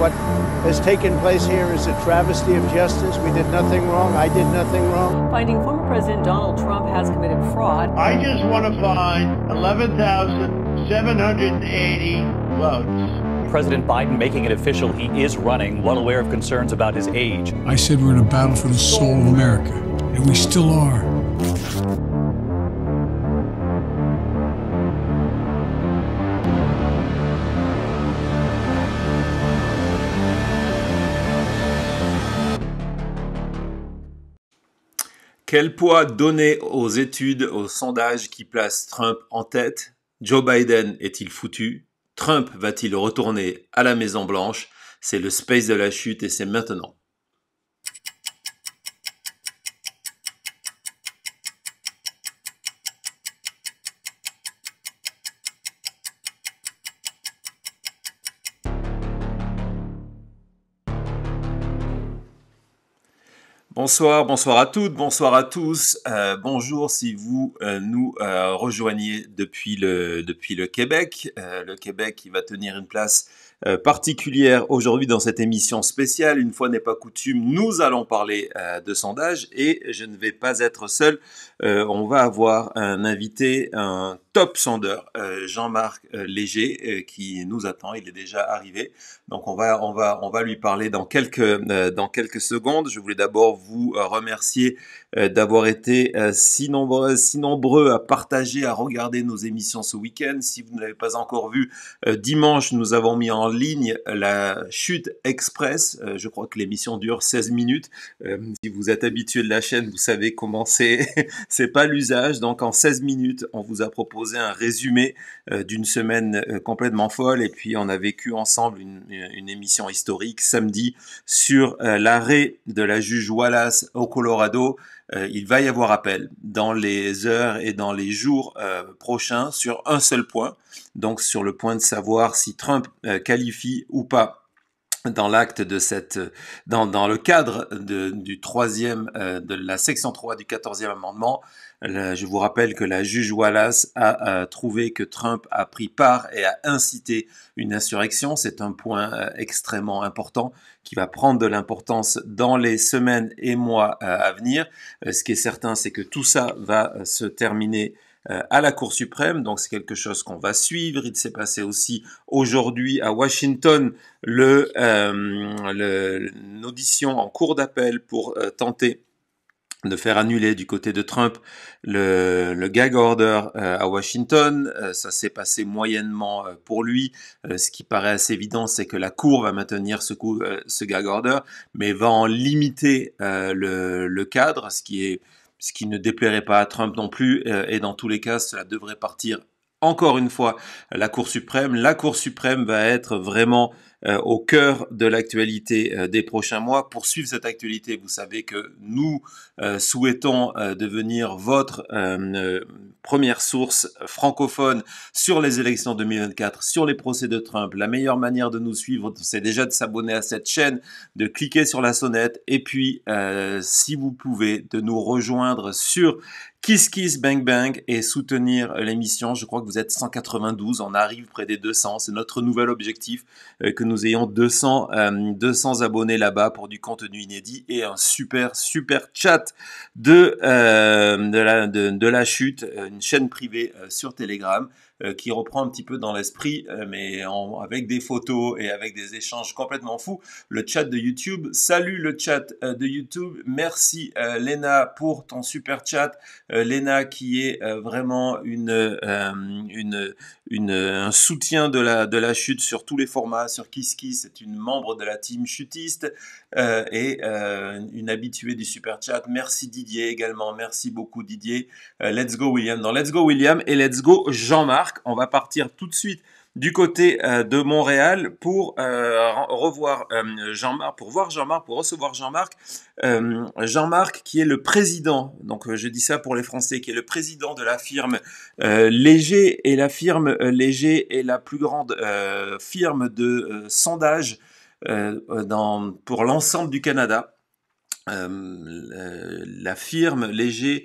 what has taken place here is a travesty of justice. We did nothing wrong. I did nothing wrong. Finding former President Donald Trump has committed fraud. I just want to find 11,780 votes. President Biden making it official he is running, well aware of concerns about his age. I said we're in a battle for the soul of America, and we still are. Quel poids donner aux études, aux sondages qui placent Trump en tête Joe Biden est-il foutu Trump va-t-il retourner à la Maison Blanche C'est le space de la chute et c'est maintenant. Bonsoir, bonsoir à toutes, bonsoir à tous. Euh, bonjour si vous euh, nous euh, rejoignez depuis le, depuis le Québec. le Québec qui va tenir une place euh, particulière aujourd'hui dans cette émission spéciale. Une fois n'est pas coutume, nous allons parler euh, de sondage et je ne vais pas être seul. Euh, on va avoir un invité, un top sondeur, Jean-Marc Léger, qui nous attend. Il est déjà arrivé, donc on va on va on va lui parler dans quelques dans quelques secondes. Je voulais d'abord vous remercier euh, d'avoir été euh, si nombreux, si nombreux à partager, à regarder nos émissions ce week-end. Si vous ne l'avez pas encore vu, euh, dimanche, nous avons mis en ligne la chute express. je crois que l'émission dure 16 minutes. si vous êtes habitué de la chaîne, vous savez comment c'est. c'est pas l'usage. Donc en 16 minutes, on vous a proposé un résumé d'une semaine complètement folle. Et puis on a vécu ensemble une, une émission historique samedi sur l'arrêt de la juge Wallace au Colorado. Euh, il va y avoir appel dans les heures et dans les jours euh, prochains sur un seul point, donc sur le point de savoir si Trump euh, qualifie ou pas dans l'acte de cette dans, le cadre du troisième de la section 3 du 14e amendement je vous rappelle que la juge Wallace a, euh, trouvé que Trump a pris part et a incité une insurrection. C'est un point euh, extrêmement important qui va prendre de l'importance dans les semaines et mois euh, à venir. ce qui est certain, c'est que tout ça va se terminer à la Cour suprême. Donc c'est quelque chose qu'on va suivre. Il s'est passé aussi aujourd'hui à Washington le, le, l'audition en cours d'appel pour tenter de faire annuler du côté de Trump le, gag order euh, à Washington. Euh, ça s'est passé moyennement euh, pour lui. ce qui paraît assez évident, c'est que la Cour va maintenir ce, gag order, mais va en limiter le, cadre, ce qui, ce qui ne déplairait pas à Trump non plus. et dans tous les cas, cela devrait partir encore une fois la Cour suprême. La Cour suprême va être vraiment euh, au cœur de l'actualité euh, des prochains mois. Pour suivre cette actualité, vous savez que nous euh, souhaitons devenir votre première source francophone sur les élections 2024, sur les procès de Trump. La meilleure manière de nous suivre, c'est déjà de s'abonner à cette chaîne, de cliquer sur la sonnette et puis, si vous pouvez, de nous rejoindre sur Kiss Kiss Bang Bang et soutenir euh, l'émission. Je crois que vous êtes 192, on arrive près des 200. C'est notre nouvel objectif euh, que nous ayons 200, 200 euh, abonnés là-bas pour du contenu inédit et un super super chat de de, la, de la chute, une chaîne privée sur Telegram. Euh, qui reprend un petit peu dans l'esprit, euh, mais en, avec des photos et avec des échanges complètement fous, le chat de YouTube. Salut le chat euh, de YouTube. Merci Lena pour ton super chat. Lena qui est vraiment une, une, euh, un soutien de la, de la chute sur tous les formats, sur KissKiss, c'est une membre de la team chutiste euh, et euh, une habituée du Super Chat. Merci Didier également, merci beaucoup Didier. let's go William dans Let's go William et Let's go Jean-Marc. On va partir tout de suite du côté euh, de Montréal pour euh, revoir euh, Jean-Marc, pour voir Jean-Marc, pour recevoir Jean-Marc. Jean-Marc qui est le président, donc je dis ça pour les Français, qui est le président de la firme Léger. Et la firme Léger est la plus grande firme de sondage pour l'ensemble du Canada la firme Léger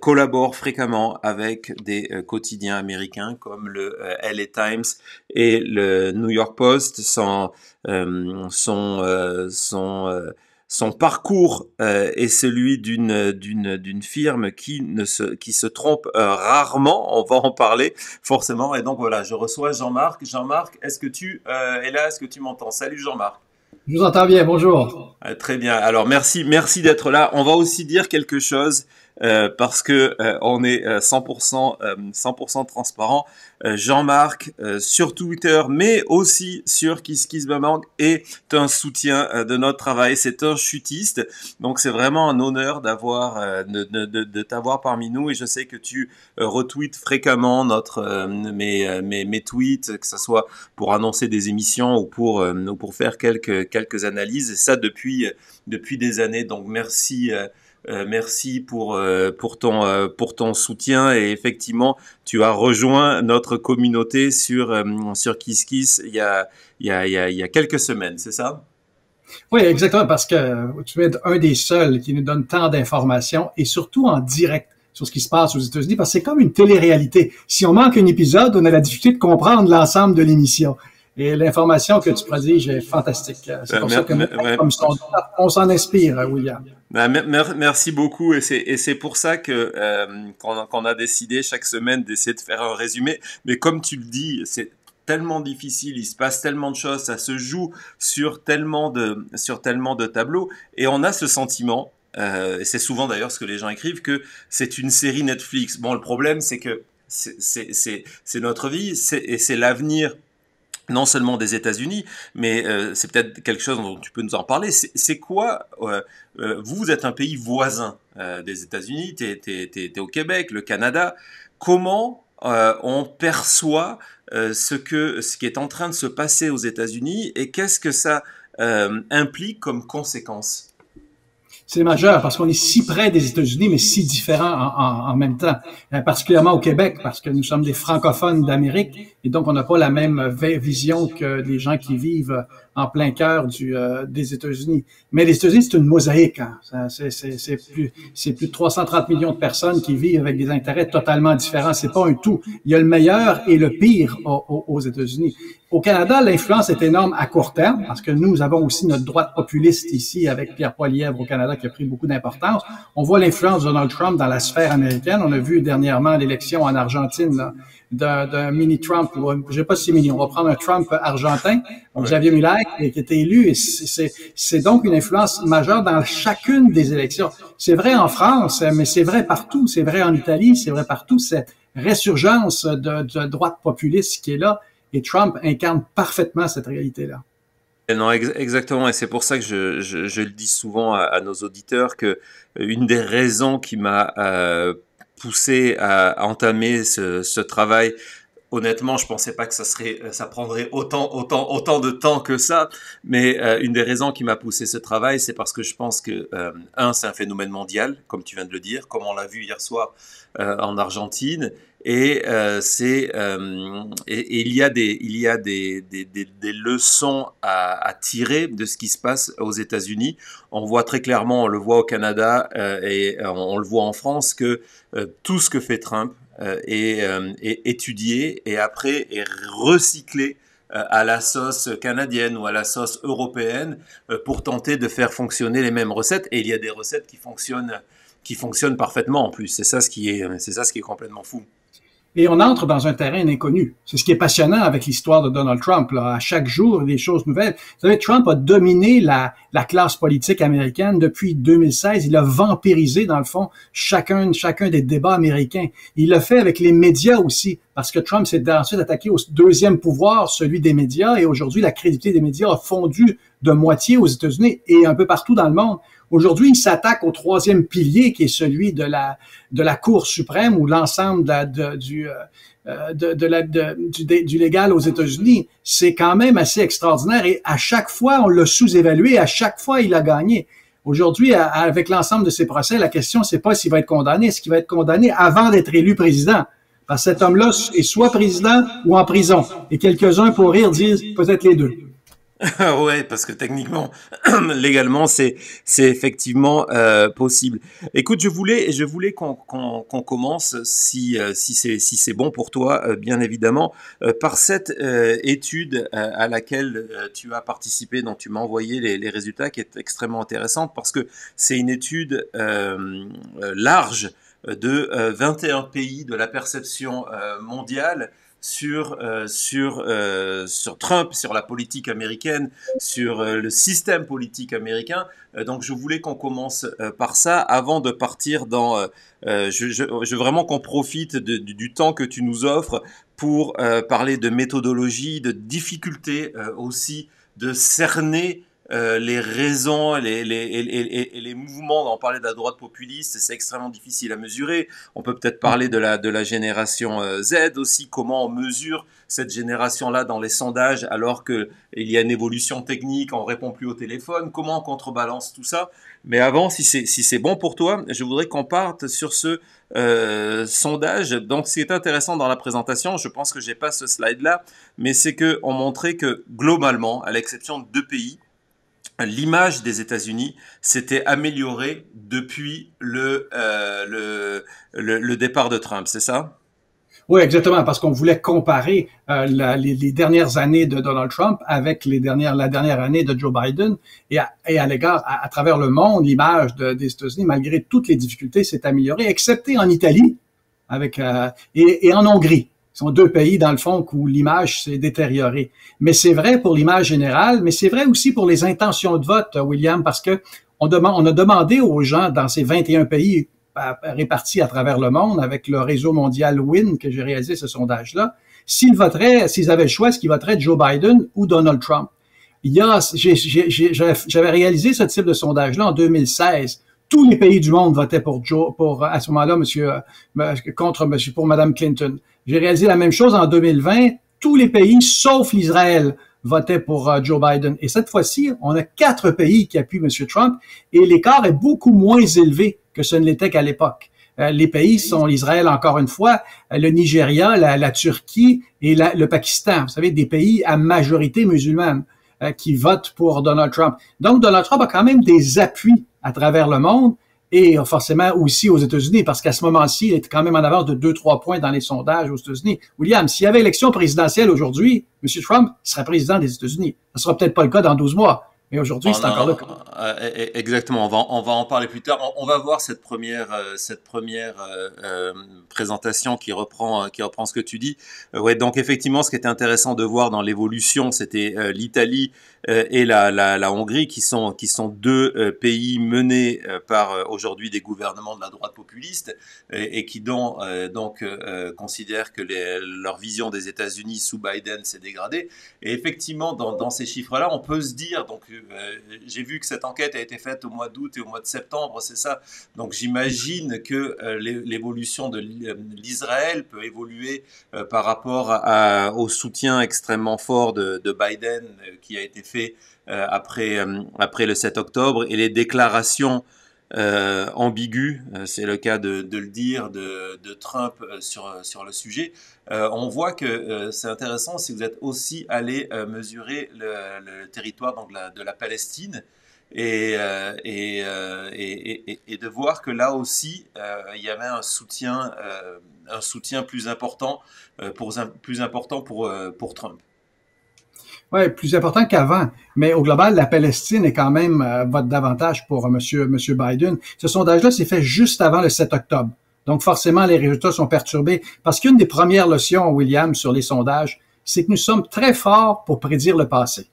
collabore fréquemment avec des quotidiens américains comme le LA Times et le New York Post. Son, son, son, son parcours est celui d'une d'une d'une firme qui ne se qui se trompe rarement. On va en parler forcément. Et donc voilà, je reçois Jean-Marc. Jean-Marc, est-ce que tu es Est-ce que tu m'entends Salut Jean-Marc. Je vous entends bien, bonjour. Ah, très bien. Alors merci, merci d'être là. On va aussi dire quelque chose euh, parce que euh, on est 100% euh, 100% transparent. Jean-Marc sur Twitter, mais aussi sur KissKissBamang est un soutien de notre travail. C'est un chutiste, donc c'est vraiment un honneur d'avoir de, t'avoir parmi nous. Et je sais que tu retweets fréquemment notre mes, mes, tweets, que ce soit pour annoncer des émissions ou pour pour faire quelques quelques analyses. Et ça depuis depuis des années. Donc merci. Euh, merci pour euh, pour ton euh, pour ton soutien et effectivement tu as rejoint notre communauté sur sur KissKiss il y a il y a il y a, quelques semaines c'est ça Oui exactement parce que tu es un des seuls qui nous donne tant d'informations et surtout en direct sur ce qui se passe aux États-Unis parce que c'est comme une télé-réalité si on manque un épisode on a la difficulté de comprendre l'ensemble de l'émission et l'information que tu prodiges est fantastique. Euh, c'est pour ça qu'on on s'en inspire, William. Ben, merci beaucoup. Et c'est pour ça que euh, qu'on a décidé chaque semaine d'essayer de faire un résumé. Mais comme tu le dis, c'est tellement difficile, il se passe tellement de choses, ça se joue sur tellement de, sur tellement de tableaux. Et on a ce sentiment, euh, et c'est souvent d'ailleurs ce que les gens écrivent, que c'est une série Netflix. Bon, le problème, c'est que c'est notre vie et c'est l'avenir non seulement des États-Unis, mais euh, c'est peut-être quelque chose dont tu peux nous en parler. C'est quoi euh, euh, Vous êtes un pays voisin des États-Unis, tu es, au Québec, le Canada. Comment on perçoit ce, que, ce qui est en train de se passer aux États-Unis et qu'est-ce que ça implique comme conséquence c'est majeur parce qu'on est si près des États-Unis, mais si différent en, en, en, même temps, particulièrement au Québec, parce que nous sommes des francophones d'Amérique et donc, on n'a pas la même vision que les gens qui vivent en plein cœur du, euh, des États-Unis. Mais les États-Unis, c'est une mosaïque. Hein. C'est, plus, c'est plus de 330 millions de personnes qui vivent avec des intérêts totalement différents. C'est pas un tout. Il y a le meilleur et le pire aux, États-Unis. Au Canada, l'influence est énorme à court terme parce que nous avons aussi notre droite populiste ici avec Pierre Poilievre au Canada qui a pris beaucoup d'importance. On voit l'influence de Donald Trump dans la sphère américaine. On a vu dernièrement l'élection en Argentine là, d'un mini Trump, euh, je ne sais pas si mini, on va prendre un Trump argentin, donc Xavier Mulek, qui était élu, et c'est donc une influence majeure dans chacune des élections. C'est vrai en France, mais c'est vrai partout, c'est vrai en Italie, c'est vrai partout, cette résurgence de, droite populiste qui est là, et Trump incarne parfaitement cette réalité-là. Eh non, exactement, et c'est pour ça que je, le dis souvent à, nos auditeurs que euh, une des raisons qui m'a euh, poussé à, entamer ce travail honnêtement, je pensais pas que ça serait, euh, ça prendrait autant, autant, autant de temps que ça. Mais euh, une des raisons qui m'a poussé ce travail, c'est parce que je pense que euh, un, c'est un phénomène mondial, comme tu viens de le dire, comme on l'a vu hier soir en Argentine. Et c'est, et, il y a des, il y a des, des, des, leçons à, tirer de ce qui se passe aux États-Unis. On voit très clairement, on le voit au Canada et on, le voit en France que tout ce que fait Trump, euh, et, euh, et et après est recyclé euh, à la sauce canadienne ou à la sauce européenne pour tenter de faire fonctionner les mêmes recettes. Et il y a des recettes qui fonctionnent, qui fonctionnent parfaitement en plus. C'est ça ce qui est, c'est ça ce qui est complètement fou et on entre dans un terrain inconnu. C'est ce qui est passionnant avec l'histoire de Donald Trump. À chaque jour, des choses nouvelles. Vous savez, Trump a dominé la, classe politique américaine depuis 2016. Il a vampirisé, dans le fond, chacun, chacun des débats américains. Il le fait avec les médias aussi, parce que Trump s'est ensuite attaqué au deuxième pouvoir, celui des médias, et aujourd'hui, la crédibilité des médias a fondu de moitié aux États-Unis et un peu partout dans le monde. Aujourd'hui, il s'attaque au troisième pilier qui est celui de la, de la Cour suprême ou l'ensemble de, du, euh, euh, de, de la, du, légal aux États-Unis. C'est quand même assez extraordinaire et à chaque fois, on l'a sous-évalué, à chaque fois, il a gagné. Aujourd'hui, avec l'ensemble de ces procès, la question, c'est pas s'il va être condamné, est-ce qu'il va être condamné avant d'être élu président? Parce que cet homme-là est soit président ou en prison. Et quelques-uns, pour rire, disent peut-être les deux. ouais, parce que techniquement, légalement, c'est c'est effectivement euh, possible. Écoute, je voulais je voulais qu'on qu'on commence si euh, si c'est si c'est bon pour toi, euh, bien évidemment, par cette étude à laquelle tu as participé, dont tu m'as envoyé les, les, résultats, qui est extrêmement intéressante parce que c'est une étude large de 21 pays de la perception mondiale sur euh, sur euh, sur Trump, sur la politique américaine, sur euh, le système politique américain. donc je voulais qu'on commence par ça avant de partir dans. je, veux vraiment qu'on profite du, du, temps que tu nous offres pour parler de méthodologie, de difficultés aussi de cerner euh, les raisons les, les, et, les mouvements, on parlait de la droite populiste, c'est extrêmement difficile à mesurer. On peut peut-être parler de la, de la génération euh, Z aussi, comment on mesure cette génération-là dans les sondages alors qu'il y a une évolution technique, on répond plus au téléphone, comment on contrebalance tout ça. Mais avant, si c'est si bon pour toi, je voudrais qu'on parte sur ce euh, sondage. Donc, ce qui est intéressant dans la présentation, je pense que j'ai pas ce slide-là, mais c'est qu'on montrait que globalement, à l'exception de deux pays, l'image des États-Unis s'était améliorée depuis euh, le, le, le, départ de Trump, c'est ça? Oui, exactement, parce qu'on voulait comparer euh, les, dernières années de Donald Trump avec les dernières, la dernière année de Joe Biden. Et à, et à l'égard, à, travers le monde, l'image des États-Unis, malgré toutes les difficultés, s'est améliorée, excepté en Italie avec, euh, et en Hongrie sont deux pays, dans le fond, où l'image s'est détériorée. Mais c'est vrai pour l'image générale, mais c'est vrai aussi pour les intentions de vote, William, parce que on, on a demandé aux gens dans ces 21 pays euh, répartis à travers le monde, avec le réseau mondial WIN que j'ai réalisé ce sondage-là, s'ils voteraient, s'ils avaient le choix, est-ce qu'ils voteraient Joe Biden ou Donald Trump? J'avais réalisé ce type de sondage-là en 2016 tous les pays du monde votaient pour Joe, pour à ce moment-là, Monsieur, euh, contre Monsieur, pour Madame Clinton. J'ai réalisé la même chose en 2020. Tous les pays, sauf l'Israël, votaient pour euh, Joe Biden. Et cette fois-ci, on a quatre pays qui appuient M. Trump et l'écart est beaucoup moins élevé que ce ne l'était qu'à l'époque. Euh, les pays sont l'Israël, encore une fois, euh, le Nigeria, la, Turquie et le Pakistan. Vous savez, des pays à majorité musulmane qui votent pour Donald Trump. Donc, Donald Trump a quand même des appuis à travers le monde et euh, forcément aussi aux États-Unis, parce qu'à ce moment-ci, il est quand même en avance de 2-3 points dans les sondages aux États-Unis. William, s'il y avait élection présidentielle aujourd'hui, M. Trump serait président des États-Unis. Ce ne sera peut-être pas le cas dans 12 mois. Mais aujourd'hui, oh c'est encore le euh, cas. Euh, e-, e-, exactement, on va, en parler plus tard. On, va voir cette première, cette première présentation qui reprend, qui reprend ce que tu dis. ouais, donc effectivement, ce qui était intéressant de voir dans l'évolution, c'était l'Italie euh, et la, la, Hongrie, qui sont, qui sont deux euh, pays menés euh, par aujourd'hui des gouvernements de la droite populiste et, qui donc, considèrent que leur vision des États-Unis sous Biden s'est dégradée. Et effectivement, dans, ces chiffres-là, on peut se dire, donc j'ai vu que cette enquête a été faite au mois d'août et au mois de septembre, c'est ça. Donc j'imagine que l'évolution de l'Israël peut évoluer par rapport au soutien extrêmement fort de, de Biden qui a été fait euh, après, euh, après le 7 octobre et les déclarations euh, euh c'est le cas de, le dire, de, Trump sur, sur le sujet, on voit que c'est intéressant, si vous êtes aussi allé mesurer le, territoire donc de la Palestine et, et, et, et, de voir que là aussi, il y avait un soutien, un soutien plus important, pour, plus important pour, pour Trump. Oui, plus important qu'avant. Mais au global, la Palestine est quand même euh, votre davantage pour euh, M. monsieur, Biden. Ce sondage-là s'est fait juste avant le 7 octobre. Donc forcément, les résultats sont perturbés parce qu'une des premières leçons, William, sur les sondages, c'est que nous sommes très forts pour prédire le passé.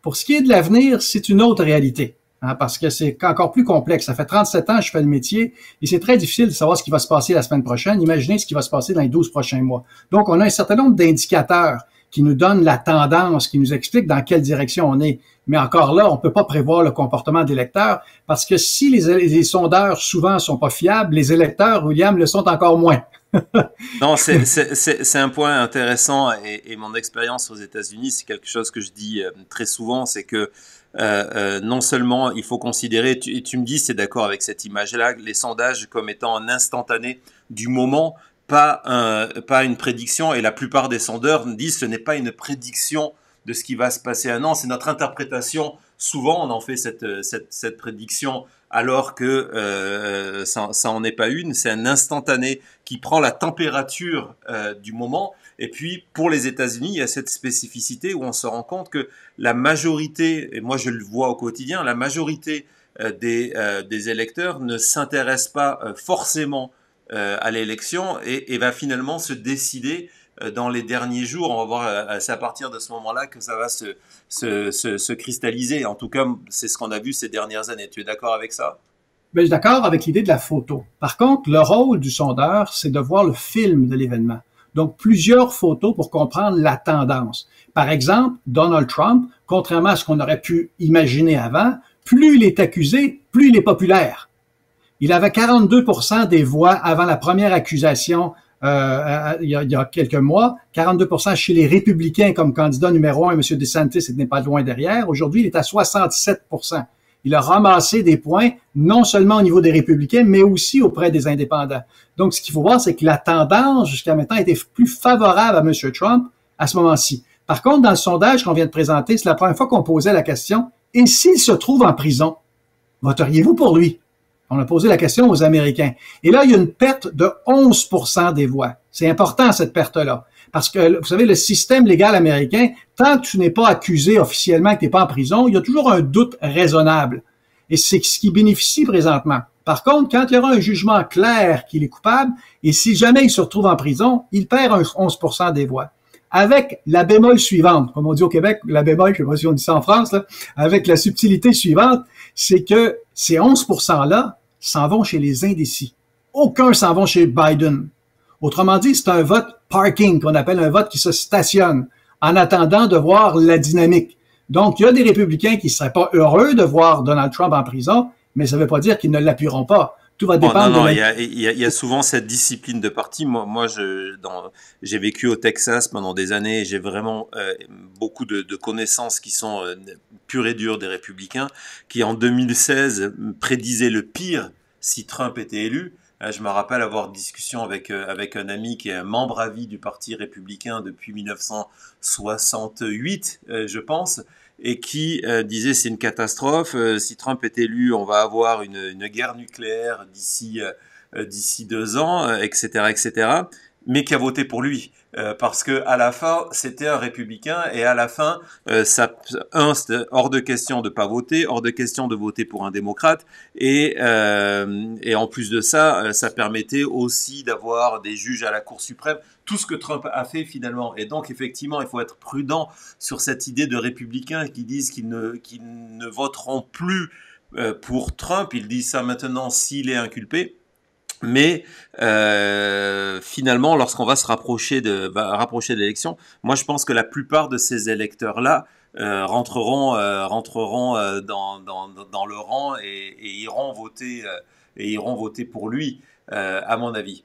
Pour ce qui est de l'avenir, c'est une autre réalité. Hein, parce que c'est encore plus complexe. Ça fait 37 ans que je fais le métier et c'est très difficile de savoir ce qui va se passer la semaine prochaine. Imaginez ce qui va se passer dans les 12 prochains mois. Donc, on a un certain nombre d'indicateurs qui nous donne la tendance, qui nous explique dans quelle direction on est. Mais encore là, on ne peut pas prévoir le comportement des lecteurs parce que si les, sondeurs souvent sont pas fiables, les électeurs, William, le sont encore moins. non, c'est un point intéressant et, mon expérience aux États-Unis, c'est quelque chose que je dis euh, très souvent, c'est que euh, euh, non seulement il faut considérer, et tu me dis, c'est d'accord avec cette image-là, les sondages comme étant un instantané du moment, pas, une prédiction, et la plupart des sondeurs disent ce n'est pas une prédiction de ce qui va se passer un an, c'est notre interprétation. Souvent, on en fait cette, prédiction alors que euh, ça, n'en est pas une, c'est un instantané qui prend la température euh, du moment. Et puis pour les États-Unis, il y a cette spécificité où on se rend compte que la majorité, et moi je le vois au quotidien, la majorité euh, des, électeurs ne s'intéresse pas forcément euh, à l'élection et, va finalement se décider euh, dans les derniers jours. On va voir, euh, c'est à partir de ce moment-là que ça va se, cristalliser. En tout cas, c'est ce qu'on a vu ces dernières années. Tu es d'accord avec ça? Ben, je suis d'accord avec l'idée de la photo. Par contre, le rôle du sondeur, c'est de voir le film de l'événement. Donc, plusieurs photos pour comprendre la tendance. Par exemple, Donald Trump, contrairement à ce qu'on aurait pu imaginer avant, plus il est accusé, plus il est populaire. Il avait 42 des voix avant la première accusation euh, il, y a, il, y a, quelques mois, 42 chez les républicains comme candidat numéro un, M. DeSantis n'est pas loin derrière. Aujourd'hui, il est à 67 Il a ramassé des points, non seulement au niveau des républicains, mais aussi auprès des indépendants. Donc, ce qu'il faut voir, c'est que la tendance jusqu'à maintenant était plus favorable à M. Trump à ce moment-ci. Par contre, dans le sondage qu'on vient de présenter, c'est la première fois qu'on posait la question, et s'il se trouve en prison, voteriez-vous pour lui? On a posé la question aux Américains. Et là, il y a une perte de 11 des voix. C'est important, cette perte-là. Parce que, vous savez, le système légal américain, tant que tu n'es pas accusé officiellement, que tu n'es pas en prison, il y a toujours un doute raisonnable. Et c'est ce qui bénéficie présentement. Par contre, quand il y aura un jugement clair qu'il est coupable, et si jamais il se retrouve en prison, il perd un 11 des voix. Avec la bémol suivante, comme on dit au Québec, la bémol, je ne sais si on dit ça en France, avec la subtilité suivante, c'est que ces 11 %-là s'en vont chez les indécis. Aucun s'en va chez Biden. Autrement dit, c'est un vote parking, qu'on appelle un vote qui se stationne en attendant de voir la dynamique. Donc, il y a des républicains qui ne seraient pas heureux de voir Donald Trump en prison, mais ça ne veut pas dire qu'ils ne l'appuieront pas. Tout va dépendre. non, non, il y, y, a souvent cette discipline de parti. Moi, moi j'ai vécu au Texas pendant des années et j'ai vraiment euh, beaucoup de, de, connaissances qui sont euh, pures et dures des républicains qui, en 2016, prédisaient le pire si Trump était élu. Hein, je me rappelle avoir discussion avec, euh, avec un ami qui est un membre à vie du Parti républicain depuis 1968, euh, je pense, et qui euh, disait c'est une catastrophe, euh, si Trump est élu, on va avoir une, une guerre nucléaire d'ici euh, d'ici deux ans, etc., etc., mais qui a voté pour lui. Euh, parce que à la fin c'était un républicain et à la fin euh, ça hors de question de pas voter, hors de question de voter pour un démocrate et euh, en plus de ça ça permettait aussi d'avoir des juges à la Cour suprême tout ce que Trump a fait finalement. Et donc effectivement, il faut être prudent sur cette idée de républicains qui disent qu'ils ne, qu'ils ne voteront plus pour Trump. Ils disent ça maintenant s'il est inculpé. Mais euh, finalement, lorsqu'on va se rapprocher de, rapprocher de l'élection, moi je pense que la plupart de ces électeurs-là euh, rentreront, euh, rentreront dans, dans, le rang et, iront, voter, et iront voter pour lui, à mon avis.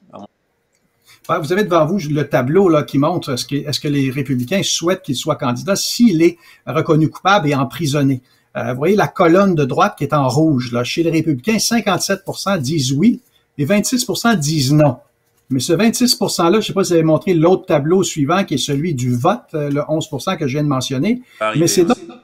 vous avez devant vous le tableau là, qui montre est-ce que, les républicains souhaitent qu'il soit candidat s'il est reconnu coupable et emprisonné. vous voyez la colonne de droite qui est en rouge. Là. Chez les républicains, 57 disent oui, et 26 disent non. Mais ce 26 %-là, je sais pas si vous avez montré l'autre tableau suivant qui est celui du vote, euh, le 11 que je viens de mentionner. mais c'est donc, hein.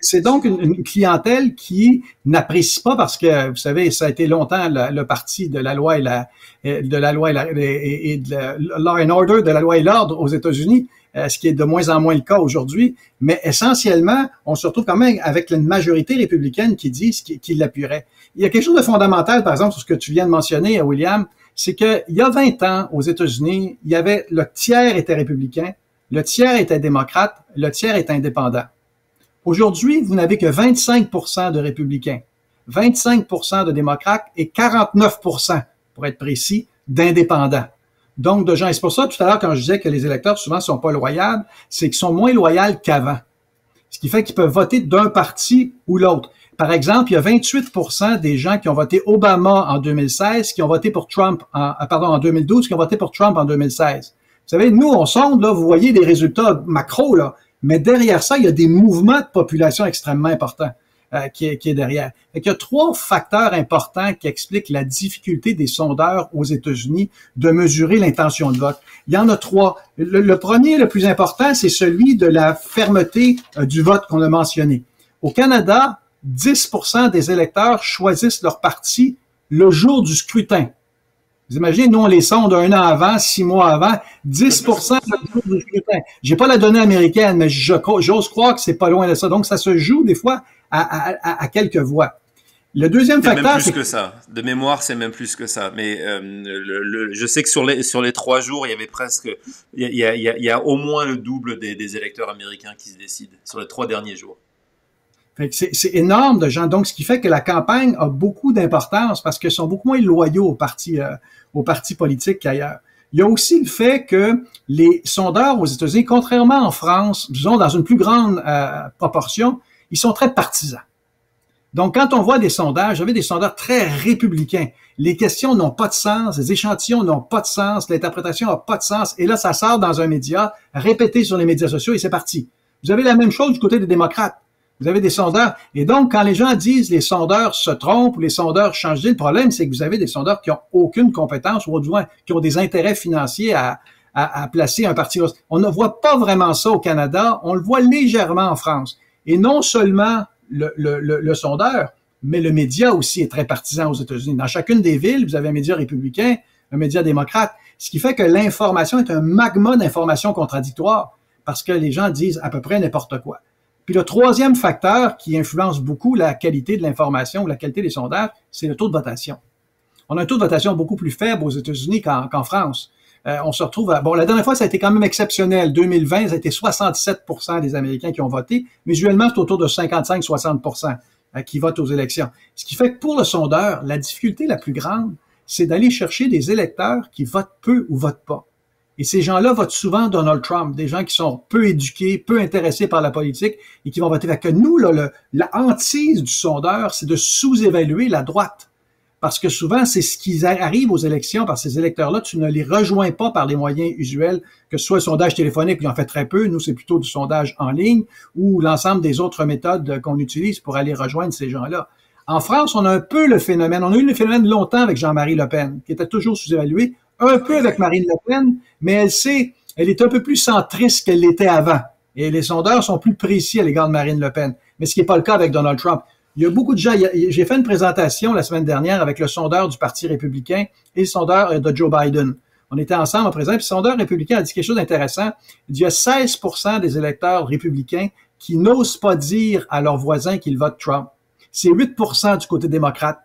c'est donc une, clientèle qui n'apprécie pas parce que, vous savez, ça a été longtemps le, parti de la loi et la, de la loi et, la, et, de order, de la loi et l'ordre aux États-Unis. Euh, ce qui est de moins en moins le cas aujourd'hui. Mais essentiellement, on se retrouve quand même avec une majorité républicaine qui dit qui, l'appuierait. Il y a quelque chose de fondamental, par exemple, sur ce que tu viens de mentionner, William, c'est qu'il y a 20 ans, aux États-Unis, il y avait le tiers était républicain, le tiers était démocrate, le tiers était indépendant. Aujourd'hui, vous n'avez que 25 de républicains, 25 de démocrates et 49 pour être précis, d'indépendants donc de gens. c'est pour ça, tout à l'heure, quand je disais que les électeurs souvent sont pas loyaux, c'est qu'ils sont moins loyaux qu'avant. Ce qui fait qu'ils peuvent voter d'un parti ou l'autre. Par exemple, il y a 28 des gens qui ont voté Obama en 2016, qui ont voté pour Trump, en, euh, pardon, en 2012, qui ont voté pour Trump en 2016. Vous savez, nous, on sonde, là, vous voyez des résultats macro, là, mais derrière ça, il y a des mouvements de population extrêmement importants. Euh, qui, est, derrière. il y a trois facteurs importants qui expliquent la difficulté des sondeurs aux États-Unis de mesurer l'intention de vote. Il y en a trois. Le, premier, le plus important, c'est celui de la fermeté euh, du vote qu'on a mentionné. Au Canada, 10 des électeurs choisissent leur parti le jour du scrutin. Vous imaginez, nous, on les sonde un an avant, six mois avant, 10 le jour du scrutin. J'ai pas la donnée américaine, mais j'ose croire que c'est pas loin de ça. Donc, ça se joue des fois à, quelques voix. Le deuxième facteur, C'est même plus que ça. De mémoire, c'est même plus que ça. Mais euh, je sais que sur les sur les trois jours, il y avait presque, il y a, au moins le double des, électeurs américains qui se décident sur les trois derniers jours. C'est énorme de gens. Donc, ce qui fait que la campagne a beaucoup d'importance parce qu'ils sont beaucoup moins loyaux aux partis euh, partis politiques qu'ailleurs. Il y a aussi le fait que les sondeurs aux États-Unis, contrairement en France, disons dans une plus grande euh, proportion, ils sont très partisans. Donc, quand on voit des sondages, j'avais des sondages très républicains. Les questions n'ont pas de sens, les échantillons n'ont pas de sens, l'interprétation n'a pas de sens. Et là, ça sort dans un média, répété sur les médias sociaux et c'est parti. Vous avez la même chose du côté des démocrates. Vous avez des sondeurs. Et donc, quand les gens disent les sondeurs se trompent ou les sondeurs changent, le problème, c'est que vous avez des sondeurs qui n'ont aucune compétence ou moins qui ont des intérêts financiers à, à placer un parti. On ne voit pas vraiment ça au Canada. On le voit légèrement en France. Et non seulement le, sondeur, mais le média aussi est très partisan aux États-Unis. Dans chacune des villes, vous avez un média républicain, un média démocrate, ce qui fait que l'information est un magma d'informations contradictoires parce que les gens disent à peu près n'importe quoi. Puis le troisième facteur qui influence beaucoup la qualité de l'information ou la qualité des sondages, c'est le taux de votation. On a un taux de votation beaucoup plus faible aux États-Unis qu'en France. Euh, on se retrouve à... Bon, la dernière fois, ça a été quand même exceptionnel. 2020, ça a été 67 des Américains qui ont voté. Mais usuellement, c'est autour de 55-60 euh, qui votent aux élections. Ce qui fait que pour le sondeur, la difficulté la plus grande, c'est d'aller chercher des électeurs qui votent peu ou votent pas. Et ces gens-là votent souvent Donald Trump, des gens qui sont peu éduqués, peu intéressés par la politique et qui vont voter. Fait que nous, le, la hantise du sondeur, c'est de sous-évaluer la droite parce que souvent, c'est ce qui arrive aux élections, par ces électeurs-là, tu ne les rejoins pas par les moyens usuels, que ce soit le sondage téléphonique, il en fait très peu, nous, c'est plutôt du sondage en ligne, ou l'ensemble des autres méthodes qu'on utilise pour aller rejoindre ces gens-là. En France, on a un peu le phénomène, on a eu le phénomène longtemps avec Jean-Marie Le Pen, qui était toujours sous-évalué, un peu avec Marine Le Pen, mais elle sait, elle est un peu plus centriste qu'elle l'était avant. Et les sondeurs sont plus précis à l'égard de Marine Le Pen, mais ce qui n'est pas le cas avec Donald Trump. Il y a beaucoup de gens. J'ai fait une présentation la semaine dernière avec le sondeur du Parti républicain et le sondeur euh, de Joe Biden. On était ensemble en présent, puis le sondeur républicain a dit quelque chose d'intéressant. Il y a 16 des électeurs républicains qui n'osent pas dire à leurs voisins qu'ils votent Trump. C'est 8 du côté démocrate.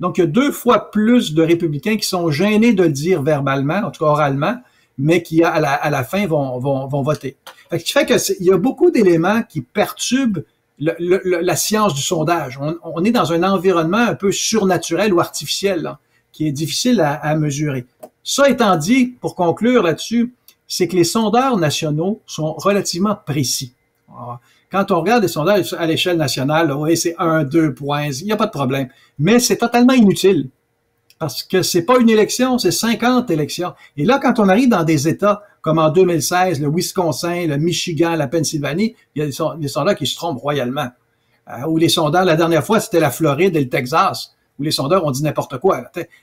Donc, il y a deux fois plus de républicains qui sont gênés de le dire verbalement, en tout cas oralement, mais qui, à la, fin, vont, voter. Fait ce qui fait qu'il y a beaucoup d'éléments qui perturbent la science du sondage. On, est dans un environnement un peu surnaturel ou artificiel qui est difficile à, mesurer. Ça étant dit, pour conclure là-dessus, c'est que les sondeurs nationaux sont relativement précis. quand on regarde les sondages à l'échelle nationale, oui, c'est un, deux points, il n'y a pas de problème. Mais c'est totalement inutile parce que c'est pas une élection, c'est 50 élections. Et là, quand on arrive dans des États comme en 2016, le Wisconsin, le Michigan, la Pennsylvanie, il y a des, sondeurs qui se trompent royalement. Euh, ou les sondeurs, la dernière fois, c'était la Floride et le Texas, où les sondeurs ont dit n'importe quoi.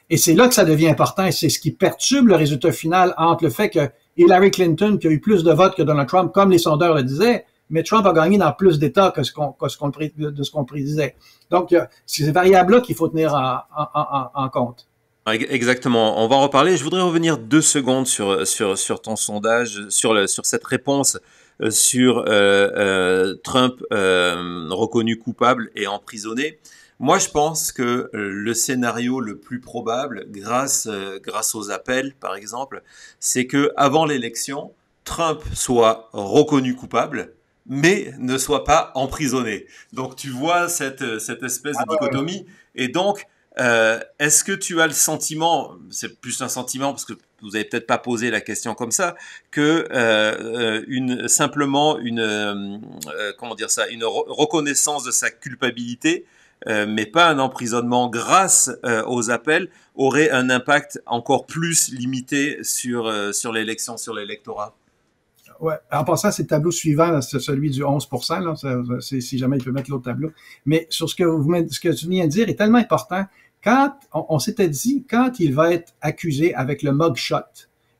et c'est là que ça devient important, c'est ce qui perturbe le résultat final entre le fait que Hillary Clinton, qui a eu plus de votes que Donald Trump, comme les sondeurs le disaient, mais Trump a gagné dans plus d'États que ce qu'on de ce qu'on prédisait. Donc, c'est ces variables-là qu'il faut tenir en compte. Ah, exactement. On va en reparler. Je voudrais revenir deux secondes sur, sur, sur ton sondage, sur, le, sur cette réponse euh, sur euh, euh, Trump euh, reconnu coupable et emprisonné. Moi, je pense que euh, le scénario le plus probable, grâce, euh, grâce aux appels, par exemple, c'est que avant l'élection, Trump soit reconnu coupable, mais ne soit pas emprisonné. Donc, tu vois cette, cette espèce de ah, bah dichotomie. Et donc, euh, Est-ce que tu as le sentiment, c'est plus un sentiment parce que vous avez peut-être pas posé la question comme ça, que euh, euh, une simplement une euh, comment dire ça, une reconnaissance de sa culpabilité, mais pas un emprisonnement grâce aux appels, aurait un impact encore plus limité sur sur l'élection, sur l'électorat. Ouais. En passant, c'est le tableau suivant, c'est celui du 11 là, c'est si jamais il peut mettre l'autre tableau. Mais sur ce que, vous, ce que tu viens de dire est tellement important quand on, s'était dit, quand il va être accusé avec le mugshot,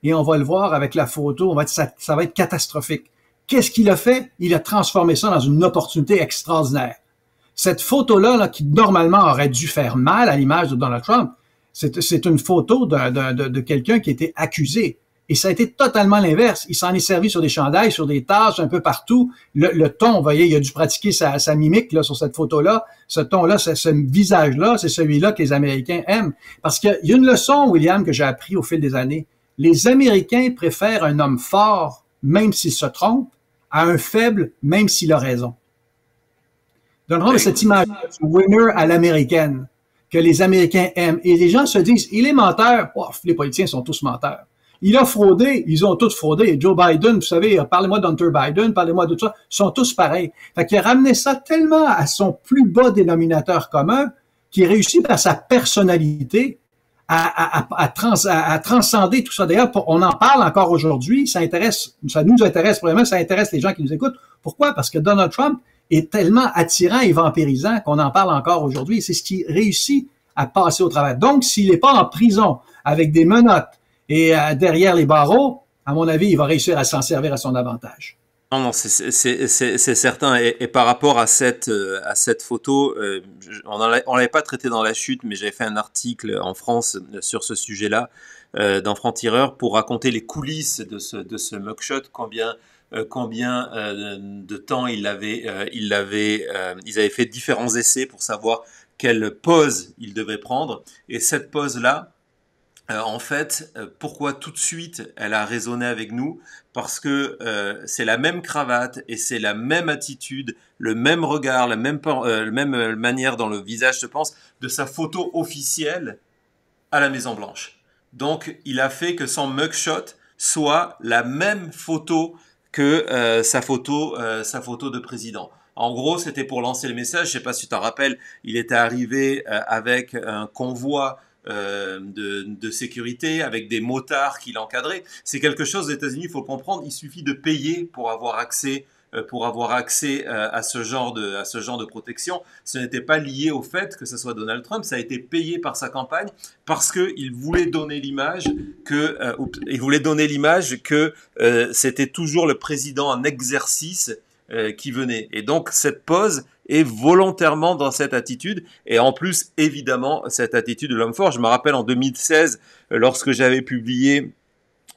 et on va le voir avec la photo, ça, va être catastrophique. Qu'est-ce qu'il a fait? Il a transformé ça dans une opportunité extraordinaire. Cette photo-là, qui normalement aurait dû faire mal à l'image de Donald Trump, c'est une photo de quelqu'un qui était accusé. Et ça a été totalement l'inverse. Il s'en est servi sur des chandails, sur des tasses, un peu partout. Le, ton, vous voyez, il a dû pratiquer sa, mimique là, sur cette photo-là. Ce ton-là, ce, ce visage-là, c'est celui-là que les Américains aiment. Parce qu'il y a une leçon, William, que j'ai appris au fil des années. Les Américains préfèrent un homme fort, même s'il se trompe, à un faible, même s'il a raison. Donnerons cette image winner à l'américaine que les Américains aiment. Et les gens se disent, il est menteur. les politiciens sont tous menteurs. Il a fraudé, ils ont tous fraudé. Joe Biden, vous savez, euh, parlez-moi d'Hunter Biden, parlez-moi de tout ça, ils sont tous pareils. Fait qu'il a ramené ça tellement à son plus bas dénominateur commun qu'il réussit par sa personnalité à, transcender tout ça. D'ailleurs, on en parle encore aujourd'hui. Ça intéresse, ça nous intéresse vraiment, ça intéresse les gens qui nous écoutent. Pourquoi? Parce que Donald Trump est tellement attirant et vampirisant qu'on en parle encore aujourd'hui. C'est ce qui réussit à passer au travail. Donc, s'il n'est pas en prison avec des menottes, et euh, derrière les barreaux, à mon avis, il va réussir à s'en servir à son avantage. Non, non, c'est certain. Et, par rapport à cette, euh, à cette photo, euh, on ne l'avait pas traité dans la chute, mais j'avais fait un article en France sur ce sujet-là, dans Franc Tireur, pour raconter les coulisses de ce, de ce mugshot, combien, combien de temps il avait, il avait, ils avaient fait différents essais pour savoir quelle pose il devait prendre. Et cette pose-là, euh, en fait, euh, pourquoi tout de suite elle a résonné avec nous Parce que euh, c'est la même cravate et c'est la même attitude, le même regard, la même, manière dans le visage, je pense, de sa photo officielle à la Maison Blanche. Donc, il a fait que son mugshot soit la même photo que sa photo, de président. En gros, c'était pour lancer le message. Je sais pas si tu te rappelles, il était arrivé avec un convoi euh, de, sécurité, avec des motards qui l'encadraient. C'est quelque chose, aux États-Unis, il faut comprendre, il suffit de payer pour avoir accès euh, pour avoir accès euh, à ce genre de, à ce genre de protection. Ce n'était pas lié au fait que ce soit Donald Trump, ça a été payé par sa campagne parce qu'il voulait donner l'image que, il voulait donner l'image que c'était toujours le président en exercice euh, qui venait. Et donc cette pause est volontairement dans cette attitude. Et en plus, évidemment, cette attitude de l'homme fort. Je me rappelle en 2016, euh, lorsque j'avais publié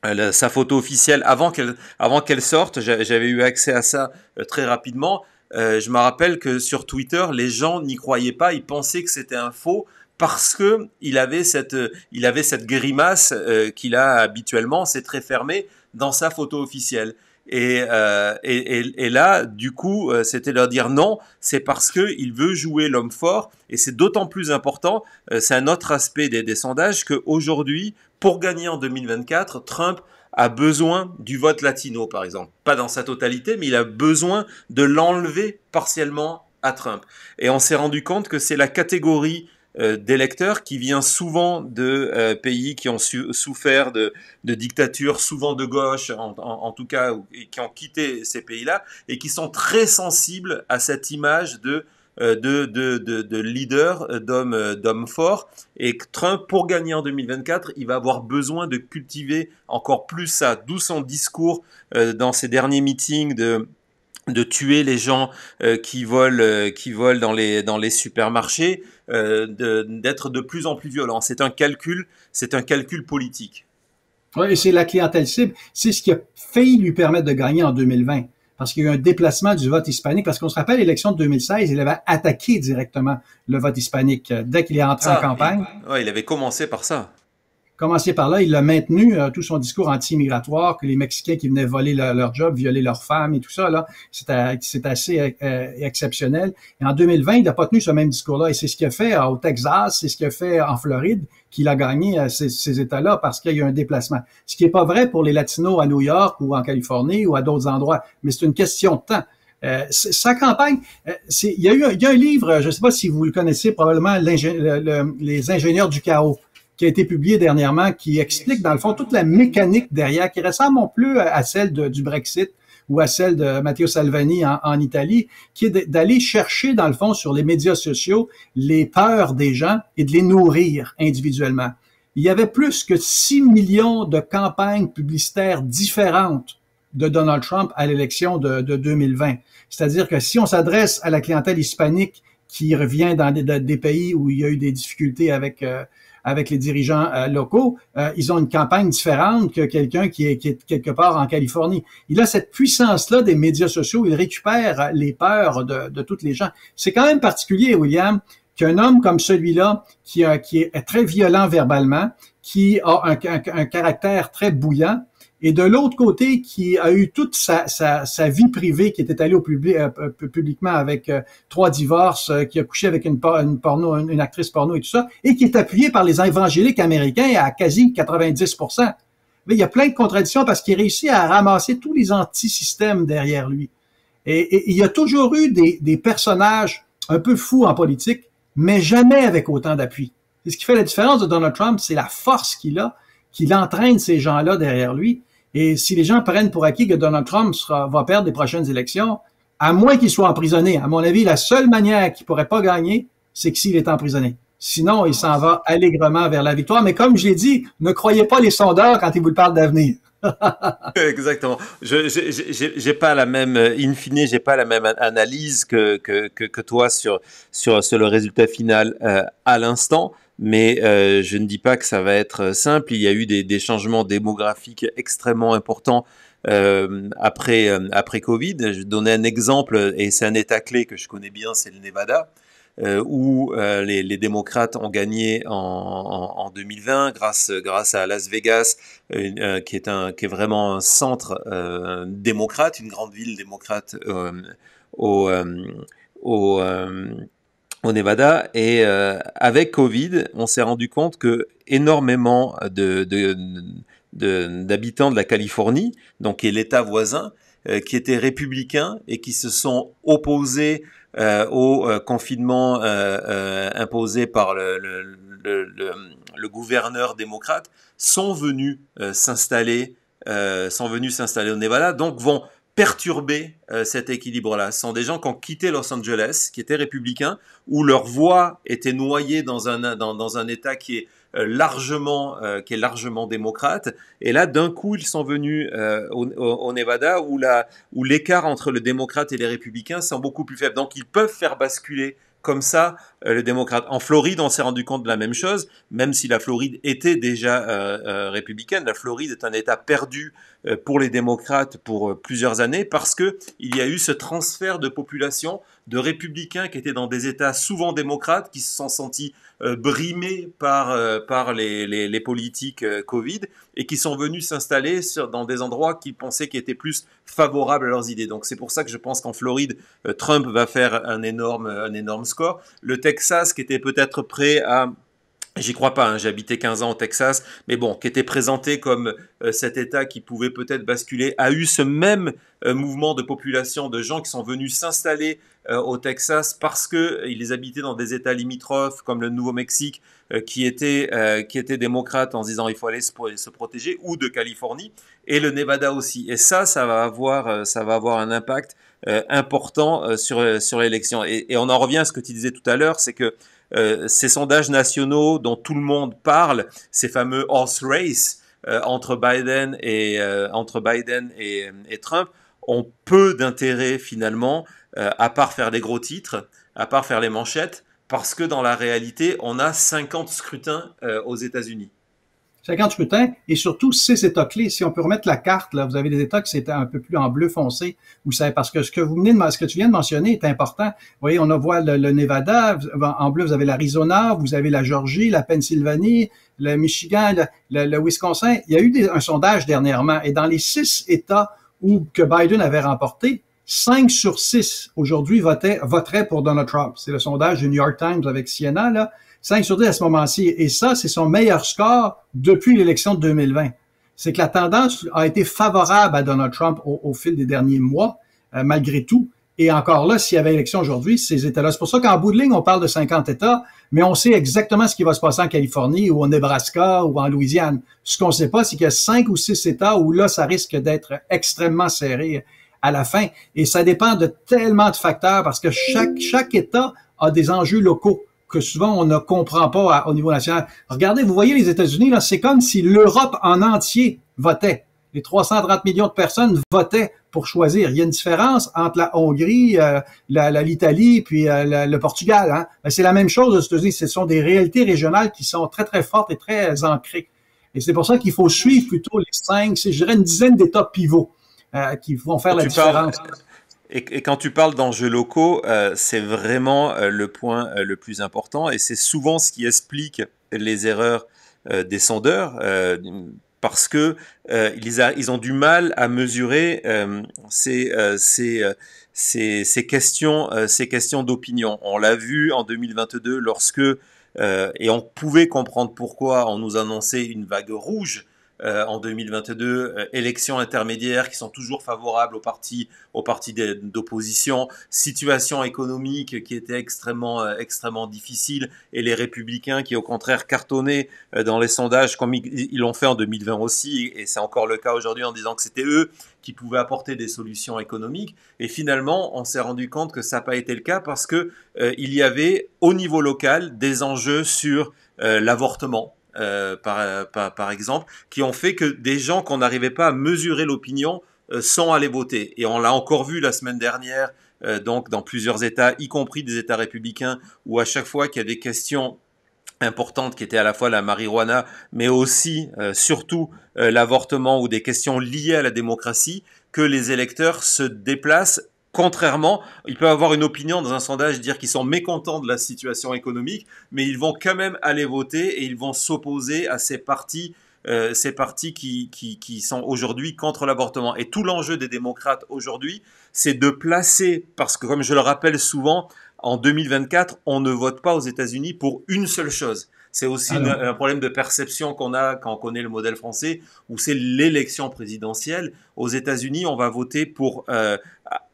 euh, sa photo officielle avant qu'elle avant qu'elle sorte, j'avais eu accès à ça très rapidement. je me rappelle que sur Twitter, les gens n'y croyaient pas, ils pensaient que c'était un faux parce que il avait cette il avait cette grimace qu'il a habituellement, c'est très fermé dans sa photo officielle. Euh, et, et, là, du coup, euh, c'était leur dire non, c'est parce qu'il veut jouer l'homme fort, et c'est d'autant plus important, euh, c'est un autre aspect des, des sondages, qu'aujourd'hui, pour gagner en 2024, Trump a besoin du vote latino, par exemple. Pas dans sa totalité, mais il a besoin de l'enlever partiellement à Trump. Et on s'est rendu compte que c'est la catégorie euh, d'électeurs qui vient souvent de euh, pays qui ont souffert de, de dictatures, souvent de gauche en, tout cas, et qui ont quitté ces pays-là, et qui sont très sensibles à cette image de euh, de, de, de, d'homme fort Et Trump, pour gagner en 2024, il va avoir besoin de cultiver encore plus ça, d'où son discours dans ses derniers meetings de, de tuer les gens euh, qui volent euh, qui volent dans les dans les supermarchés euh, d'être de, plus en plus violent c'est un calcul c'est un calcul politique oui, et c'est la clientèle cible c'est ce qui a failli lui permettre de gagner en 2020 parce qu'il y a eu un déplacement du vote hispanique parce qu'on se rappelle l'élection de 2016 il avait attaqué directement le vote hispanique dès qu'il est entré en ah, campagne il, il avait commencé par ça commencé par là, il a maintenu euh, tout son discours anti-immigratoire, que les Mexicains qui venaient voler leur, job, violer leurs femmes et tout ça, là, c'est assez euh, euh, exceptionnel. Et en 2020, il n'a pas tenu ce même discours-là. Et c'est ce qu'il a fait au Texas, c'est ce qu'il a fait en Floride, qu'il a gagné ces, ces États-là parce qu'il y a eu un déplacement. Ce qui n'est pas vrai pour les Latinos à New York ou en Californie ou à d'autres endroits, mais c'est une question de temps. sa campagne, il y a eu un, livre, je ne sais pas si vous le connaissez, probablement Les ingénieurs du chaos qui a été publié dernièrement, qui explique dans le fond toute la mécanique derrière, qui ressemble non plus à celle du Brexit ou à celle de Matteo Salvani en, Italie, qui est d'aller chercher dans le fond sur les médias sociaux les peurs des gens et de les nourrir individuellement. Il y avait plus que 6 millions de campagnes publicitaires différentes de Donald Trump à l'élection de, 2020. C'est-à-dire que si on s'adresse à la clientèle hispanique qui revient dans des, pays où il y a eu des difficultés avec euh, avec les dirigeants euh, locaux, euh, ils ont une campagne différente que quelqu'un qui est, qui quelque part en Californie. Il a cette puissance-là des médias sociaux, il récupère euh, les peurs de, toutes les gens. C'est quand même particulier, William, qu'un homme comme celui-là, qui, qui, est très violent verbalement, qui a un caractère très bouillant, et de l'autre côté qui a eu toute sa, sa, sa, vie privée qui était allée au public euh, publiquement avec euh, trois divorces, euh, qui a couché avec une, une porno, une, actrice porno et tout ça, et qui est appuyé par les évangéliques américains à quasi 90 Mais il y a plein de contradictions parce qu'il réussit à ramasser tous les antisystèmes derrière lui. Et, il y a toujours eu des, des personnages un peu fous en politique, mais jamais avec autant d'appui. ce qui fait la différence de Donald Trump, c'est la force qu'il a qu'il entraîne ces gens-là derrière lui. Et si les gens prennent pour acquis que Donald Trump sera, va perdre les prochaines élections, à moins qu'il soit emprisonné, à mon avis, la seule manière qu'il pourrait pas gagner, c'est que s'il est emprisonné. Sinon, il s'en va allègrement vers la victoire. Mais comme je l'ai dit, ne croyez pas les sondeurs quand ils vous parlent d'avenir. Exactement. Je n'ai pas la même, in j'ai pas la même euh, analyse que, toi sur, sur, le résultat final euh, à l'instant mais euh, je ne dis pas que ça va être euh, simple. Il y a eu des, des changements démographiques extrêmement importants euh, après, euh, après Covid. Je vais donner un exemple, et c'est un État clé que je connais bien, c'est le Nevada. Euh, où les, les, démocrates ont gagné en, en, 2020 grâce grâce à Las Vegas, qui est un qui est vraiment un centre démocrate, une grande ville démocrate au au au Nevada et euh, avec Covid, on s'est rendu compte que énormément de, d'habitants de, de la Californie, donc qui est l'État voisin, euh, qui étaient républicains et qui se sont opposés euh, au confinement imposé par le, le, le, le, gouverneur démocrate, sont venus s'installer, sont venus s'installer au Nevada, donc vont perturber euh, cet équilibre-là. Ce sont des gens qui ont quitté Los Angeles, qui étaient républicains, où leur voix était noyée dans un, dans, un État qui est euh, largement euh, qui est largement démocrate et là d'un coup ils sont venus au, Nevada où la où l'écart entre le démocrate et les républicains sont beaucoup plus faibles donc ils peuvent faire basculer comme ça euh, les démocrates. En Floride, on s'est rendu compte de la même chose, même si la Floride était déjà euh, euh, républicaine. La Floride est un État perdu pour les démocrates pour plusieurs années parce que il y a eu ce transfert de population de républicains qui étaient dans des États souvent démocrates qui se sont sentis brimés par par les, les, politiques Covid et qui sont venus s'installer dans des endroits qu'ils pensaient qui étaient plus favorables à leurs idées. Donc c'est pour ça que je pense qu'en Floride Trump va faire un énorme un énorme score. Le texte qui était peut-être prêt à J'y crois pas, j'ai habité 15 ans au Texas, mais bon, qui était présenté comme euh, cet État qui pouvait peut-être basculer, a eu ce même euh, mouvement de population de gens qui sont venus s'installer euh, au Texas parce qu'ils habitaient dans des États limitrophes comme le Nouveau-Mexique, qui était qui était démocrate en se disant il faut aller se, se, protéger, ou de Californie et le Nevada aussi. Et ça, ça va avoir ça va avoir un impact euh, important euh, sur, euh, sur l'élection. Et, on en revient à ce que tu disais tout à l'heure, c'est que ces sondages nationaux dont tout le monde parle, ces fameux horse race entre Biden et entre Biden et, Trump, ont peu d'intérêt finalement, à part faire des gros titres, à part faire les manchettes, parce que dans la réalité, on a 50 scrutins aux États-Unis. 50 scrutins et surtout six États clés. Si on peut remettre la carte, là, vous avez des États qui c'était un peu plus en bleu foncé, vous savez, parce que ce que vous venez de, ce que tu viens de mentionner est important. Vous voyez, on voit le, Nevada, en bleu vous avez l'Arizona, vous avez la Georgie, la Pennsylvanie, le Michigan, le, Wisconsin. Il y a eu un sondage dernièrement et dans les six États où que Biden avait remporté, 5 sur 6 aujourd'hui voteraient pour Donald Trump. C'est le sondage du New York Times avec Siena, là. 5 sur 10 à ce moment-ci. Et ça, c'est son meilleur score depuis l'élection de 2020. C'est que la tendance a été favorable à Donald Trump au, fil des derniers mois, euh, malgré tout. Et encore là, s'il y avait élection aujourd'hui, ces États-là. C'est pour ça qu'en bout de ligne, on parle de 50 États, mais on sait exactement ce qui va se passer en Californie ou au Nebraska ou en Louisiane. Ce qu'on ne sait pas, c'est qu'il y a 5 ou 6 États où là, ça risque d'être extrêmement serré à la fin. Et ça dépend de tellement de facteurs parce que chaque, chaque État a des enjeux locaux souvent on ne comprend pas au niveau national. Regardez, vous voyez les États-Unis, là, c'est comme si l'Europe en entier votait. Les 330 millions de personnes votaient pour choisir. Il y a une différence entre la Hongrie, euh, la, l'Italie, puis euh, le Portugal. Hein. c'est la même chose aux États-Unis. Ce sont des réalités régionales qui sont très, très fortes et très ancrées. Et c'est pour ça qu'il faut suivre plutôt les cinq, je dirais une dizaine d'États pivots euh, qui vont faire la différence. Et, quand tu parles d'enjeux locaux, euh, c'est vraiment euh, le point euh, le plus important et c'est souvent ce qui explique les erreurs des sondeurs parce que ils, ont du mal à mesurer ces, questions, ces questions d'opinion. On l'a vu en 2022 lorsque et on pouvait comprendre pourquoi on nous annonçait une vague rouge euh, en 2022, euh, élections intermédiaires qui sont toujours favorables aux partis, d'opposition, situation économique qui était extrêmement, euh, extrêmement difficile, et les républicains qui au contraire cartonnaient dans les sondages comme ils l'ont fait en 2020 aussi, et c'est encore le cas aujourd'hui en disant que c'était eux qui pouvaient apporter des solutions économiques. Et finalement, on s'est rendu compte que ça n'a pas été le cas parce que il y avait au niveau local des enjeux sur l'avortement euh, par, par, exemple, qui ont fait que des gens qu'on n'arrivait pas à mesurer l'opinion euh, sont allés voter. Et on l'a encore vu la semaine dernière, euh, donc dans plusieurs États, y compris des États républicains, où à chaque fois qu'il y a des questions importantes qui étaient à la fois la marijuana, mais aussi, surtout, l'avortement ou des questions liées à la démocratie, que les électeurs se déplacent Contrairement, ils peuvent avoir une opinion dans un sondage, dire qu'ils sont mécontents de la situation économique, mais ils vont quand même aller voter et ils vont s'opposer à ces partis. Euh, ces partis qui, qui sont aujourd'hui contre l'avortement. Et tout l'enjeu des démocrates aujourd'hui, c'est de placer, parce que comme je le rappelle souvent, en 2024, on ne vote pas aux États-Unis pour une seule chose. C'est aussi un problème de perception qu'on a quand on connaît le modèle français, où c'est l'élection présidentielle. Aux États-Unis, on va voter pour euh,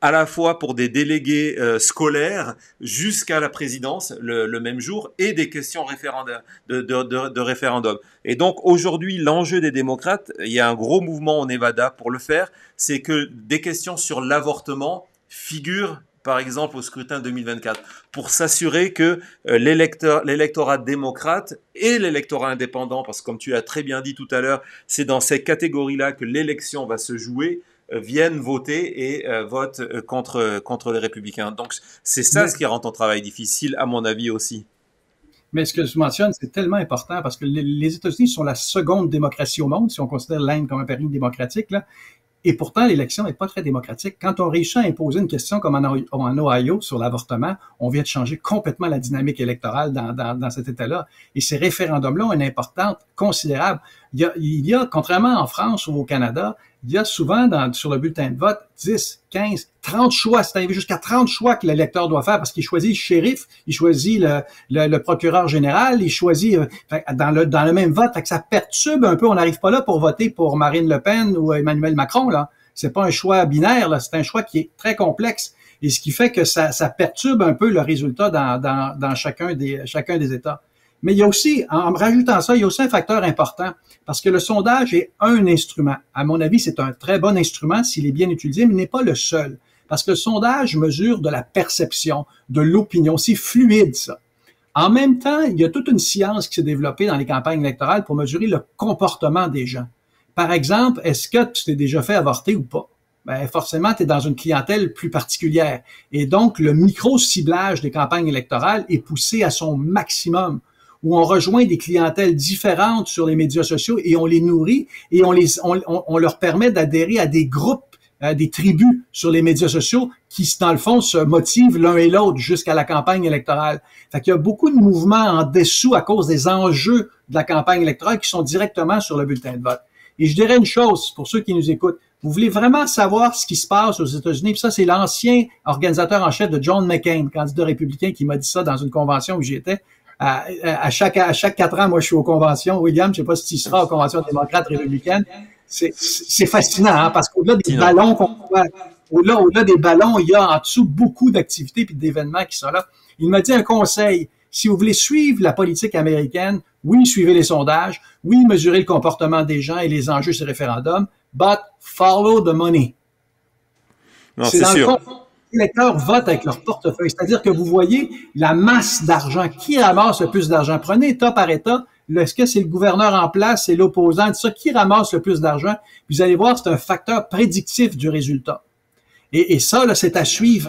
à la fois pour des délégués euh, scolaires jusqu'à la présidence le, même jour et des questions référendaires, de, de référendum. Et donc aujourd'hui, l'enjeu des démocrates, il y a un gros mouvement au Nevada pour le faire, c'est que des questions sur l'avortement figurent par exemple, au scrutin 2024, pour s'assurer que euh, l'électorat démocrate et l'électorat indépendant, parce que comme tu as très bien dit tout à l'heure, c'est dans ces catégories-là que l'élection va se jouer, euh, viennent voter et euh, votent contre, contre les républicains. Donc c'est ça ce qui rend ton travail difficile, à mon avis aussi. Mais ce que je mentionne, c'est tellement important parce que les, États-Unis sont la seconde démocratie au monde, si on considère l'Inde comme un pays démocratique. Là. Et pourtant, l'élection n'est pas très démocratique. Quand on réussit à imposer une question comme en Ohio sur l'avortement, on vient de changer complètement la dynamique électorale dans, cet État-là. Et ces référendums-là ont une importance considérable. il y a, contrairement en France ou au Canada, il y a souvent dans, sur le bulletin de vote 10, 15, 30 choix. C'est arrivé jusqu'à 30 choix que l'électeur doit faire parce qu'il choisit le shérif, il choisit le, le, procureur général, il choisit euh, dans le, dans le même vote. que ça perturbe un peu. On n'arrive pas là pour voter pour Marine Le Pen ou Emmanuel Macron. là. C'est pas un choix binaire, là. c'est un choix qui est très complexe. Et ce qui fait que ça, ça perturbe un peu le résultat dans, dans, dans chacun, des, chacun des États. Mais il y a aussi, en me rajoutant ça, il y a aussi un facteur important parce que le sondage est un instrument. À mon avis, c'est un très bon instrument s'il est bien utilisé, mais n'est pas le seul. Parce que le sondage mesure de la perception, de l'opinion. C'est fluide, ça. En même temps, il y a toute une science qui s'est développée dans les campagnes électorales pour mesurer le comportement des gens. Par exemple, est-ce que tu t'es déjà fait avorter ou pas? Ben, forcément, tu es dans une clientèle plus particulière. Et donc, le micro-ciblage des campagnes électorales est poussé à son maximum où on rejoint des clientèles différentes sur les médias sociaux et on les nourrit et on, les, on, on leur permet d'adhérer à des groupes à des tribus sur les médias sociaux qui, dans le fond, se motivent l'un et l'autre jusqu'à la campagne électorale. Fait qu'il y a beaucoup de mouvements en dessous à cause des enjeux de la campagne électorale qui sont directement sur le bulletin de vote. Et je dirais une chose pour ceux qui nous écoutent. Vous voulez vraiment savoir ce qui se passe aux États-Unis. ça, c'est l'ancien organisateur en chef de John McCain, candidat républicain, qui m'a dit ça dans une convention où j'étais à, chaque, à chaque quatre ans, moi, je suis aux conventions. William, je ne sais pas si tu seras aux conventions démocrates républicaines. C'est fascinant, hein, parce qu'au-delà des ballons qu'on voit, au-delà des ballons, il y a en dessous beaucoup d'activités et d'événements qui sont là. Il m'a dit un conseil. Si vous voulez suivre la politique américaine, oui, suivez les sondages, oui, mesurez le comportement des gens et les enjeux de ce référendum, but follow the money. Non, c'est sûr. Fond, les électeurs votent avec leur portefeuille. C'est-à-dire que vous voyez la masse d'argent. Qui ramasse le plus d'argent? Prenez État par État. Est-ce que c'est le gouverneur en place, c'est l'opposant, ça? Qui ramasse le plus d'argent? Vous allez voir, c'est un facteur prédictif du résultat. Et, ça, c'est à suivre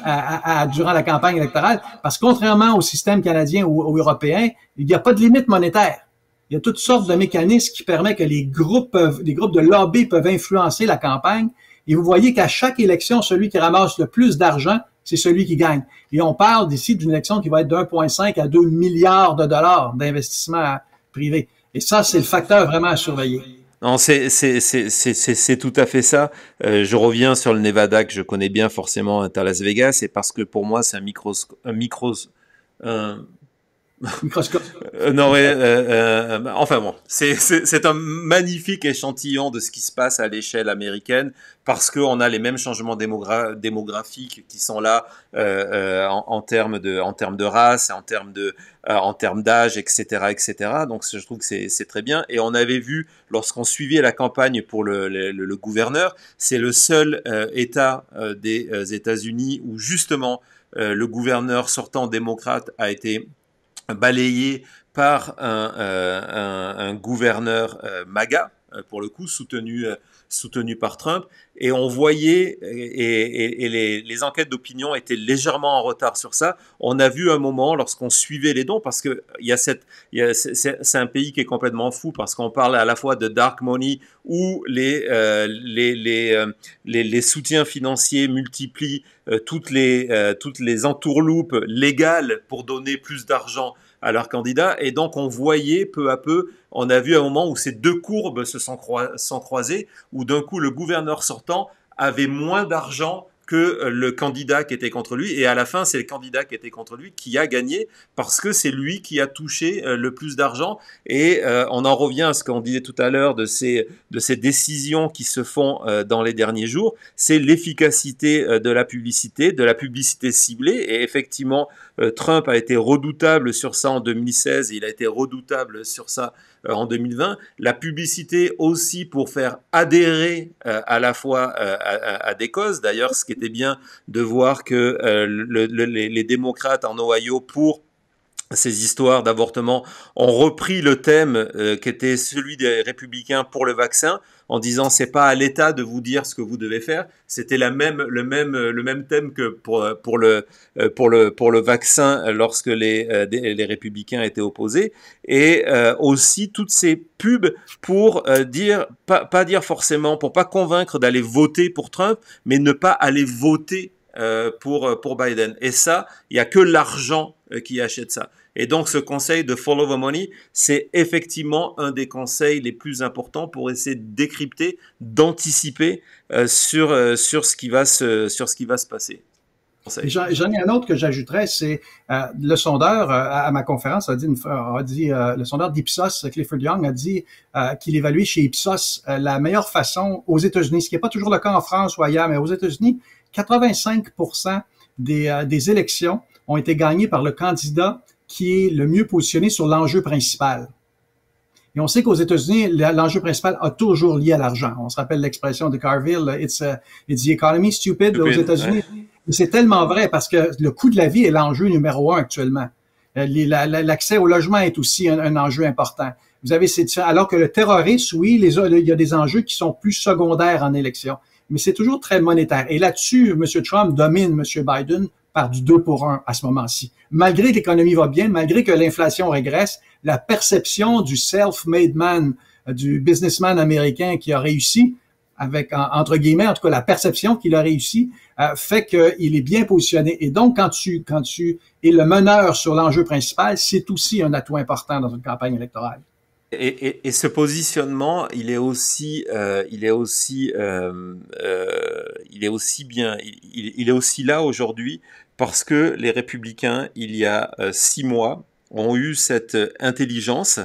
durant la campagne électorale, parce que contrairement au système canadien ou, ou européen, il n'y a pas de limite monétaire. Il y a toutes sortes de mécanismes qui permettent que les groupes, peuvent, les groupes de lobby peuvent influencer la campagne et vous voyez qu'à chaque élection, celui qui ramasse le plus d'argent, c'est celui qui gagne. Et on parle d'ici d'une élection qui va être de 1,5 à 2 milliards de dollars d'investissement privé. Et ça, c'est le facteur vraiment à surveiller. Non, c'est tout à fait ça. Euh, je reviens sur le Nevada que je connais bien forcément à Las Vegas, et parce que pour moi, c'est un micro... un un, Euh, non, euh, euh, enfin bon, c'est un magnifique échantillon de ce qui se passe à l'échelle américaine parce qu'on a les mêmes changements démographiques qui sont là euh, en, en, termes de, en termes de race, en termes de, en termes d'âge, etc., etc. Donc je trouve que c'est très bien. Et on avait vu lorsqu'on suivait la campagne pour le, le, le gouverneur, c'est le seul État des États-Unis où justement le gouverneur sortant démocrate a été balayé par un, euh, gouverneur euh, MAGA, euh, pour le coup, soutenu, soutenu par Trump, et on voyait, et, les, enquêtes d'opinion étaient légèrement en retard sur ça, on a vu un moment lorsqu'on suivait les dons, parce que il y a cette, c'est un pays qui est complètement fou, parce qu'on parle à la fois de dark money, où les, euh, les, euh, les, les, soutiens financiers multiplient euh, toutes, les, toutes les entourloupes légales pour donner plus d'argent à leurs candidats. Et donc, on voyait peu à peu, on a vu un moment où ces deux courbes se sont, croisées, où d'un coup, le gouverneur sort avait moins d'argent que euh, le candidat qui était contre lui. Et à la fin, c'est le candidat qui était contre lui qui a gagné parce que c'est lui qui a touché euh, le plus d'argent. Et euh, on en revient à ce qu'on disait tout à l'heure de ces, de ces décisions qui se font dans les derniers jours. C'est l'efficacité de la publicité, de la publicité ciblée. Et effectivement, euh, Trump a été redoutable sur ça en 2016, il a été redoutable sur ça euh, en 2020. La publicité aussi pour faire adhérer euh, à la fois à, des causes. D'ailleurs, ce qui était bien de voir que les démocrates en Ohio, pour ces histoires d'avortement ont repris le thème euh, qui était celui des républicains pour le vaccin en disant c'est pas à l'État de vous dire ce que vous devez faire. C'était la même le même le même thème que pour euh, pour le euh, pour le pour le vaccin lorsque les les républicains étaient opposés et aussi toutes ces pubs pour dire pas pas dire forcément pour pas convaincre d'aller voter pour Trump mais ne pas aller voter pour pour Biden. Et ça, il y a que l'argent qui achète ça. Et donc ce conseil de follow the money, c'est effectivement un des conseils les plus importants pour essayer de décrypter, d'anticiper euh, sur, euh, sur, ce qui va se, sur ce qui va se passer. J'en ai un autre que j'ajouterais, c'est euh, le sondeur à, ma conférence a dit, une, a dit le sondeur d'Ipsos, Clifford Young, a dit qu'il évaluait chez Ipsos la meilleure façon aux États-Unis, ce qui n'est pas toujours le cas en France ou ailleurs, mais aux États-Unis, 85 des, des élections ont été gagnées par le candidat qui est le mieux positionné sur l'enjeu principal. Et on sait qu'aux États-Unis, l'enjeu principal a toujours lié à l'argent. On se rappelle l'expression de Carville, it's, it's the economy stupid, aux États-Unis. C'est tellement vrai parce que le coût de la vie est l'enjeu numéro un actuellement. Euh, l'accès au logement est aussi un, enjeu important. Vous avez alors que le terrorisme, oui, il y a des enjeux qui sont plus secondaires en élection, mais c'est toujours très monétaire. Et là-dessus, M. Trump domine M. Biden par du 2 pour 1 à ce moment-ci. Malgré que l'économie va bien, malgré que l'inflation régresse, la perception du self-made man, euh, du businessman américain qui a réussi, avec entre guillemets, en tout cas la perception qu'il a réussi, euh, fait qu'il est bien positionné. Et donc, quand tu, quand tu es le meneur sur l'enjeu principal, c'est aussi un atout important dans une campagne électorale. Et, et, ce positionnement, il est aussi, il est aussi, euh, il est aussi euh, bien, il est aussi là aujourd'hui parce que les républicains, il y a euh, six mois, ont eu cette euh, intelligence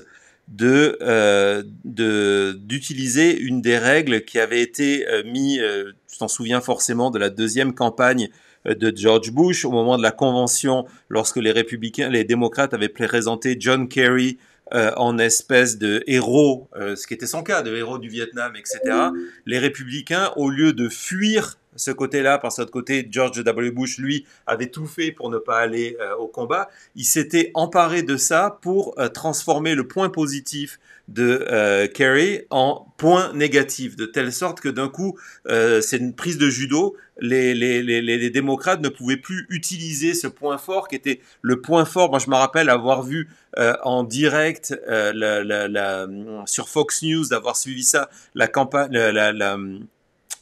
euh, de d'utiliser une des règles qui avait été mise, tu t'en souviens forcément, de la deuxième campagne de George Bush au moment de la convention, lorsque les républicains, les démocrates avaient présenté John Kerry en espèce de héros, ce qui était son cas, de héros du Vietnam, etc. Les républicains, au lieu de fuir ce côté-là, par ce côté, George W. Bush, lui, avait tout fait pour ne pas aller euh, au combat. Il s'était emparé de ça pour euh, transformer le point positif de euh, Kerry en point négatif, de telle sorte que d'un coup, c'est une prise de judo, les, les, les, les, démocrates ne pouvaient plus utiliser ce point fort qui était le point fort. Moi, je me rappelle avoir vu en direct la, sur Fox News, d'avoir suivi ça, la campagne, la,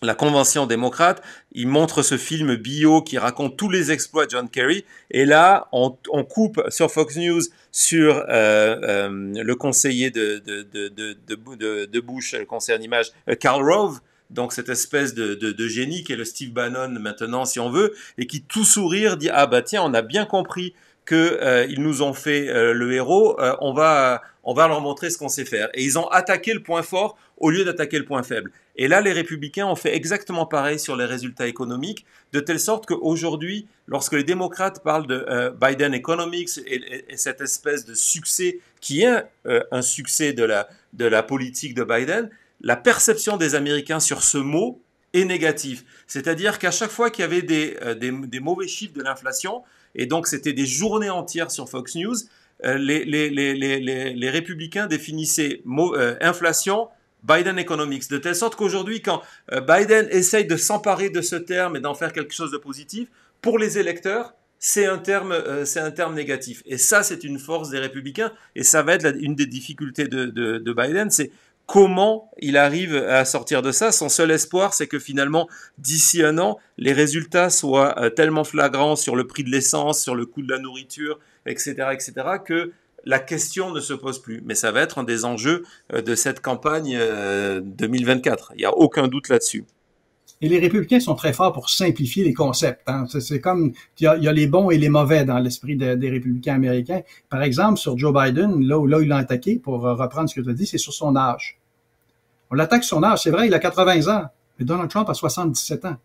la Convention démocrate, il montre ce film bio qui raconte tous les exploits de John Kerry. Et là, on, coupe sur Fox News, sur euh, euh, le conseiller de, de, de, de, Bush, le conseiller en euh, Karl Rove, donc cette espèce de, génie qui est le Steve Bannon maintenant, si on veut, et qui tout sourire dit ah bah tiens, on a bien compris qu'ils nous ont fait le héros, on va on va leur montrer ce qu'on sait faire. Et ils ont attaqué le point fort au lieu d'attaquer le point faible. Et là, les républicains ont fait exactement pareil sur les résultats économiques, de telle sorte qu'aujourd'hui, lorsque les démocrates parlent de euh, Biden Economics et, cette espèce de succès qui est euh, un succès de la, politique de Biden, la perception des Américains sur ce mot est négative. C'est-à-dire qu'à chaque fois qu'il y avait des euh, mauvais chiffres de l'inflation, et donc c'était des journées entières sur Fox News, euh, les, républicains définissaient euh, inflation Biden Economics, de telle sorte qu'aujourd'hui, quand euh, Biden essaye de s'emparer de ce terme et d'en faire quelque chose de positif, pour les électeurs, c'est un terme, c'est un terme négatif. Et ça, c'est une force des républicains. Et ça va être une des difficultés de, Biden, c'est comment il arrive à sortir de ça. Son seul espoir, c'est que finalement, d'ici un an, les résultats soient tellement flagrants sur le prix de l'essence, sur le coût de la nourriture, etc., etc., que la question ne se pose plus. Mais ça va être un des enjeux euh, de cette campagne 2024. Euh, il n'y a aucun doute là-dessus. Et les républicains sont très forts pour simplifier les concepts. Hein. C'est comme il y, a, les bons et les mauvais dans l'esprit des républicains américains. Par exemple, sur Joe Biden, là où, là l'a attaqué, pour euh, reprendre ce que tu as dit, c'est sur son âge. On l'attaque sur son âge. C'est vrai, il a 80 ans, mais Donald Trump a 77 ans.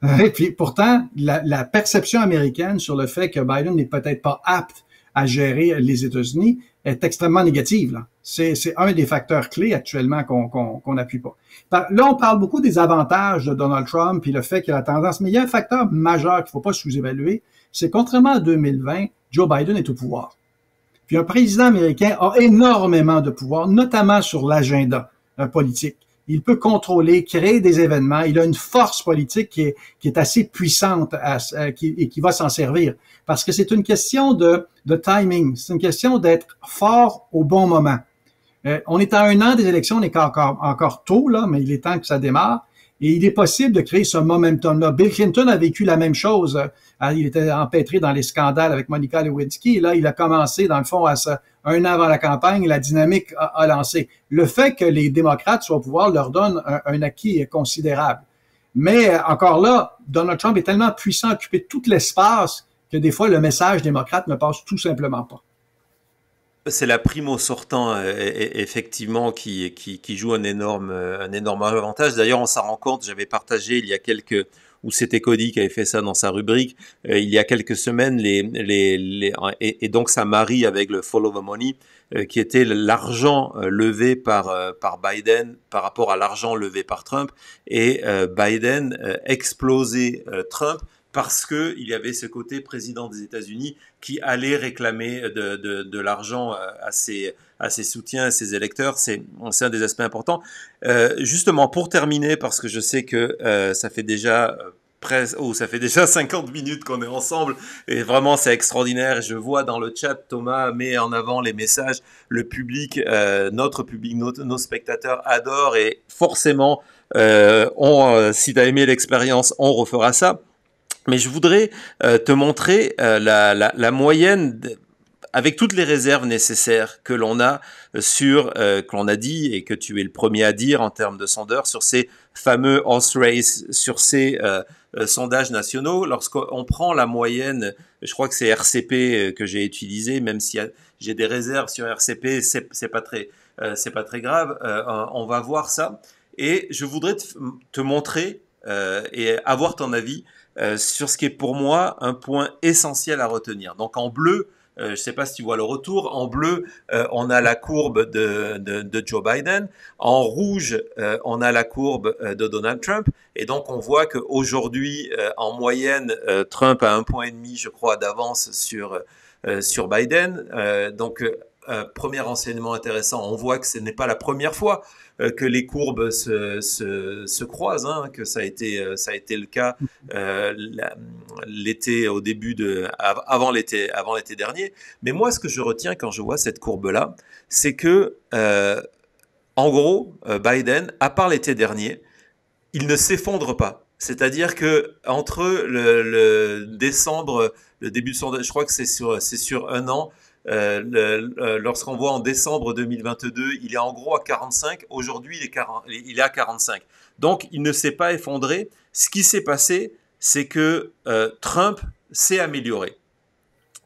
Et puis pourtant, la perception américaine sur le fait que Biden n'est peut-être pas apte à gérer les États-Unis est extrêmement négative. C'est, un des facteurs clés actuellement qu'on n'appuie pas. Là, on parle beaucoup des avantages de Donald Trump et le fait qu'il a tendance, mais il y a un facteur majeur qu'il ne faut pas sous-évaluer, c'est contrairement à 2020, Joe Biden est au pouvoir. Puis un président américain a énormément de pouvoir, notamment sur l'agenda euh, politique il peut contrôler, créer des événements. Il a une force politique qui est, assez puissante et qui va s'en servir. Parce que c'est une question de, timing. C'est une question d'être fort au bon moment. Euh, on est à un an des élections, on est encore, encore tôt, là, mais il est temps que ça démarre. Et il est possible de créer ce momentum-là. Bill Clinton a vécu la même chose. Euh, il était empêtré dans les scandales avec Monica Lewinsky. Là, il a commencé, dans le fond, à se, un an avant la campagne, la dynamique a, lancé. Le fait que les démocrates soient au pouvoir leur donne un, acquis considérable. Mais euh, encore là, Donald Trump est tellement puissant, occuper tout l'espace, que des fois, le message démocrate ne passe tout simplement pas. C'est la prime au sortant, euh, e, e, effectivement, qui, joue un énorme, euh, un énorme avantage. D'ailleurs, on s'en rend compte, j'avais partagé il y a quelques, où c'était Cody qui avait fait ça dans sa rubrique euh, il y a quelques semaines. Les, les, et, donc ça marie avec le follow the money, euh, qui était l'argent euh, levé par par Biden par rapport à l'argent levé par Trump et Biden explosait Trump parce que il y avait ce côté président des États-Unis qui allait réclamer euh, de, de, de l'argent euh, à ses, à ses soutiens, à ses électeurs. C'est un des aspects importants. Euh, justement, pour terminer, parce que je sais que euh, ça fait déjà presque, oh, ça fait déjà 50 minutes qu'on est ensemble et vraiment c'est extraordinaire. Je vois dans le chat Thomas met en avant les messages, le public, notre public, nos, spectateurs adorent et forcément, on, si as aimé l'expérience, on refera ça mais je voudrais euh, te montrer euh, la, moyenne avec toutes les réserves nécessaires que l'on a euh, sur, que l'on a dit et que tu es le premier à dire en termes de sondeurs, sur ces fameux horse race, sur ces sondages nationaux. Lorsqu'on prend la moyenne, je crois que c'est RCP que j'ai utilisé, même si j'ai des réserves sur RCP, c'est, c'est pas très, grave. on va voir ça. Et je voudrais te montrer et avoir ton avis euh, sur ce qui est pour moi un point essentiel à retenir. Donc en bleu, euh, je ne sais pas si tu vois le retour. En bleu, euh, on a la courbe de, de, Joe Biden. En rouge, on a la courbe de Donald Trump. Et donc, on voit qu'aujourd'hui, en moyenne, Trump a un point et demi, je crois, d'avance sur sur Biden. donc euh, premier enseignement intéressant, on voit que ce n'est pas la première fois euh, que les courbes se, croisent, hein, que ça a été, euh, ça a été le cas l'été au début de avant l'été avant l'été dernier. Mais moi, ce que je retiens quand je vois cette courbe là, c'est que en gros, Biden, à part l'été dernier, il ne s'effondre pas. C'est-à-dire que entre le, décembre, le début de sondage, je crois que c'est c'est sur un an. Euh, euh, lorsqu'on voit en décembre 2022, il est en gros à 45. Aujourd'hui, il, est à 45. Donc, il ne s'est pas effondré. Ce qui s'est passé, c'est que euh, Trump s'est amélioré.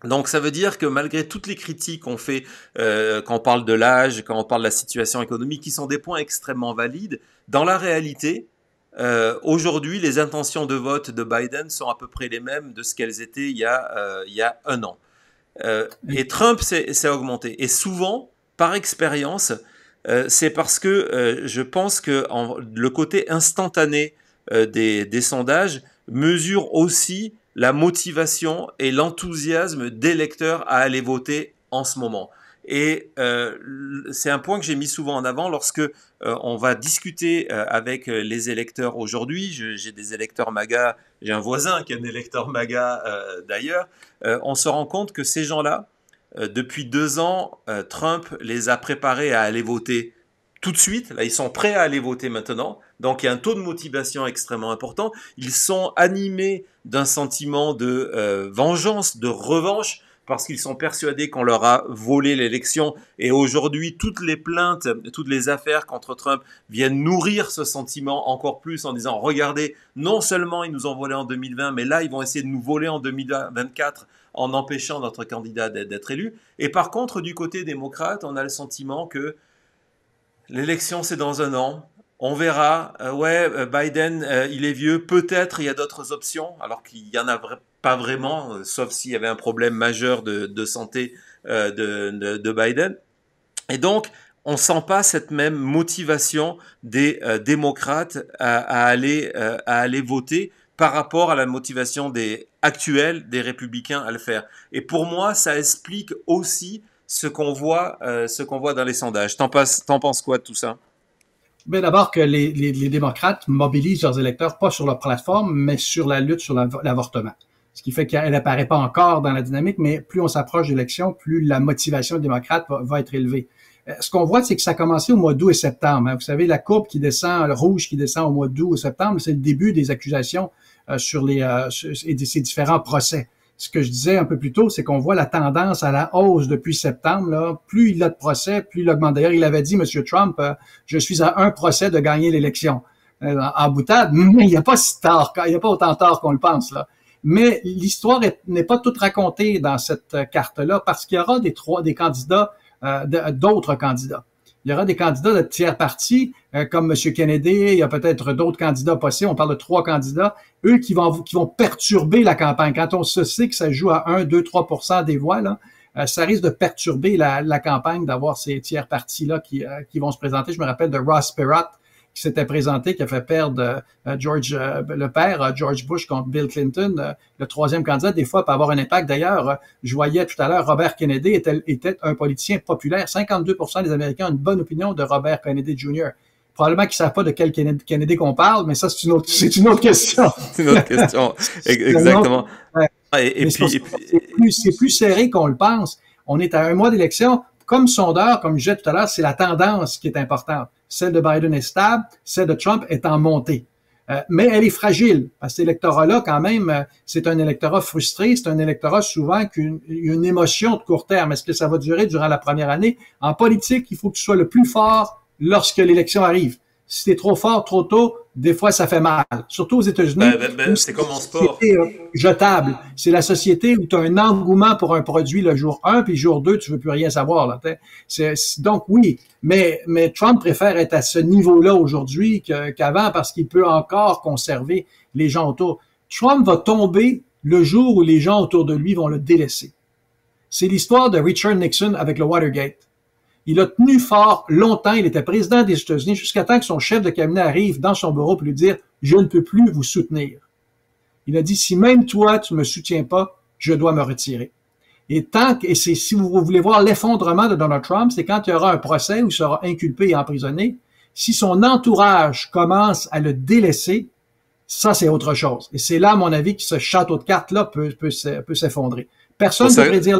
Donc ça veut dire que malgré toutes les critiques qu'on fait quand on parle de l'âge, quand on parle de la situation économique, qui sont des points extrêmement valides, dans la réalité, aujourd'hui, les intentions de vote de Biden sont à peu près les mêmes de ce qu'elles étaient il y a un an. Euh, et Trump, c'est augmenté. Et souvent, par expérience, euh, c'est parce que euh, je pense que le côté instantané des, des, sondages mesure aussi la motivation et l'enthousiasme des lecteurs à aller voter en ce moment. Et c'est un point que j'ai mis souvent en avant lorsque euh, on va discuter euh, avec euh, les électeurs aujourd'hui. J'ai des électeurs MAGA, j'ai un voisin qui est un électeur MAGA d'ailleurs. on se rend compte que ces gens-là, depuis deux ans, Trump les a préparés à aller voter tout de suite. Là, ils sont prêts à aller voter maintenant. Donc, il y a un taux de motivation extrêmement important. Ils sont animés d'un sentiment de vengeance, de revanche parce qu'ils sont persuadés qu'on leur a volé l'élection. Et aujourd'hui, toutes les plaintes, toutes les affaires contre Trump viennent nourrir ce sentiment encore plus en disant, regardez, non seulement ils nous ont volé en 2020, mais là, ils vont essayer de nous voler en 2024 en empêchant notre candidat d'être élu. Et par contre, du côté démocrate, on a le sentiment que l'élection, c'est dans un an on verra. Euh, ouais, euh, Biden, euh, il est vieux. Peut-être il y a d'autres options, alors qu'il n'y en a pas vraiment, sauf s'il y avait un problème majeur de, santé de, Biden. Et donc, on sent pas cette même motivation des démocrates à, aller, à aller voter par rapport à la motivation des actuelle des républicains à le faire. Et pour moi, ça explique aussi ce qu'on voit, ce voit dans les sondages. T'en penses quoi de tout ça d'abord que les, démocrates mobilisent leurs électeurs pas sur leur plateforme, mais sur la lutte sur l'avortement. Ce qui fait qu'elle n'apparaît pas encore dans la dynamique, mais plus on s'approche de l'élection, plus la motivation démocrate va, va être élevée. Euh, ce qu'on voit, c'est que ça a commencé au mois d'août et septembre. Hein. Vous savez, la courbe qui descend, le rouge qui descend au mois d'août et septembre, c'est le début des accusations euh, sur les euh, et de ces différents procès ce que je disais un peu plus tôt, c'est qu'on voit la tendance à la hausse depuis septembre. Plus il a de procès, plus il augmente. D'ailleurs, il avait dit, Monsieur Trump, euh, je suis à un procès de gagner l'élection. À euh, en boutade, il n'y a pas si tard, il n'y a pas autant tard qu'on le pense. Là. Mais l'histoire n'est pas toute racontée dans cette carte-là parce qu'il y aura des trois, des candidats, euh, d'autres candidats. Il y aura des candidats de tiers partis, comme M. Kennedy, il y a peut-être d'autres candidats possibles. On parle de trois candidats eux qui vont, qui vont perturber la campagne. Quand on se sait que ça joue à 1, 2, 3 des voix, là, euh, ça risque de perturber la, campagne d'avoir ces tiers partis-là qui, euh, qui vont se présenter. Je me rappelle de Ross Perot qui s'était présenté, qui a fait perdre euh, George, le père, George Bush contre Bill Clinton, le troisième candidat, des fois peut avoir un impact. D'ailleurs, je voyais tout à l'heure, Robert Kennedy était, était un politicien populaire. 52 des Américains ont une bonne opinion de Robert Kennedy Jr probablement qu'ils ne savent pas de quel Kennedy qu'on parle, mais ça, c'est une autre, c'est une autre question. c'est une autre question. Exactement. c'est, plus, serré qu'on le pense. On est à un mois d'élection. Comme sondeur, comme je disais tout à l'heure, c'est la tendance qui est importante. Celle de Biden est stable, celle de Trump est en montée. Euh, mais elle est fragile. Parce que cet électorat-là, quand même, euh, c'est un électorat frustré, c'est un électorat souvent qu'une une émotion de court terme. Est-ce que ça va durer durant la première année? En politique, il faut que tu sois le plus fort lorsque l'élection arrive. Si t'es trop fort, trop tôt, des fois, ça fait mal. Surtout aux États-Unis. Ben, ben, ben, c'est comme en sport. C'est euh, jetable. C'est la société où tu as un engouement pour un produit le jour 1, puis le jour 2, tu veux plus rien savoir. Là. donc oui, mais, Trump préfère être à ce niveau-là aujourd'hui qu'avant parce qu'il peut encore conserver les gens autour. Trump va tomber le jour où les gens autour de lui vont le délaisser. C'est l'histoire de Richard Nixon avec le Watergate. Il a tenu fort longtemps. Il était président des États-Unis jusqu'à temps que son chef de cabinet arrive dans son bureau pour lui dire Je ne peux plus vous soutenir. Il a dit Si même toi, tu ne me soutiens pas, je dois me retirer. Et tant que, et c'est, si vous voulez voir l'effondrement de Donald Trump, c'est quand il y aura un procès où il sera inculpé et emprisonné. Si son entourage commence à le délaisser, ça, c'est autre chose. Et c'est là, à mon avis, que ce château de cartes-là peut, s'effondrer. Personne ne devrait dire,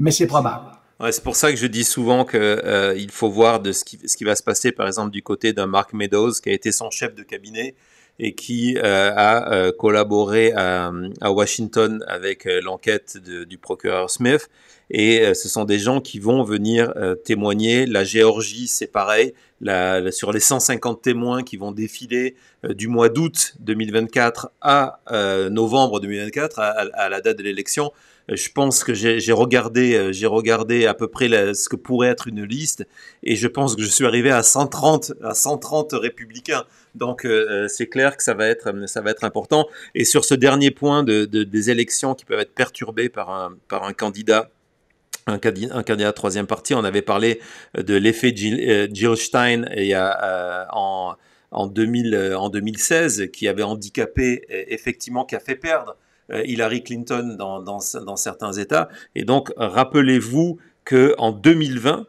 mais c'est probable c'est pour ça que je dis souvent qu'il euh, faut voir de ce qui, va se passer, par exemple, du côté d'un Mark Meadows, qui a été son chef de cabinet et qui euh, a euh, collaboré à, Washington avec l'enquête du procureur Smith. Et ce sont des gens qui vont venir témoigner. La Géorgie, c'est pareil. sur les 150 témoins qui vont défiler du mois d'août 2024 à novembre 2024, à la date de l'élection, je pense que j'ai regardé, euh, j'ai regardé à peu près ce que pourrait être une liste, et je pense que je suis arrivé à 130, à 130 républicains. Donc euh, euh, c'est clair que ça va être, ça va être important. Et sur ce dernier point de, des élections qui peuvent être perturbées par un, par un candidat un candidat, troisième parti. On avait parlé de l'effet Jill, Stein en, 2000, en 2016 qui avait handicapé, effectivement, qui a fait perdre euh, Hillary Clinton dans, dans, certains États. Et donc, rappelez-vous qu'en 2020,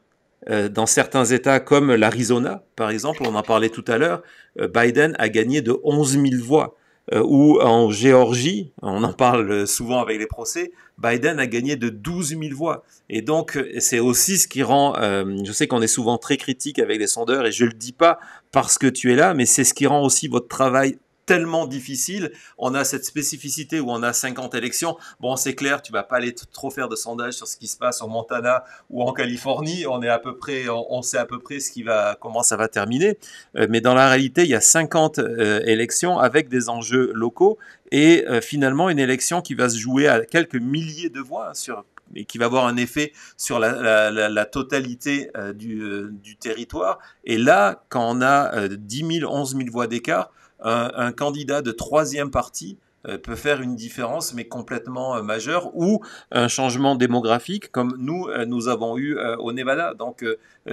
euh, dans certains États comme l'Arizona, par exemple, on en parlait tout à l'heure, euh, Biden a gagné de 11 000 voix. ou en Géorgie, on en parle souvent avec les procès, Biden a gagné de 12 000 voix. Et donc, c'est aussi ce qui rend, je sais qu'on est souvent très critique avec les sondeurs, et je le dis pas parce que tu es là, mais c'est ce qui rend aussi votre travail tellement difficile. On a cette spécificité où on a 50 élections. Bon, c'est clair, tu vas pas aller trop faire de sondages sur ce qui se passe en Montana ou en Californie. On est à peu près, on, sait à peu près ce qui va, comment ça va terminer. Euh, mais dans la réalité, il y a 50 euh, élections avec des enjeux locaux et euh, finalement une élection qui va se jouer à quelques milliers de voix et hein, qui va avoir un effet sur la, totalité du, territoire. Et là, quand on a 10 000, 11 000 voix d'écart, un, candidat de troisième parti euh, peut faire une différence, mais complètement euh, majeure, ou un changement démographique comme nous, euh, nous avons eu au Nevada. Donc,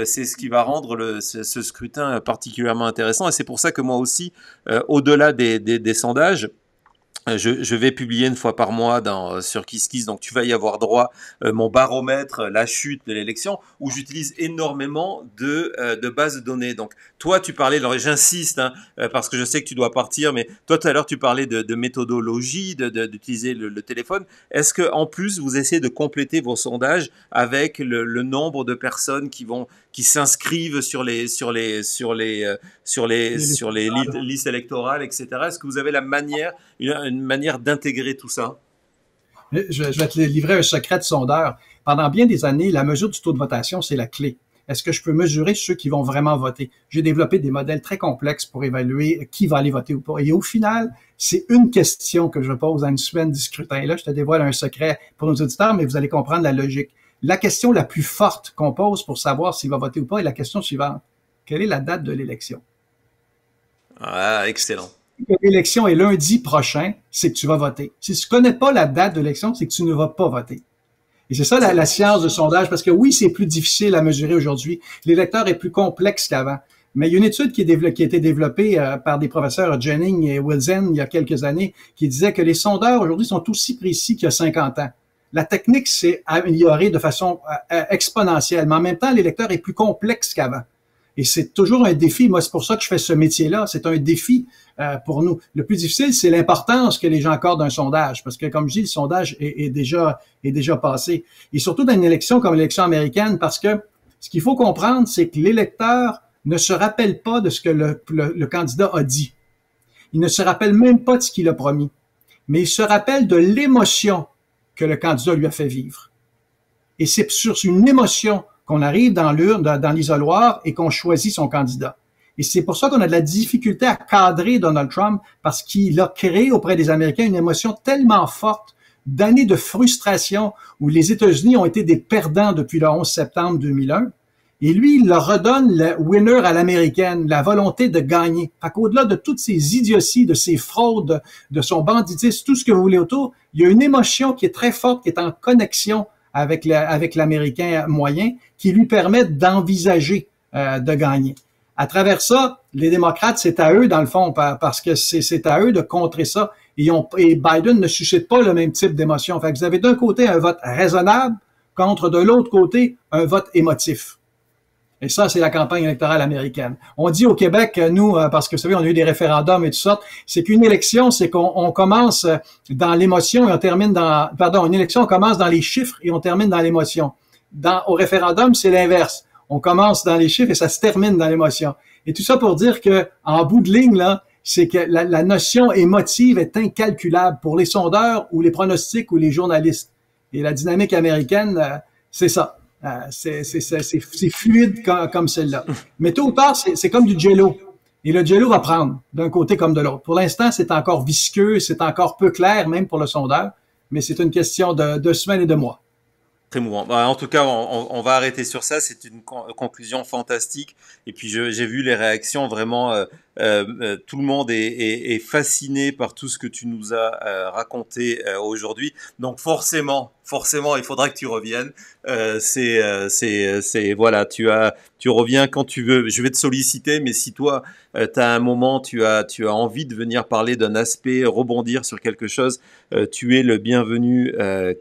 c'est ce qui va rendre ce, scrutin particulièrement intéressant. Et c'est pour ça que moi aussi, au-delà des, des sondages, euh, je, je, vais publier une fois par mois dans, euh, sur KissKiss, donc tu vas y avoir droit euh, mon baromètre, la chute de l'élection, où j'utilise énormément de, de bases de données. Donc toi, tu parlais, j'insiste, hein, parce que je sais que tu dois partir, mais toi tout à l'heure, tu parlais de, de méthodologie, d'utiliser le, le, téléphone. Est-ce que en plus, vous essayez de compléter vos sondages avec le, le nombre de personnes qui vont qui s'inscrivent sur les sur les sur les sur les sur les, listes électorales, etc. Est-ce que vous avez la manière une une manière d'intégrer tout ça? Je, vais te livrer un secret de sondeur. Pendant bien des années, la mesure du taux de votation, c'est la clé. Est-ce que je peux mesurer ceux qui vont vraiment voter? J'ai développé des modèles très complexes pour évaluer euh, qui va aller voter ou pas. Et au final, c'est une question que je pose à une semaine du scrutin. Et là, je te dévoile un secret pour nos auditeurs, mais vous allez comprendre la logique. La question la plus forte qu'on pose pour savoir s'il va voter ou pas est la question suivante. Quelle est la date de l'élection? Ah, excellent l'élection est lundi prochain, c'est que tu vas voter. Si tu ne connais pas la date de l'élection, c'est que tu ne vas pas voter. Et c'est ça la, science de sondage, parce que oui, c'est plus difficile à mesurer aujourd'hui. L'électeur est plus complexe qu'avant. Mais il y a une étude qui, qui a été développée euh, par des professeurs Jennings et Wilson il y a quelques années qui disait que les sondeurs aujourd'hui sont aussi précis qu'il y a 50 ans. La technique s'est améliorée de façon euh, euh, exponentielle, mais en même temps, l'électeur est plus complexe qu'avant. Et c'est toujours un défi. Moi, c'est pour ça que je fais ce métier-là. C'est un défi euh, pour nous. Le plus difficile, c'est l'importance que les gens accordent à un sondage, parce que, comme je dis, le sondage est, déjà, est déjà passé. Et surtout dans une élection comme l'élection américaine, parce que ce qu'il faut comprendre, c'est que l'électeur ne se rappelle pas de ce que le, le candidat a dit. Il ne se rappelle même pas de ce qu'il a promis, mais il se rappelle de l'émotion que le candidat lui a fait vivre. Et c'est sur une émotion qu'on arrive dans l'urne, dans l'isoloir et qu'on choisit son candidat. Et c'est pour ça qu'on a de la difficulté à cadrer Donald Trump parce qu'il a créé auprès des Américains une émotion tellement forte d'années de frustration où les États-Unis ont été des perdants depuis le 11 septembre 2001. Et lui, il leur redonne le winner à l'américaine, la volonté de gagner. À qu'au-delà de toutes ces idioties, de ces fraudes, de son banditisme, tout ce que vous voulez autour, il y a une émotion qui est très forte, qui est en connexion avec l'Américain moyen qui lui permettent d'envisager euh, de gagner. À travers ça, les démocrates, c'est à eux, dans le fond, parce que c'est à eux de contrer ça. Et, Biden ne suscite pas le même type d'émotion. vous avez d'un côté un vote raisonnable contre, de l'autre côté, un vote émotif. Et ça, c'est la campagne électorale américaine. On dit au Québec, euh, nous, euh, parce que vous savez, on a eu des référendums et tout ça, c'est qu'une élection, c'est qu'on commence euh, dans l'émotion et on termine dans... Pardon, une élection, commence dans les chiffres et on termine dans l'émotion. Dans, au référendum, c'est l'inverse. On commence dans les chiffres et ça se termine dans l'émotion. Et tout ça pour dire que, en bout de ligne, là, c'est que la, la notion émotive est incalculable pour les sondeurs ou les pronostics ou les journalistes. Et la dynamique américaine, c'est ça. Euh, c'est fluide comme, celle-là. Mais tout ou tard, c'est comme du jello. Et le jello va prendre d'un côté comme de l'autre. Pour l'instant, c'est encore visqueux, c'est encore peu clair, même pour le sondeur, mais c'est une question de, de semaines et de mois. Très mouvant. Bah, en tout cas, on, on, va arrêter sur ça. C'est une conclusion fantastique. Et puis, j'ai vu les réactions vraiment euh, euh, euh, tout le monde est, fasciné par tout ce que tu nous as euh, raconté aujourd'hui. Donc forcément, forcément, il faudra que tu reviennes. c'est, voilà, tu reviens quand tu veux. Je vais te solliciter, mais si toi, tu as un moment, tu as, envie de venir parler d'un aspect, rebondir sur quelque chose, tu es le bienvenu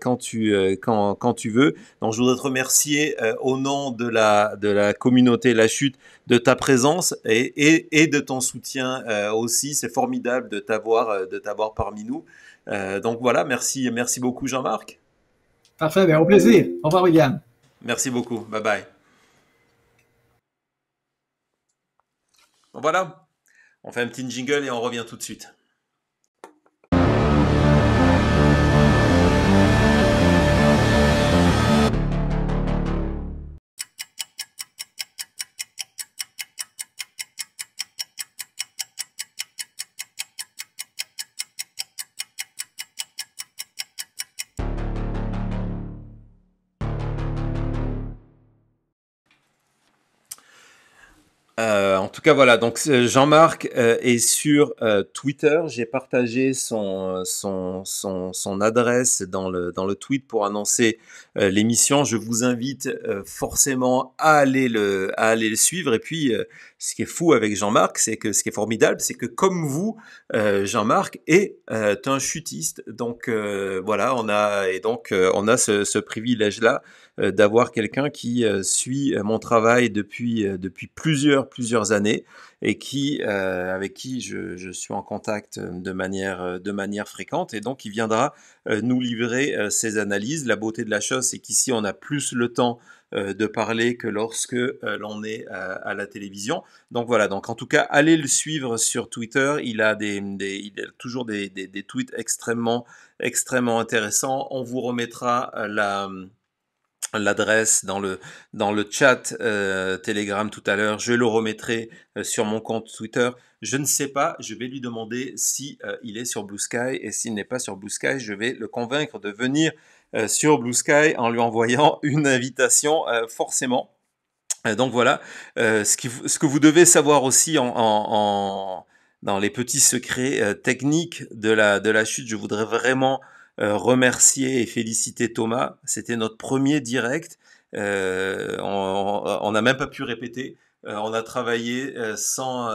quand tu, veux. Donc je voudrais te remercier au nom de la, de la communauté La Chute de ta présence et, de ton soutien euh, aussi. C'est formidable de t'avoir euh, de t'avoir parmi nous. Euh, donc voilà, merci, merci beaucoup Jean-Marc. Parfait, ben, au plaisir. Au revoir William. Merci beaucoup. Bye bye. Voilà, on fait un petit jingle et on revient tout de suite. Euh, en tout cas, voilà. Donc Jean-Marc euh, est sur euh, Twitter. J'ai partagé son, son, son, son, adresse dans le, dans le tweet pour annoncer l'émission. Je vous invite forcément à aller, le, à aller le suivre. Et puis, ce qui est fou avec Jean-Marc, c'est que ce qui est formidable, c'est que comme vous, Jean-Marc est un chutiste. Donc voilà, on a et donc on a ce, ce privilège là d'avoir quelqu'un qui suit mon travail depuis depuis plusieurs plusieurs, années et qui, euh, avec qui je, je, suis en contact euh, de manière, euh, de manière fréquente. Et donc, il viendra nous livrer ses analyses. La beauté de la chose, c'est qu'ici, on a plus le temps de parler que lorsque l'on est à, la télévision. Donc voilà, donc en tout cas, allez le suivre sur Twitter. Il a, des, il a toujours des, des, tweets extrêmement, extrêmement intéressants. On vous remettra la l'adresse dans le, dans le chat euh, Telegram tout à l'heure. Je le remettrai euh, sur mon compte Twitter. Je ne sais pas, je vais lui demander si euh, il est sur Blue Sky et s'il n'est pas sur Blue Sky, je vais le convaincre de venir sur Blue Sky en lui envoyant une invitation forcément. donc voilà, ce, qui, ce que vous devez savoir aussi en, en dans les petits secrets techniques de la, de la chute, je voudrais vraiment euh, remercier et féliciter Thomas. C'était notre premier direct. Euh, on n'a même pas pu répéter. Euh, on a travaillé sans,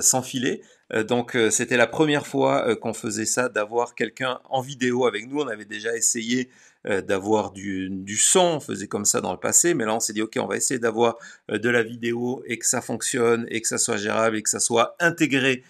sans filet. donc c'était la première fois qu'on faisait ça, d'avoir quelqu'un en vidéo avec nous. On avait déjà essayé d'avoir du, du, son, on faisait comme ça dans le passé, mais là on s'est dit ok on va essayer d'avoir de la vidéo et que ça fonctionne et que ça soit gérable et que ça soit intégré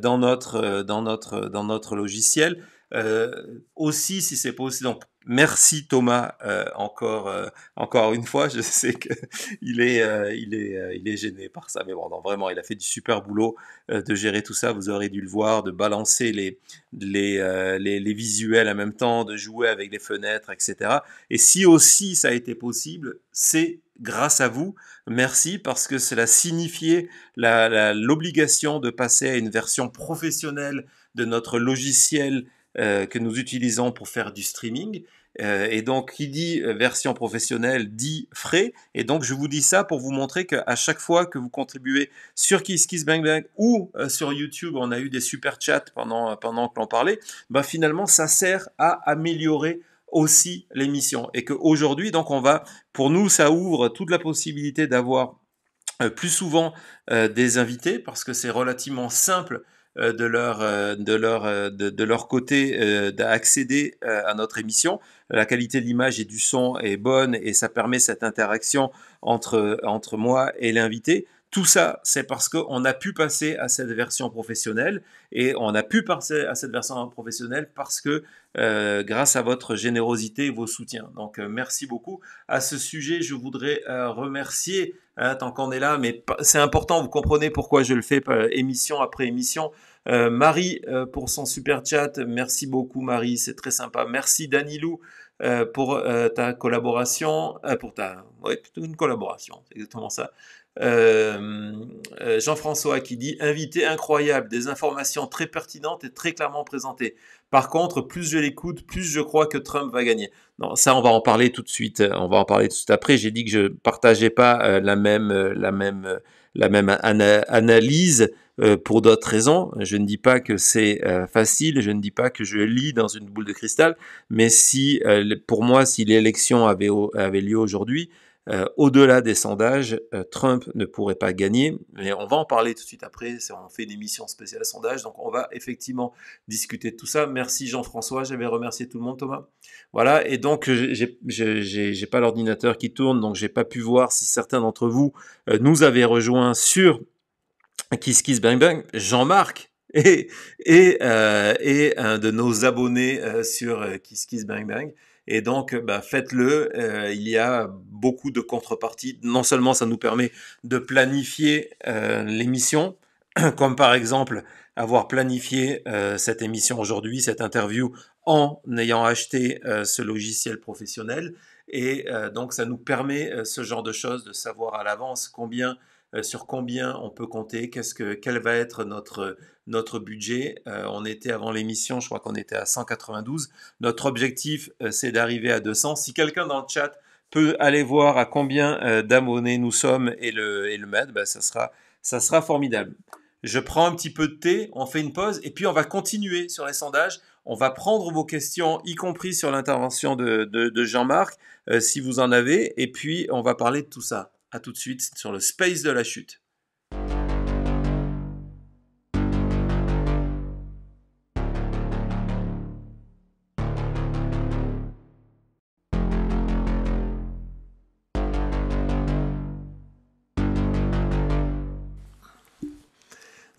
dans notre, dans notre, dans notre logiciel. Euh, aussi, si c'est possible, donc merci Thomas euh, encore euh, encore une fois. Je sais que il est il est il est gêné par ça, mais bon, non, vraiment, il a fait du super boulot de gérer tout ça. Vous aurez dû le voir, de balancer les les, les, les visuels en même temps, de jouer avec les fenêtres, etc. Et si aussi ça a été possible, c'est grâce à vous. Merci parce que cela signifiait l'obligation de passer à une version professionnelle de notre logiciel euh, que nous utilisons pour faire du streaming. Euh, et donc, qui dit euh, version professionnelle dit frais. Et donc, je vous dis ça pour vous montrer qu'à chaque fois que vous contribuez sur Kiss Bang Bang ou sur YouTube, on a eu des super chats pendant, pendant que l'on parlait, bah, finalement, ça sert à améliorer aussi l'émission. Et qu'aujourd'hui, donc, on va, pour nous, ça ouvre toute la possibilité d'avoir plus souvent des invités parce que c'est relativement simple euh, de leur euh, de leur euh, de, leur côté d'accéder à notre émission. La qualité de l'image et du son est bonne et ça permet cette interaction entre entre moi et l'invité. Tout ça, c'est parce qu'on a pu passer à cette version professionnelle et on a pu passer à cette version professionnelle parce que euh, grâce à votre générosité et vos soutiens. Donc euh, merci beaucoup. À ce sujet, je voudrais euh, remercier, hein, tant qu'on est là, mais c'est important, vous comprenez pourquoi je le fais émission après émission. Marie pour son super chat, merci beaucoup Marie, c'est très sympa. Merci Danilou pour ta collaboration, pour ta, une collaboration, c'est exactement ça. Euh, euh, Jean-François qui dit invité incroyable, des informations très pertinentes et très clairement présentées. Par contre, plus je l'écoute, plus je crois que Trump va gagner. Non, ça, on va en parler tout de suite. On va en parler tout de suite après. J'ai dit que je partageais pas euh, la même, la même, la même analyse pour d'autres raisons. Je ne dis pas que c'est facile. Je ne dis pas que je lis dans une boule de cristal. Mais si, pour moi, si l'élection avait, avait lieu aujourd'hui, euh, au-delà des sondages, euh, Trump ne pourrait pas gagner. Mais on va en parler tout de suite après. On fait une émission spéciale sondage. Donc, on va effectivement discuter de tout ça. Merci Jean-François. J'avais remercié tout le monde, Thomas. Voilà. Et donc, euh, j'ai pas l'ordinateur qui tourne. Donc, j'ai pas pu voir si certains d'entre vous nous avaient rejoints sur Kiss Kiss Bang Bang. Jean-Marc, est un de nos abonnés sur Kiss Kiss Bang Bang. Et donc, euh, bah, faites-le. Euh, il y a beaucoup de contreparties. Non seulement ça nous permet de planifier euh, l'émission, comme par exemple avoir planifié cette émission aujourd'hui, cette interview, en ayant acheté ce logiciel professionnel. Et donc, ça nous permet ce genre de choses de savoir à l'avance combien euh, sur combien on peut compter, quest que, quel va être notre, notre budget. Euh, on était avant l'émission, je crois qu'on était à 192. Notre objectif, euh, c'est d'arriver à 200. Si quelqu'un dans le chat peut aller voir à combien d'abonnés nous sommes et le, et le mettre, ce ben, ça, sera, ça sera formidable. Je prends un petit peu de thé, on fait une pause et puis on va continuer sur les sondages. On va prendre vos questions, y compris sur l'intervention de, Jean-Marc, si vous en avez, et puis on va parler de tout ça. À tout de suite sur le Space de la Chute.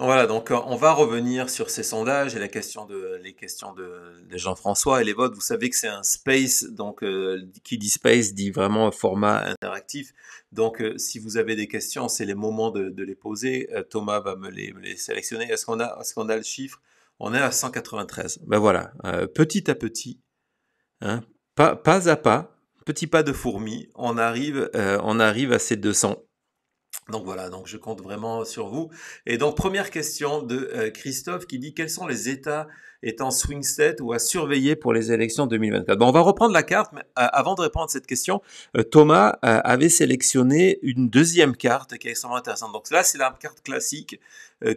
Voilà, donc euh, on va revenir sur ces sondages et la question de, les questions de, Jean-François et les votes. Vous savez que c'est un space, donc euh, qui dit space dit vraiment format interactif. Donc euh, si vous avez des questions, c'est le moment de, les poser. Thomas va me les, sélectionner. Est-ce qu'on a, est qu'on a le chiffre On est à 193. Ben voilà, petit à petit, hein, pas, pas à pas, petit pas de fourmi, on arrive, on arrive à ces 200. Donc voilà, donc je compte vraiment sur vous. Et donc première question de euh, Christophe qui dit quels sont les États étant swing state ou à surveiller pour les élections 2024. Bon, on va reprendre la carte, mais euh, avant de répondre à cette question, euh, Thomas avait sélectionné une deuxième carte qui est extrêmement intéressante. Donc là, c'est la carte classique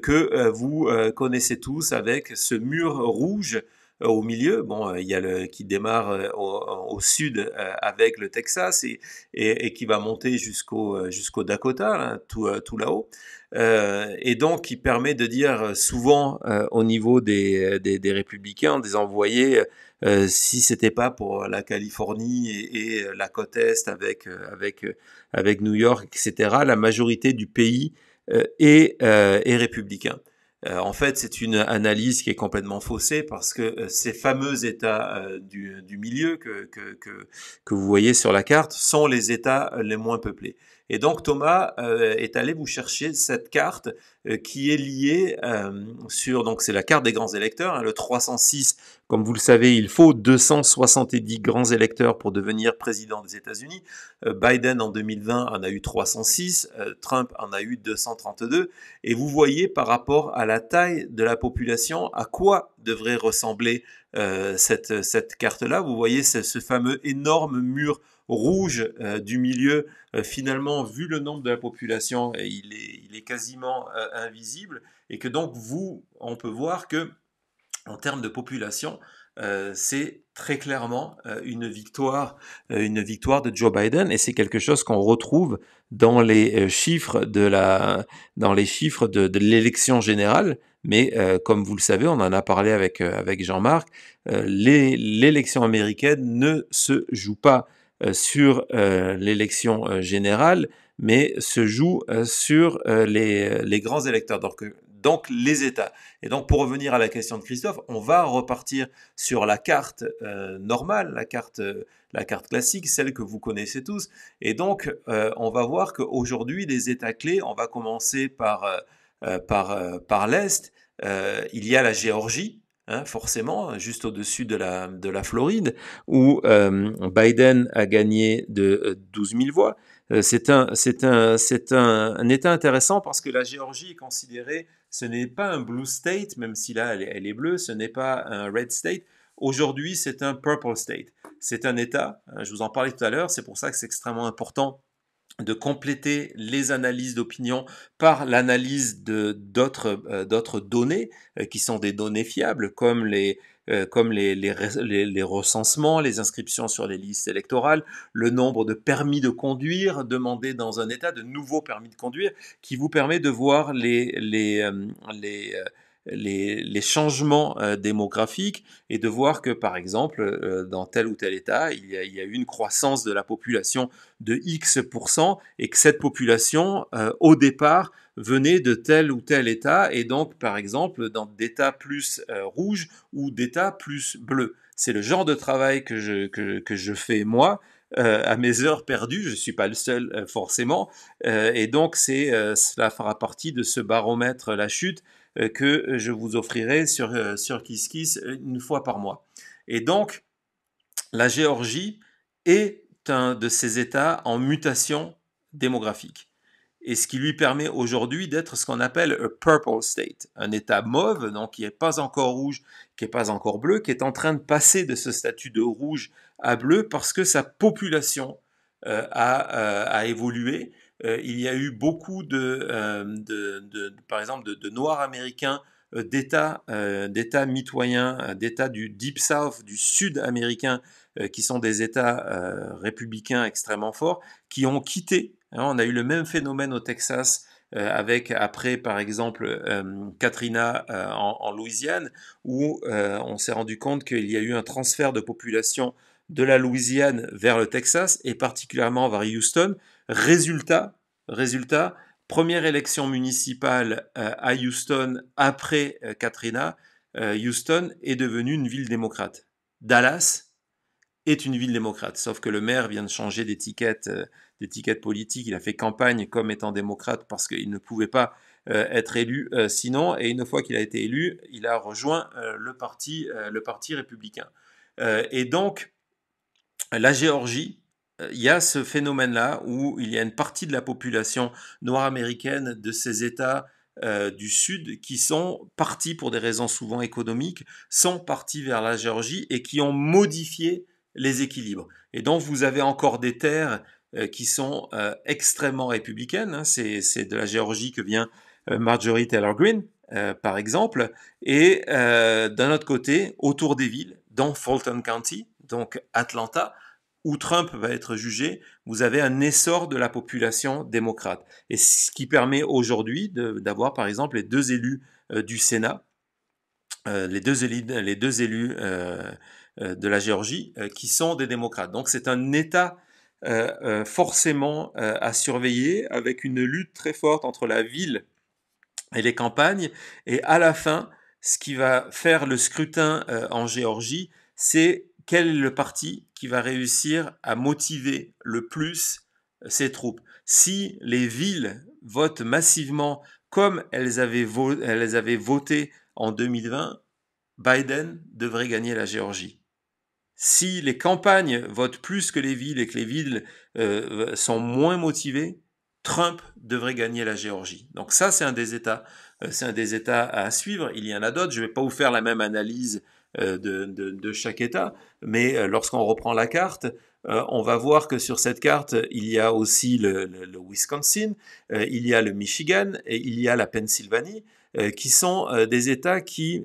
que vous connaissez tous avec ce mur rouge au milieu. Bon, euh, il y a le qui démarre euh, au, sud euh, avec le Texas et, et, qui va monter jusqu'au jusqu'au Dakota, hein, tout, tout là-haut. et donc qui permet de dire souvent au niveau des, des, républicains, des envoyés, euh, si c'était pas pour la Californie et, et la côte est avec avec avec New York, etc. La majorité du pays est, est républicain. Euh, en fait, c'est une analyse qui est complètement faussée parce que euh, ces fameux États euh, du, milieu que, que, que, que, vous voyez sur la carte sont les États les moins peuplés. Et donc Thomas euh, est allé vous chercher cette carte euh, qui est liée euh, sur donc c'est la carte des grands électeurs, hein, le 306. Comme vous le savez, il faut 270 grands électeurs pour devenir président des États-Unis. Biden en 2020 en a eu 306, Trump en a eu 232. Et vous voyez par rapport à la taille de la population à quoi devrait ressembler cette, cette carte-là. Vous voyez ce fameux énorme mur rouge euh, du milieu, euh, finalement, vu le nombre de la population, euh, il est, quasiment invisible. Et que donc, vous, on peut voir que, en termes de population, c'est très clairement une victoire, une victoire de Joe Biden, et c'est quelque chose qu'on retrouve dans les chiffres de la, dans les chiffres de, l'élection générale. Mais comme vous le savez, on en a parlé avec avec Jean-Marc, l'élection américaine ne se joue pas euh, sur euh, l'élection euh, générale, mais se joue sur les, les, grands électeurs, donc, donc les États. Et donc pour revenir à la question de Christophe, on va repartir sur la carte normale, la carte, la carte classique, celle que vous connaissez tous. Et donc on va voir qu'aujourd'hui, les États clés, on va commencer par, par, par l'Est. il y a la Géorgie, Hein, forcément, juste au-dessus de la, Floride, où euh, Biden a gagné de 12 euh, 000 voix. Euh, c'est un, un, État intéressant parce que la Géorgie est considérée, ce n'est pas un blue state, même si là elle, elle est bleue, ce n'est pas un red state. Aujourd'hui, c'est un purple state. C'est un État, hein, je vous en parlais tout à l'heure, c'est pour ça que c'est extrêmement important de compléter les analyses d'opinion par l'analyse de d'autres euh, d'autres données euh, qui sont des données fiables comme les euh, comme recensements, les inscriptions sur les listes électorales, le nombre de permis de conduire demandés dans un État, de nouveaux permis de conduire, qui vous permet de voir les, les, les les, changements euh, démographiques et de voir que, par exemple, euh, dans tel ou tel État, il y, a, eu une croissance de la population de X% et que cette population, euh, au départ, venait de tel ou tel État et donc, par exemple, dans d'États plus rouges ou d'États plus bleus. C'est le genre de travail que je, que, je fais moi. à mes heures perdues. Je ne suis pas le seul forcément. et donc, c'est cela fera partie de ce baromètre La Chute euh, que euh, je vous offrirai sur, euh, sur KissKiss une fois par mois. Et donc, la Géorgie est un de ces États en mutation démographique. Et ce qui lui permet aujourd'hui d'être ce qu'on appelle un purple state, un état mauve, donc qui n'est pas encore rouge, qui n'est pas encore bleu, qui est en train de passer de ce statut de rouge à bleu parce que sa population a, évolué euh, il y a eu beaucoup de, euh, par exemple, de, Noirs américains, euh, d'États, mitoyens, d'États du Deep South, du Sud américain, qui sont des États républicains extrêmement forts, qui ont quitté. Hein, on a eu le même phénomène au Texas avec après par exemple Katrina en, en, Louisiane, où on s'est rendu compte qu'il y a eu un transfert de population de la Louisiane vers le Texas et particulièrement vers Houston, Résultat, résultat, première élection municipale euh, à Houston après euh, Katrina, euh, Houston est devenue une ville démocrate. Dallas est une ville démocrate, sauf que le maire vient de changer d'étiquette, politique. Il a fait campagne comme étant démocrate parce qu'il ne pouvait pas être élu sinon. Et une fois qu'il a été élu, il a rejoint le parti, le parti républicain. et donc, la Géorgie il y a ce phénomène-là où il y a une partie de la population noire américaine de ces États euh, du Sud qui sont partis pour des raisons souvent économiques, sont partis vers la Géorgie et qui ont modifié les équilibres. Et donc vous avez encore des terres euh, qui sont euh, extrêmement républicaines. Hein. C'est de la Géorgie que vient Marjorie Taylor Greene, par exemple. Et d'un autre côté, autour des villes, dans Fulton County, donc Atlanta, où Trump va être jugé, vous avez un essor de la population démocrate. Et ce qui permet aujourd'hui d'avoir, par exemple, les deux élus euh, du Sénat, euh, les deux élus, les deux élus euh, de la Géorgie, qui sont des démocrates. Donc c'est un État forcément à surveiller, avec une lutte très forte entre la ville et les campagnes. Et à la fin, ce qui va faire le scrutin en Géorgie, c'est quel est le parti qui va réussir à motiver le plus ses euh, troupes Si les villes votent massivement comme elles avaient, voté en 2020, Biden devrait gagner la Géorgie. Si les campagnes votent plus que les villes et que les villes euh, sont moins motivées, Trump devrait gagner la Géorgie. Donc ça, c'est un des États, euh, c'est un des États à suivre. Il y en a d'autres. Je ne vais pas vous faire la même analyse euh, de, chaque État. Mais euh, lorsqu'on reprend la carte, euh, on va voir que sur cette carte, il y a aussi le, Wisconsin, il y a le Michigan et il y a la Pennsylvanie, qui sont des États qui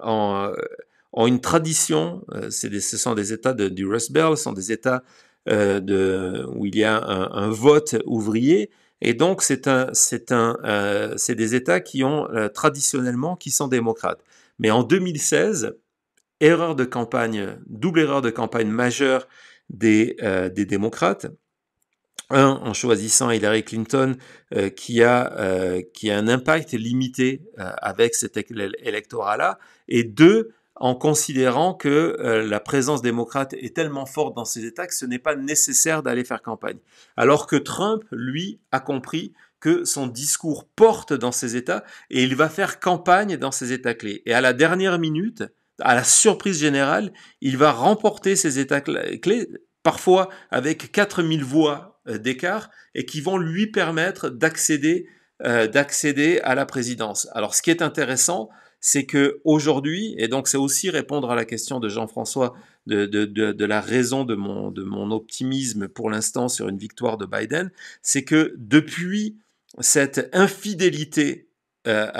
ont une tradition. ce sont des États du Rust Belt, ce sont des États où il y a un, vote ouvrier. Et donc, c'est des États qui ont traditionnellement, qui sont démocrates. Mais en 2016, erreur de campagne, double erreur de campagne majeure des, euh, démocrates. Un, en choisissant Hillary Clinton, euh, euh, qui, a, un impact limité avec cet électorat-là, et deux, en considérant que la présence démocrate est tellement forte dans ces États que ce n'est pas nécessaire d'aller faire campagne. Alors que Trump, lui, a compris que son discours porte dans ces États et il va faire campagne dans ces États clés. Et à la dernière minute, à la surprise générale, il va remporter ces États clés, parfois avec 4000 voix euh, d'écart, et qui vont lui permettre d'accéder euh, d'accéder à la présidence. Alors ce qui est intéressant, c'est que aujourd'hui, et donc c'est aussi répondre à la question de Jean-François de, de, de, de, la raison de mon, de mon optimisme pour l'instant sur une victoire de Biden, c'est que depuis cette infidélité euh,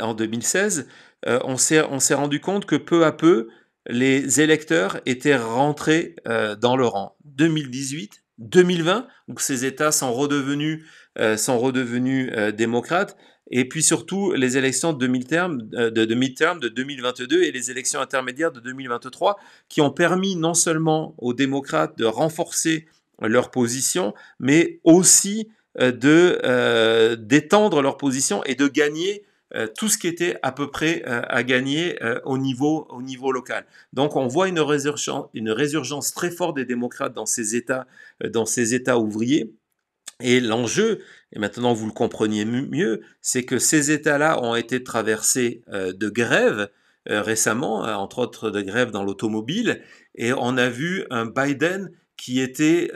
en 2016, euh, on s'est rendu compte que peu à peu, les électeurs étaient rentrés euh, dans le rang. 2018, 2020, où ces États sont redevenus, démocrates. Et puis surtout, les élections de demi de, de 2022 et les élections intermédiaires de 2023 qui ont permis non seulement aux démocrates de renforcer leur position, mais aussi euh, de euh, d'étendre leur position et de gagner euh, tout ce qui était à peu près à gagner au, niveau, au niveau local. Donc on voit une résurgence, une résurgence très forte des démocrates dans ces États, dans ces États ouvriers. Et l'enjeu, et maintenant vous le compreniez mieux, c'est que ces États-là ont été traversés de grèves récemment, entre autres de grèves dans l'automobile, et on a vu un Biden qui était,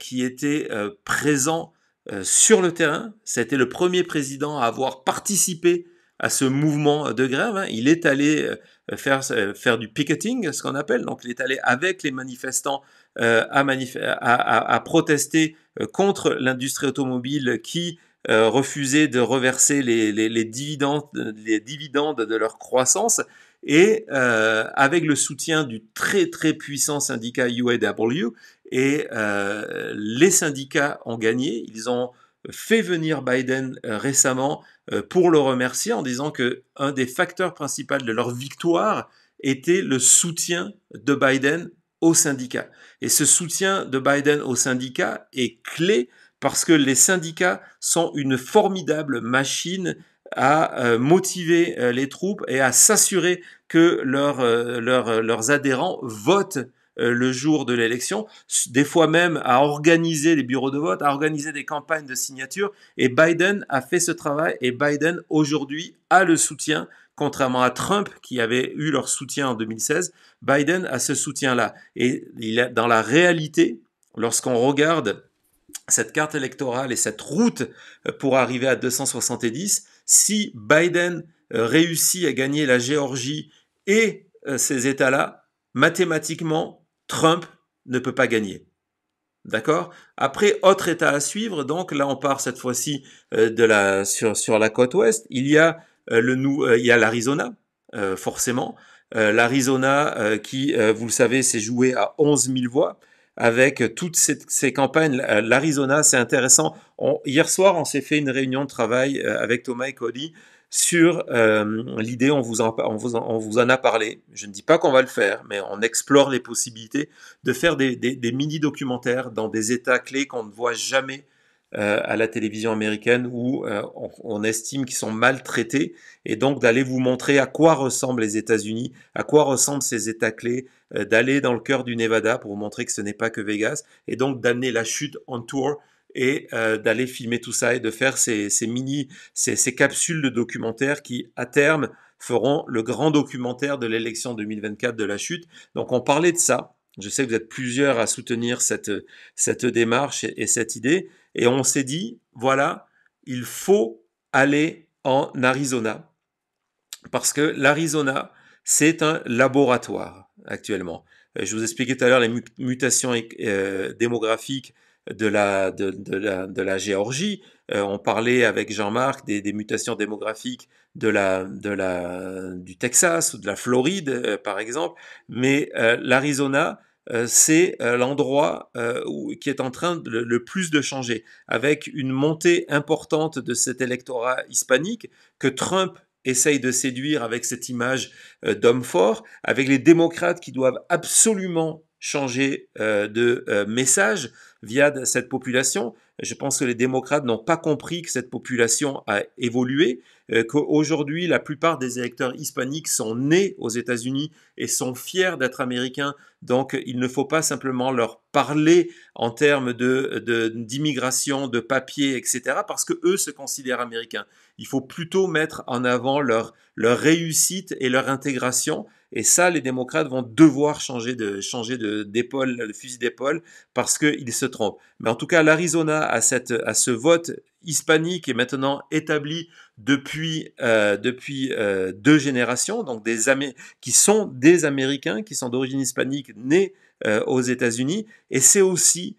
qui était présent euh, sur le terrain. C'était le premier président à avoir participé à ce mouvement de grève. Hein. Il est allé euh, euh, faire, du picketing, ce qu'on appelle. Donc, il est allé avec les manifestants à, protester contre l'industrie automobile qui refusait de reverser les, dividendes, les dividendes de leur croissance. Et avec le soutien du très très puissant syndicat UAW, et euh, les syndicats ont gagné. Ils ont fait venir Biden euh, récemment euh, pour le remercier en disant que un des facteurs principaux de leur victoire était le soutien de Biden aux syndicats. Et ce soutien de Biden aux syndicats est clé parce que les syndicats sont une formidable machine à motiver les troupes et à s'assurer que leurs adhérents votent euh, le jour de l'élection, des fois même à organiser les bureaux de vote, à organiser des campagnes de signature. Et Biden a fait ce travail et Biden aujourd'hui a le soutien, contrairement à Trump qui avait eu leur soutien en 2016. Biden a ce soutien-là. Et dans la réalité, lorsqu'on regarde cette carte électorale et cette route euh, pour arriver à 270, si Biden euh, réussit à gagner la Géorgie et ces États-là, mathématiquement, Trump ne peut pas gagner. D'accord Après, autre état à suivre, donc là on part cette fois-ci euh, sur, la côte ouest, il y a euh, le euh, il y l'Arizona forcément, l'Arizona qui vous le savez s'est joué à 11 000 voix avec toutes ces, campagnes l'Arizona, c'est intéressant. hier soir, on s'est fait une réunion de travail avec Thomas et Cody sur euh, l'idée, on, vous en, a parlé, je ne dis pas qu'on va le faire, mais on explore les possibilités de faire des, mini-documentaires dans des états clés qu'on ne voit jamais euh, à la télévision américaine ou euh, on, estime qu'ils sont maltraités, et donc d'aller vous montrer à quoi ressemblent les États-Unis, à quoi ressemblent ces états clés, d'aller dans le cœur du Nevada pour vous montrer que ce n'est pas que Vegas, et donc d'amener la chute en tour et euh, d'aller filmer tout ça et de faire ces, ces mini, ces, capsules de documentaires qui, à terme, feront le grand documentaire de l'élection 2024 de la chute. Donc on parlait de ça. Je sais que vous êtes plusieurs à soutenir cette, cette démarche et, et cette idée. Et on s'est dit, voilà, il faut aller en Arizona. Parce que l'Arizona, c'est un laboratoire actuellement. Euh, je vous expliquais tout à l'heure les mutations euh, démographiques de la, de, la, Géorgie. Euh, on parlait avec Jean-Marc des, mutations démographiques de la, de la, du Texas ou de la Floride, euh, par exemple, mais euh, l'Arizona, c'est l'endroit qui est en train de, le, plus de changer, avec une montée importante de cet électorat hispanique que Trump essaye de séduire avec cette image d'homme fort, avec les démocrates qui doivent absolument changer euh, de euh, message via cette population. Je pense que les démocrates n'ont pas compris que cette population a évolué, euh, qu'aujourd'hui la plupart des électeurs hispaniques sont nés aux États-Unis et sont fiers d'être américains. Donc il ne faut pas simplement leur parler en termes d'immigration, de, papier, etc. Parce qu'eux se considèrent américains. Il faut plutôt mettre en avant leur leur réussite et leur intégration et ça, les démocrates vont devoir changer de changer de d'épaule, de fusil d'épaule, parce qu'ils se trompent. Mais en tout cas, l'Arizona a ce vote hispanique est maintenant établi depuis euh, euh, deux générations, donc des qui sont des Américains qui sont d'origine hispanique nés euh, aux États-Unis, et c'est aussi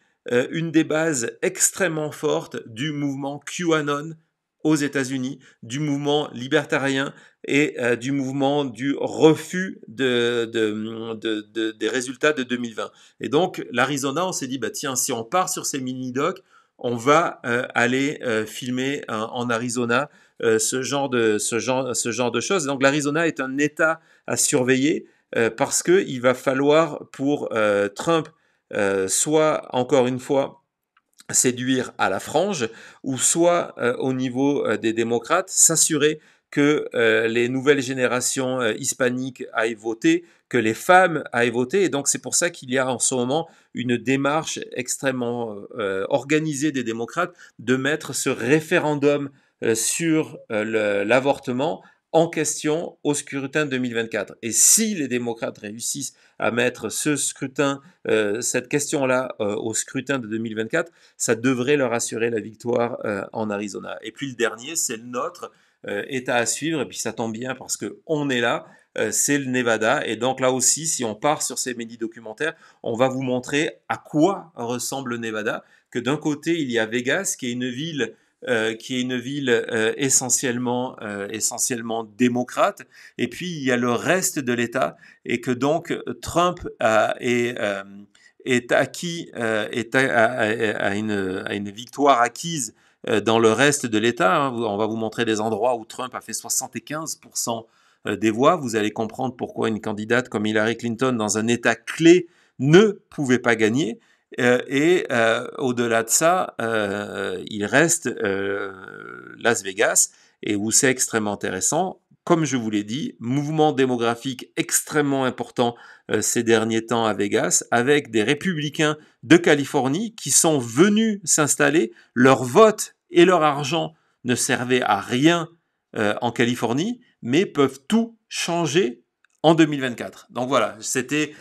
une des bases extrêmement fortes du mouvement QAnon aux États-Unis du mouvement libertarien et euh, du mouvement du refus de, de, de, des résultats de 2020. Et donc l'Arizona, on s'est dit, bah, tiens, si on part sur ces mini-docs, on va euh, aller euh, filmer hein, en Arizona ce, genre de, ce, genre, ce genre de choses. donc l'Arizona est un État à surveiller parce qu'il va falloir pour Trump, soit encore une fois, séduire à la frange, ou soit euh, au niveau euh, des démocrates, s'assurer que euh, les nouvelles générations hispaniques aillent voter, que les femmes aillent voter. Et donc c'est pour ça qu'il y a en ce moment une démarche extrêmement organisée des démocrates de mettre ce référendum sur l'avortement en question au scrutin 2024. Et si les démocrates réussissent à mettre ce scrutin, euh, cette question-là euh, au scrutin de 2024, ça devrait leur assurer la victoire euh, en Arizona. Et puis le dernier, c'est le nôtre, État à suivre, et puis ça tombe bien parce qu'on est là, c'est le Nevada. Et donc là aussi, si on part sur ces médias documentaires on va vous montrer à quoi ressemble le Nevada, que d'un côté, il y a Vegas, qui est une ville euh, qui est une ville euh, euh, essentiellement, démocrate. Et puis, il y a le reste de l'État et que donc Trump a, est, acquis, est à, une, victoire acquise dans le reste de l'État. Hein. On va vous montrer des endroits où Trump a fait 75% des voix. Vous allez comprendre pourquoi une candidate comme Hillary Clinton dans un État clé ne pouvait pas gagner. Euh, et euh, au-delà de ça, euh, il reste Las Vegas, et où c'est extrêmement intéressant. Comme je vous l'ai dit, mouvement démographique extrêmement important ces derniers temps à Vegas, avec des républicains de Californie qui sont venus s'installer. Leur vote et leur argent ne servaient à rien en Californie, mais peuvent tout changer en 2024. Donc voilà, c'était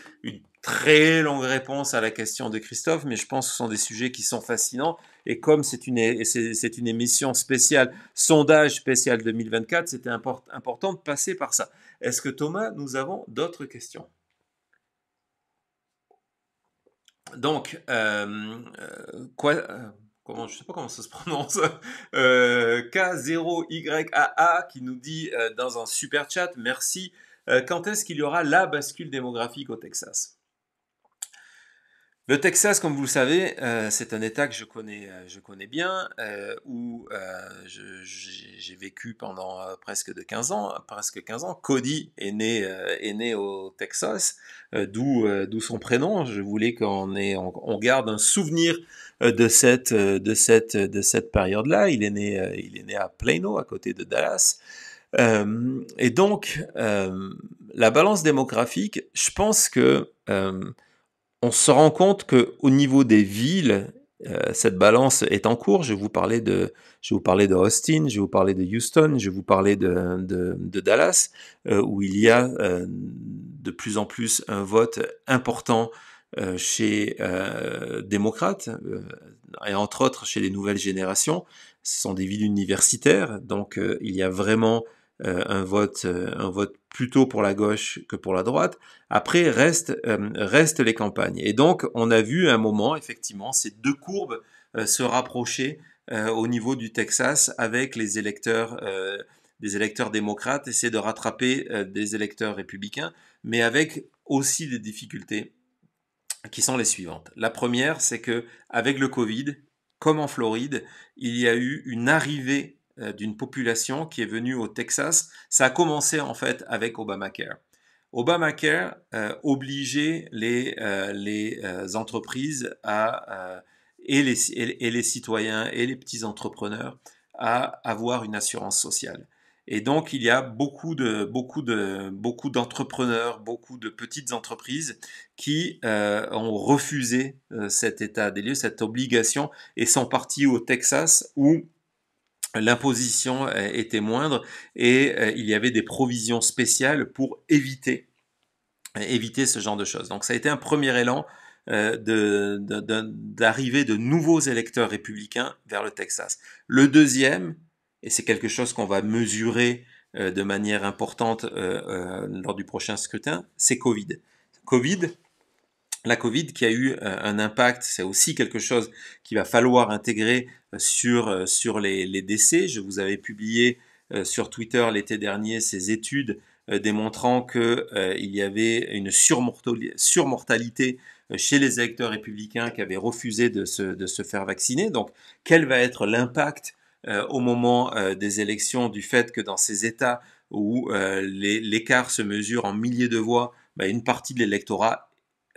très longue réponse à la question de Christophe, mais je pense que ce sont des sujets qui sont fascinants. Et comme c'est une, c'est une émission spéciale, sondage spécial 2024, c'était important de passer par ça. Est-ce que Thomas, nous avons d'autres questions Donc, euh, euh, quoi euh, Comment, je ne sais pas comment ça se prononce, K0YAA qui nous dit dans un super chat, merci, quand est-ce qu'il y aura la bascule démographique au Texas le Texas, comme vous le savez, euh, c'est un État que je connais, euh, je connais bien, euh, où j'ai vécu pendant presque de 15 ans, presque 15 ans. Cody est né, est né au Texas, d'où d'où son prénom. Je voulais qu'on garde un souvenir de cette, de cette, de cette période-là. Il est né, il est né à Plano, à côté de Dallas. et donc, la balance démographique, je pense que on se rend compte que au niveau des villes, euh, cette balance est en cours. Je vais vous parlais de, je vous parlais de Austin, je vous parlais de Houston, je vais vous parlais de, Dallas, euh, où il y a euh, de plus en plus un vote important chez démocrates et entre autres chez les nouvelles générations. Ce sont des villes universitaires, donc il y a vraiment euh, un vote euh, un vote plutôt pour la gauche que pour la droite. Après reste euh, reste les campagnes. Et donc on a vu un moment effectivement ces deux courbes se rapprocher au niveau du Texas avec les électeurs des électeurs démocrates, essayer de rattraper des électeurs républicains, mais avec aussi des difficultés qui sont les suivantes. La première, c'est que avec le Covid, comme en Floride, il y a eu une arrivée euh, d'une population qui est venue au Texas. Ça a commencé en fait avec Obamacare. Obamacare euh, obligeait les, euh, les entreprises à, et, les, et, les, citoyens et les petits entrepreneurs à avoir une assurance sociale. Et donc, il y a beaucoup de beaucoup de beaucoup d'entrepreneurs, beaucoup de petites entreprises qui ont refusé cet état des lieux, cette obligation, et sont partis au Texas où l'imposition euh, était moindre et euh, il y avait des provisions spéciales pour euh, éviter, ce genre de choses. Donc ça a été un premier élan d'arrivée de, nouveaux électeurs républicains vers le Texas. Le deuxième, et c'est quelque chose qu'on va mesurer de manière importante lors du prochain scrutin, c'est Covid. Covid, la Covid qui a eu euh, un impact, c'est aussi quelque chose qu'il va falloir intégrer euh, sur, euh, sur les, décès. Je vous avais publié sur Twitter l'été dernier ces études démontrant qu'il y avait une surmortalité chez les électeurs républicains qui avaient refusé de se, faire vacciner. Donc, quel va être l'impact au moment des élections du fait que dans ces États où l'écart se mesure en milliers de voix, bah, une partie de l'électorat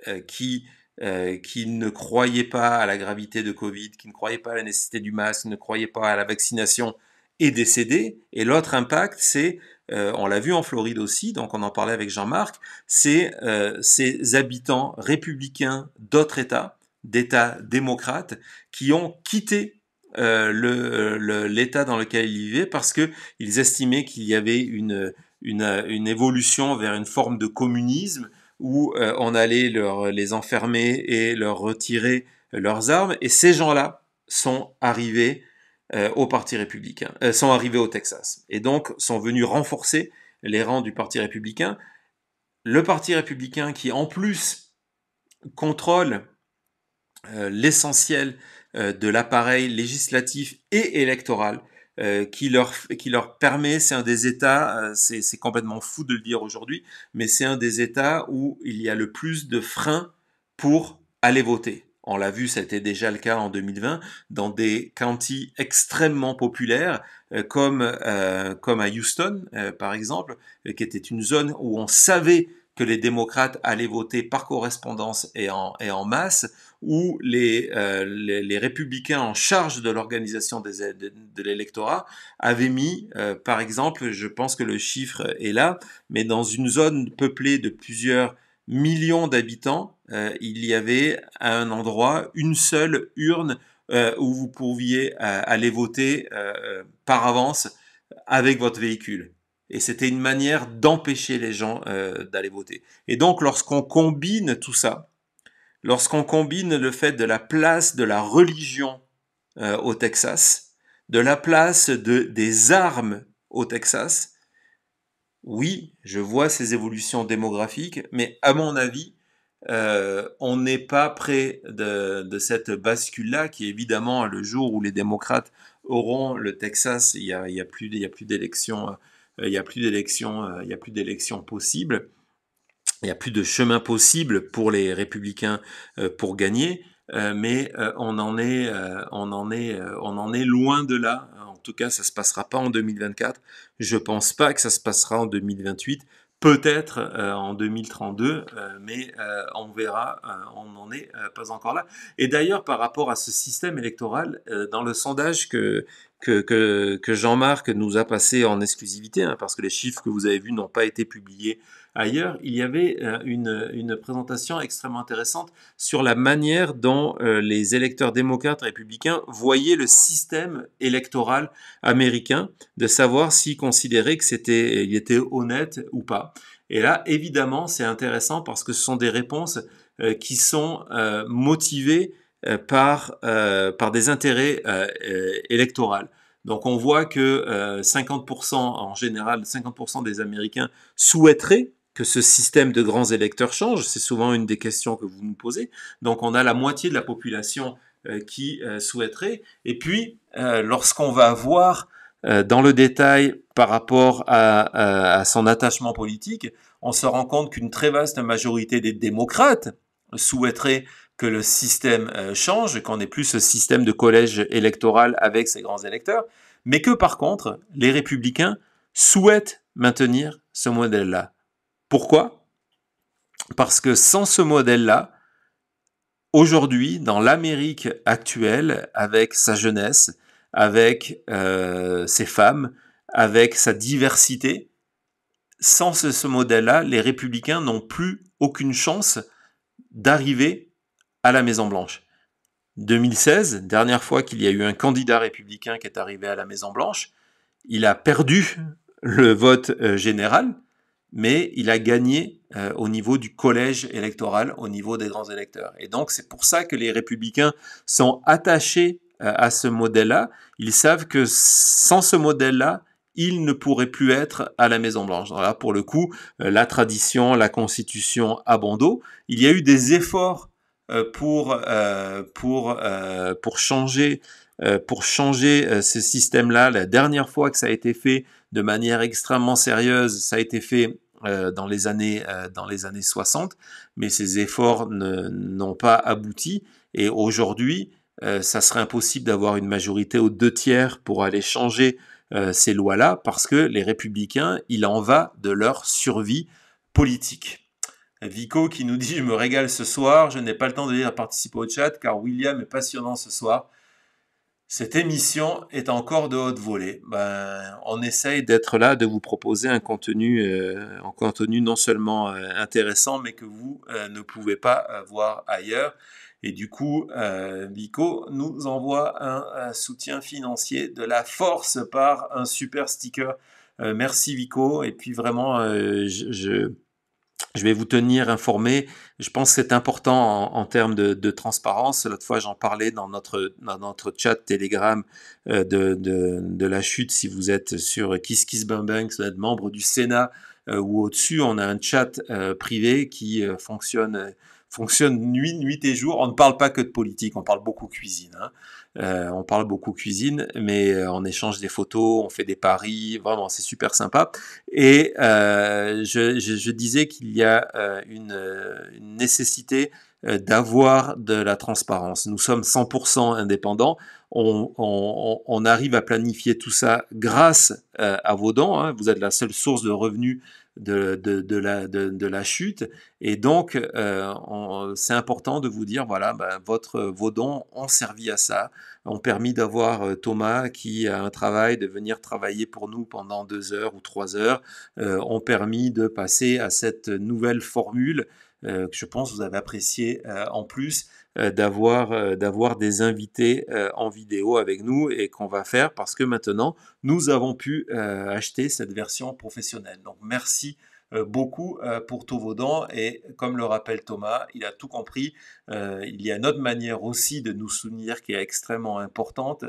euh, qui euh, qui ne croyaient pas à la gravité de Covid, qui ne croyaient pas à la nécessité du masque, ne croyaient pas à la vaccination, est décédé. Et l'autre impact, c'est, euh, on l'a vu en Floride aussi, donc on en parlait avec Jean-Marc, c'est ces habitants républicains d'autres États, d'États démocrates, qui ont quitté l'État dans lequel ils vivaient parce qu'ils estimaient qu'il y avait une, une évolution vers une forme de communisme où euh, on allait leur, les enfermer et leur retirer euh, leurs armes. Et ces gens-là sont arrivés euh, au Parti républicain, sont arrivés au Texas. Et donc sont venus renforcer les rangs du Parti républicain. Le Parti républicain qui en plus contrôle l'essentiel de l'appareil législatif et électoral euh, qui, leur, qui leur permet, c'est un des États, euh, c'est c'est complètement fou de le dire aujourd'hui, mais c'est un des États où il y a le plus de freins pour aller voter. On l'a vu, c'était déjà le cas en 2020, dans des counties extrêmement populaires, euh, comme, comme à Houston, par exemple, qui était une zone où on savait que les démocrates allaient voter par correspondance et en, masse, où euh, les, républicains en charge de l'organisation de, de l'électorat avaient mis, euh, par exemple, je pense que le chiffre est là, mais dans une zone peuplée de plusieurs millions d'habitants, euh, il y avait à un endroit une seule urne où vous pouviez aller voter par avance avec votre véhicule et c'était une manière d'empêcher les gens euh, d'aller voter. Et donc lorsqu'on combine tout ça, lorsqu'on combine le fait de la place de la religion euh, au Texas, de la place de, des armes au Texas, oui, je vois ces évolutions démographiques, mais à mon avis, euh, on n'est pas près de, cette bascule-là, qui est évidemment, le jour où les démocrates auront le Texas, il n'y a, plus, il a plus d'élections il n'y a plus d'élections il y a plus possible, euh, il n'y a plus de chemin possible pour les républicains euh, pour gagner. Euh, mais on en est, on en est, on en est loin de là. En tout cas, ça se passera pas en 2024. Je pense pas que ça se passera en 2028 peut-être en 2032, mais on verra, on n'en est pas encore là. Et d'ailleurs, par rapport à ce système électoral, dans le sondage que que, Jean-Marc nous a passé en exclusivité, hein, parce que les chiffres que vous avez vus n'ont pas été publiés ailleurs, il y avait euh, une, présentation extrêmement intéressante sur la manière dont euh, les électeurs démocrates républicains voyaient le système électoral américain, de savoir s'ils considéraient que c'était, était honnête ou pas. Et là, évidemment, c'est intéressant parce que ce sont des réponses euh, qui sont motivées euh, par, euh, par des intérêts euh, électoraux. Donc on voit que 50% en général, 50% des Américains souhaiteraient que ce système de grands électeurs change. C'est souvent une des questions que vous nous posez. Donc on a la moitié de la population qui souhaiterait. Et puis lorsqu'on va voir dans le détail par rapport à, son attachement politique, on se rend compte qu'une très vaste majorité des démocrates souhaiterait que le système euh, change, qu'on n'ait plus ce système de collège électoral avec ses grands électeurs, mais que par contre, les républicains souhaitent maintenir ce modèle-là. Pourquoi Parce que sans ce modèle-là, aujourd'hui, dans l'Amérique actuelle, avec sa jeunesse, avec euh, ses femmes, avec sa diversité, sans ce, ce modèle-là, les républicains n'ont plus aucune chance d'arriver à la Maison-Blanche. 2016, dernière fois qu'il y a eu un candidat républicain qui est arrivé à la Maison-Blanche, il a perdu le vote euh, général, mais il a gagné euh, au niveau du collège électoral, au niveau des grands électeurs. Et donc c'est pour ça que les républicains sont attachés euh, à ce modèle-là. Ils savent que sans ce modèle-là, ils ne pourraient plus être à la Maison Blanche. Alors là, pour le coup, la tradition, la constitution abondent. Il y a eu des efforts euh, pour euh, pour euh, pour changer pour changer ce système-là. La dernière fois que ça a été fait de manière extrêmement sérieuse, ça a été fait dans les années dans les années 60, mais ces efforts n'ont pas abouti et aujourd'hui, ça serait impossible d'avoir une majorité aux deux tiers pour aller changer ces lois-là parce que les républicains, il en va de leur survie politique. Vico qui nous dit Je me régale ce soir, je n'ai pas le temps de participer au chat car William est passionnant ce soir. Cette émission est encore de haute volée. Ben, on essaye d'être là, de vous proposer un contenu, euh, un contenu non seulement euh, intéressant, mais que vous euh, ne pouvez pas voir ailleurs. Et du coup, Vico nous envoie un, soutien financier de la force par un super sticker. merci Vico. Et puis vraiment, je je vais vous tenir informé. Je pense que c'est important en, termes de, de, transparence. L'autre fois, j'en parlais dans notre, dans notre chat Telegram euh, de, de, la chute. Si vous êtes sur KissKissBumBank, si vous êtes membre du Sénat euh, ou au-dessus, on a un chat euh, privé qui fonctionne, fonctionne nuit, nuit et jour. On ne parle pas que de politique, on parle beaucoup cuisine. Hein. Euh, on parle beaucoup cuisine, mais euh, on échange des photos, on fait des paris, vraiment c'est super sympa. Et euh, je, disais qu'il y a une, nécessité d'avoir de la transparence. Nous sommes 100% indépendants. On, arrive à planifier tout ça grâce à vos dents, hein. Vous êtes la seule source de revenus de, la, chute. Et donc, euh, c'est important de vous dire, voilà, ben, votre, vos dons ont servi à ça, ont permis d'avoir euh, Thomas qui a un travail, de venir travailler pour nous pendant deux heures ou trois heures, euh, ont permis de passer à cette nouvelle formule euh, que je pense vous avez apprécié euh, en plus euh, d'avoir des invités en vidéo avec nous et qu'on va faire parce que maintenant nous avons pu acheter cette version professionnelle. Donc merci beaucoup pour tous vos dons et comme le rappelle Thomas, il a tout compris. il y a notre manière aussi de nous soutenir qui est extrêmement importante,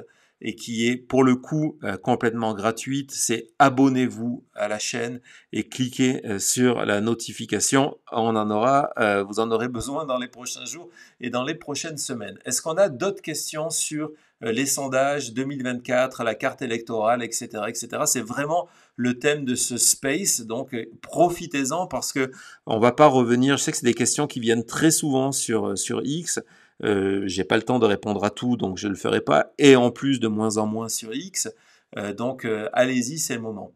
et qui est pour le coup euh, complètement gratuite. C'est abonnez-vous à la chaîne et cliquez euh, sur la notification. aura, euh, vous en aurez besoin dans les prochains jours et dans les prochaines semaines. Est-ce qu'on a d'autres questions sur les sondages 2024, la carte électorale, etc., etc. C'est vraiment le thème de ce space, donc profitez-en parce que on va pas revenir. Je sais que c'est des questions qui viennent très souvent sur X. Euh, j'ai pas le temps de répondre à tout, donc je le ferai pas, et en plus de moins en moins sur X, euh, donc euh, allez-y, c'est le moment.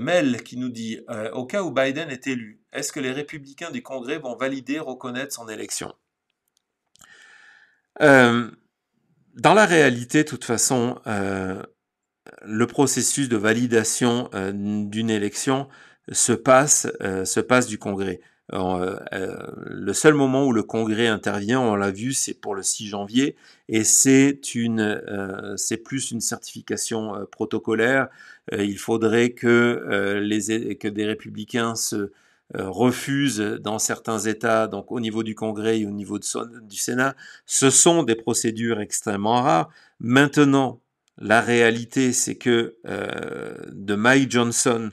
Mel qui nous dit, au cas où Biden est élu, est-ce que les républicains du Congrès vont valider, reconnaître son élection Dans la réalité, de toute façon, le processus de validation d'une élection passe, se passe du Congrès. Euh, euh, le seul moment où le Congrès intervient, on l'a vu, c'est pour le 6 janvier, et c'est une, euh, c'est plus une certification protocolaire. il faudrait que les que des républicains se refusent dans certains États, donc au niveau du Congrès et au niveau du Sénat. Ce sont des procédures extrêmement rares. Maintenant, la réalité, c'est que de Mike Johnson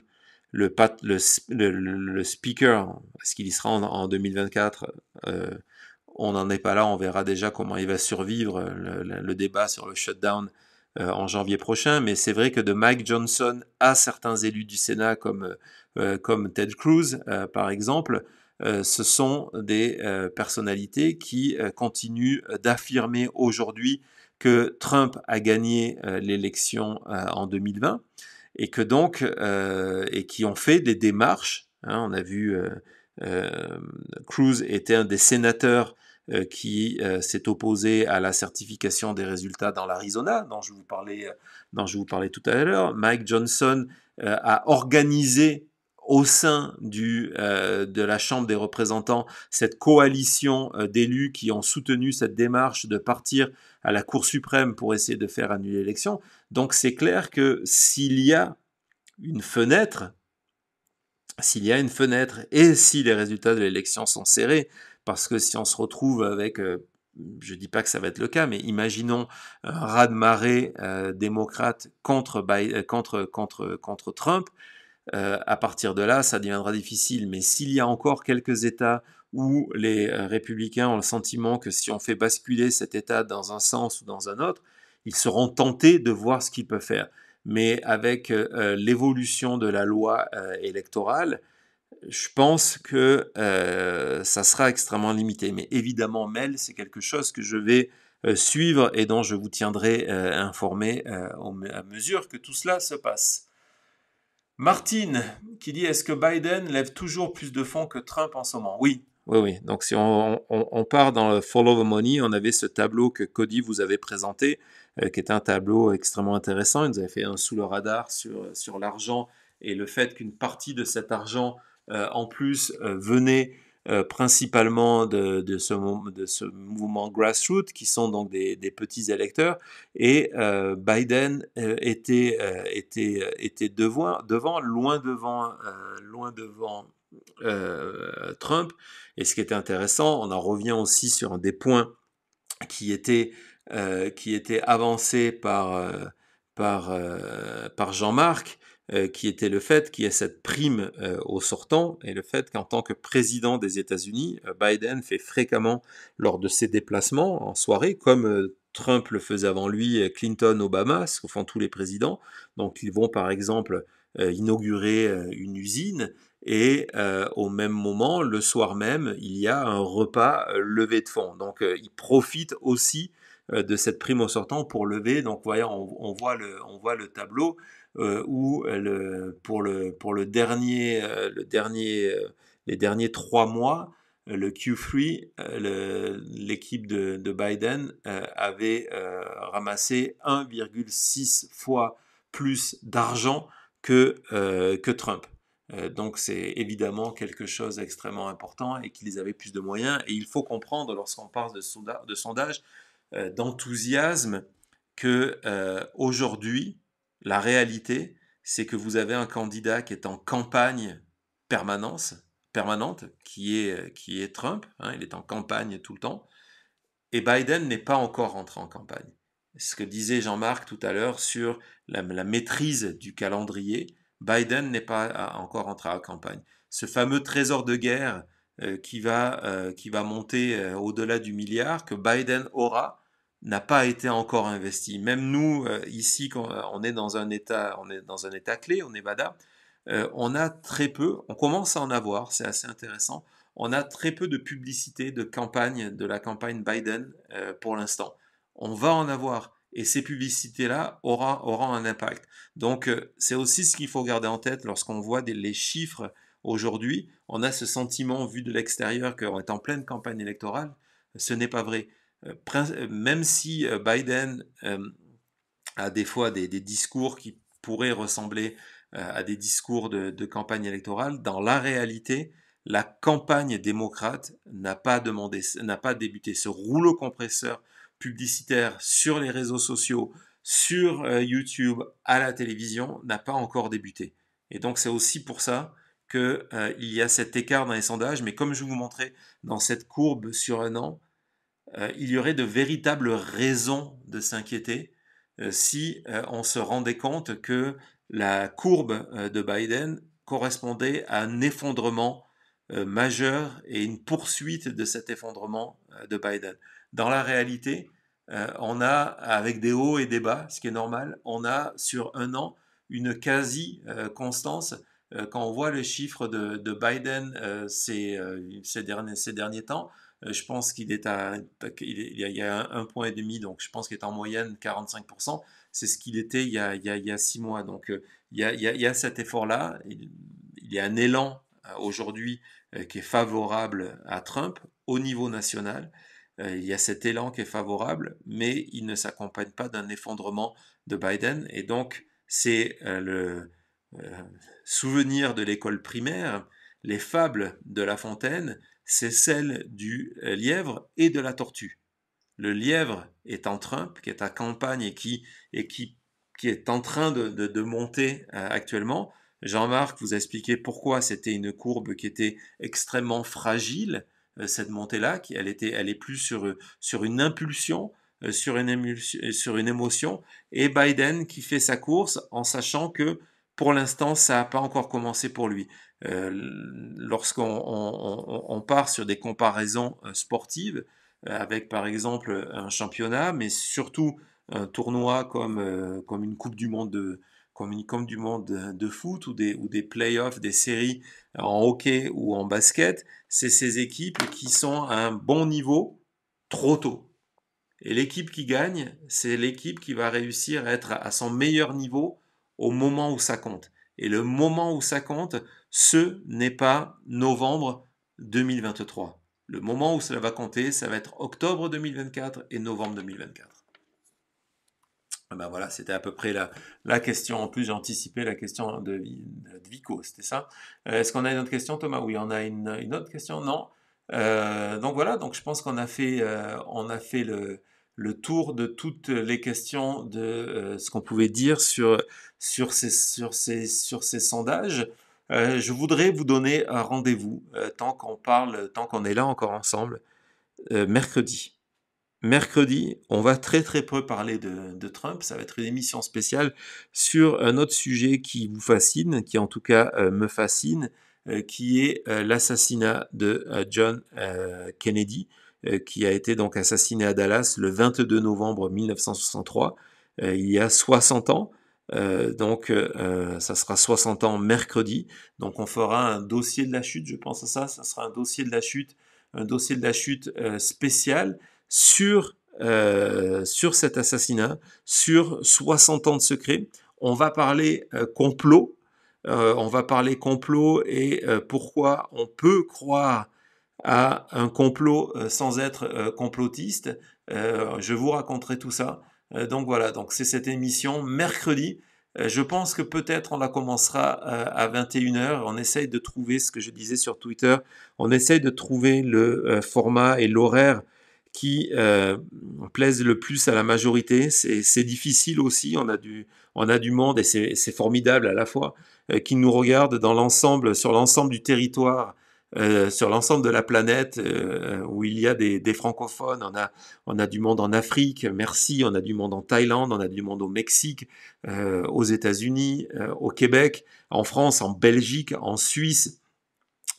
le, le, speaker, ce qu'il y sera en, 2024, euh, on n'en est pas là, on verra déjà comment il va survivre le, débat sur le shutdown euh, en janvier prochain, mais c'est vrai que de Mike Johnson à certains élus du Sénat comme, euh, comme Ted Cruz, par exemple, ce sont des personnalités qui continuent d'affirmer aujourd'hui que Trump a gagné l'élection en 2020 et que donc euh, et qui ont fait des démarches. Hein, on a vu euh, euh, Cruz était un des sénateurs qui s'est opposé à la certification des résultats dans l'Arizona, dont je vous parlais, dont je vous parlais tout à l'heure. Mike Johnson a organisé au sein euh, de la Chambre des représentants cette coalition euh, d'élus qui ont soutenu cette démarche de partir à la Cour suprême pour essayer de faire annuler l'élection. Donc c'est clair que s'il y a une fenêtre, s'il y a une fenêtre et si les résultats de l'élection sont serrés, parce que si on se retrouve avec je euh, je dis pas que ça va être le cas, mais imaginons un raz de marée démocrate contre, contre Trump, euh, à partir de là, ça deviendra difficile. Mais s'il y a encore quelques États où les euh, républicains ont le sentiment que si on fait basculer cet État dans un sens ou dans un autre, ils seront tentés de voir ce qu'ils peuvent faire. Mais avec euh, l'évolution de la loi électorale, je pense que ça sera extrêmement limité. Mais évidemment, Mel, c'est quelque chose que je vais suivre et dont je vous tiendrai informé à mesure que tout cela se passe. Martine qui dit est-ce que Biden lève toujours plus de fonds que Trump en ce moment Oui. Oui, oui. Donc si on, part dans le Follow the Money, on avait ce tableau que Cody vous avait présenté, euh, qui est un tableau extrêmement intéressant. Il nous avait fait un sous le radar sur, sur l'argent et le fait qu'une partie de cet argent, euh, en plus, euh, venait euh, principalement de, ce, mouvement grassroots, qui sont donc des, petits électeurs. Et euh, Biden euh, était, devant, loin devant, loin devant Trump. Et ce qui était intéressant, on en revient aussi sur des points qui étaient qui par Jean-Marc euh, qui était le fait qu'il y ait cette prime euh, au sortant et le fait qu'en tant que président des États-Unis, euh, Biden fait fréquemment lors de ses déplacements en soirée, comme Trump le faisait avant lui, Clinton, Obama, ce que font tous les présidents. Donc ils vont par exemple inaugurer une usine et au même moment, le soir même, il y a un repas levé de fond. Donc, ils il profite aussi de cette prime au sortant pour lever. Donc, voyons, voit, on voit le tableau. Euh, où euh, pour, le, dernier, euh, dernier, les derniers trois mois, le Q3, l'équipe de, Biden avait ramassé 1,6 fois plus d'argent que, Trump. donc c'est évidemment quelque chose d'extrêmement important et qu'ils avaient plus de moyens. Et il faut comprendre, lorsqu'on parle de, de sondage, d'enthousiasme que aujourd'hui la réalité, c'est que vous avez un candidat qui est en campagne permanence, permanente, qui est, qui est Trump, hein, il est en campagne tout le temps, et Biden n'est pas encore rentré en campagne. Ce que disait Jean-Marc tout à l'heure sur la, maîtrise du calendrier, Biden n'est pas encore rentré en campagne. Ce fameux trésor de guerre euh, qui, va, euh, qui va monter euh, au-delà du milliard que Biden aura, n'a pas été encore investi. Même nous, euh, ici, quand euh, on est dans un état, on est dans un état clé, on est Bada. Euh, on a très peu, on commence à en avoir, c'est assez intéressant, on a très peu de publicité de campagne, de la campagne Biden pour l'instant. On va en avoir, et ces publicités-là auront un impact. Donc c'est aussi ce qu'il faut garder en tête lorsqu'on voit les chiffres aujourd'hui. On a ce sentiment vu de l'extérieur qu'on est en pleine campagne électorale. Ce n'est pas vrai. Euh, euh, même si euh, Biden a des fois des, discours qui pourraient ressembler à des discours de, campagne électorale, dans la réalité, la campagne démocrate n'a pas demandé, n'a pas débuté. Ce rouleau compresseur publicitaire sur les réseaux sociaux, sur YouTube, à la télévision, n'a pas encore débuté. Et donc c'est aussi pour ça qu'il y a cet écart dans les sondages, mais comme je vous montrais dans cette courbe sur un an, euh, il y aurait de véritables raisons de s'inquiéter euh, si euh, on se rendait compte que la courbe de Biden correspondait à un effondrement majeur et une poursuite de cet effondrement de Biden. Dans la réalité, on a, avec des hauts et des bas, ce qui est normal, on a sur un an une quasi-constance quand on voit le chiffre de, Biden ces, derniers, temps, je pense qu'il est à, il a un point et demi, donc je pense qu'il est en moyenne 45%. C'est ce qu'il était il y, a, six mois. Donc il y a cet effort-là. Il, y a un élan aujourd'hui qui est favorable à Trump au niveau national. Il y a cet élan qui est favorable, mais il ne s'accompagne pas d'un effondrement de Biden. Et donc, c'est le souvenir de l'école primaire, les fables de La Fontaine, c'est celle du euh, lièvre et de la tortue. Le lièvre est en Trump, qui est à campagne et qui, et qui, est en train de, monter euh, actuellement. Jean-Marc vous a expliqué pourquoi c'était une courbe qui était extrêmement fragile, euh, cette montée-là, elle, était, elle est plus sur, une impulsion, sur, sur une émotion, et Biden qui fait sa course en sachant que pour l'instant, ça n'a pas encore commencé pour lui. Euh, lorsqu'on part sur des comparaisons euh, sportives, euh, avec par exemple un championnat, mais surtout un tournoi comme, comme une Coupe du Monde de, comme du Monde de, foot ou des, ou des playoffs, des séries en hockey ou en basket, c'est ces équipes qui sont à un bon niveau trop tôt. Et l'équipe qui gagne, c'est l'équipe qui va réussir à être à son meilleur niveau au moment où ça compte. Et le moment où ça compte, ce n'est pas novembre 2023. Le moment où cela va compter, ça va être octobre 2024 et novembre 2024. Ah ben voilà, c'était à peu près la, question. En plus, j'ai la question de, Vico, c'était ça. Euh, est-ce qu'on a une autre question, Thomas Oui, on a une, autre question, non euh, Donc voilà, donc je pense qu'on a fait, euh, on a fait le, le tour de toutes les questions de euh, ce qu'on pouvait dire sur, ces, sondages. Euh, je voudrais vous donner un rendez-vous euh, tant qu'on parle, tant qu'on est là encore ensemble, mercredi. Mercredi, on va très très peu parler de, Trump. Ça va être une émission spéciale sur un autre sujet qui vous fascine, qui en tout cas me fascine, qui est l'assassinat de John Kennedy. Euh, qui a été donc assassiné à Dallas le 22 novembre 1963, euh, il y a 60 ans. Euh, donc, ça sera 60 ans mercredi. Donc, on fera un dossier de la chute, je pense à ça. Ça sera un dossier de la chute, un dossier de la chute spécial sur, sur cet assassinat, sur 60 ans de secret. On va parler complot. on va parler complot et pourquoi on peut croire à un complot euh, sans être euh, complotiste. Euh, je vous raconterai tout ça. donc voilà, donc c'est cette émission mercredi. Je pense que peut-être on la commencera à 21h. On essaye de trouver ce que je disais sur Twitter. On essaye de trouver le format et l'horaire qui plaisent le plus à la majorité. C'est difficile aussi. On a du, on a du monde et c'est formidable à la fois qui nous regarde dans l'ensemble, sur l'ensemble du territoire euh, sur l'ensemble de la planète euh, où il y a des, francophones. On a, a du monde en Afrique, merci, on a du monde en Thaïlande, on a du monde au Mexique, euh, aux États-Unis, au Québec, en France, en Belgique, en Suisse,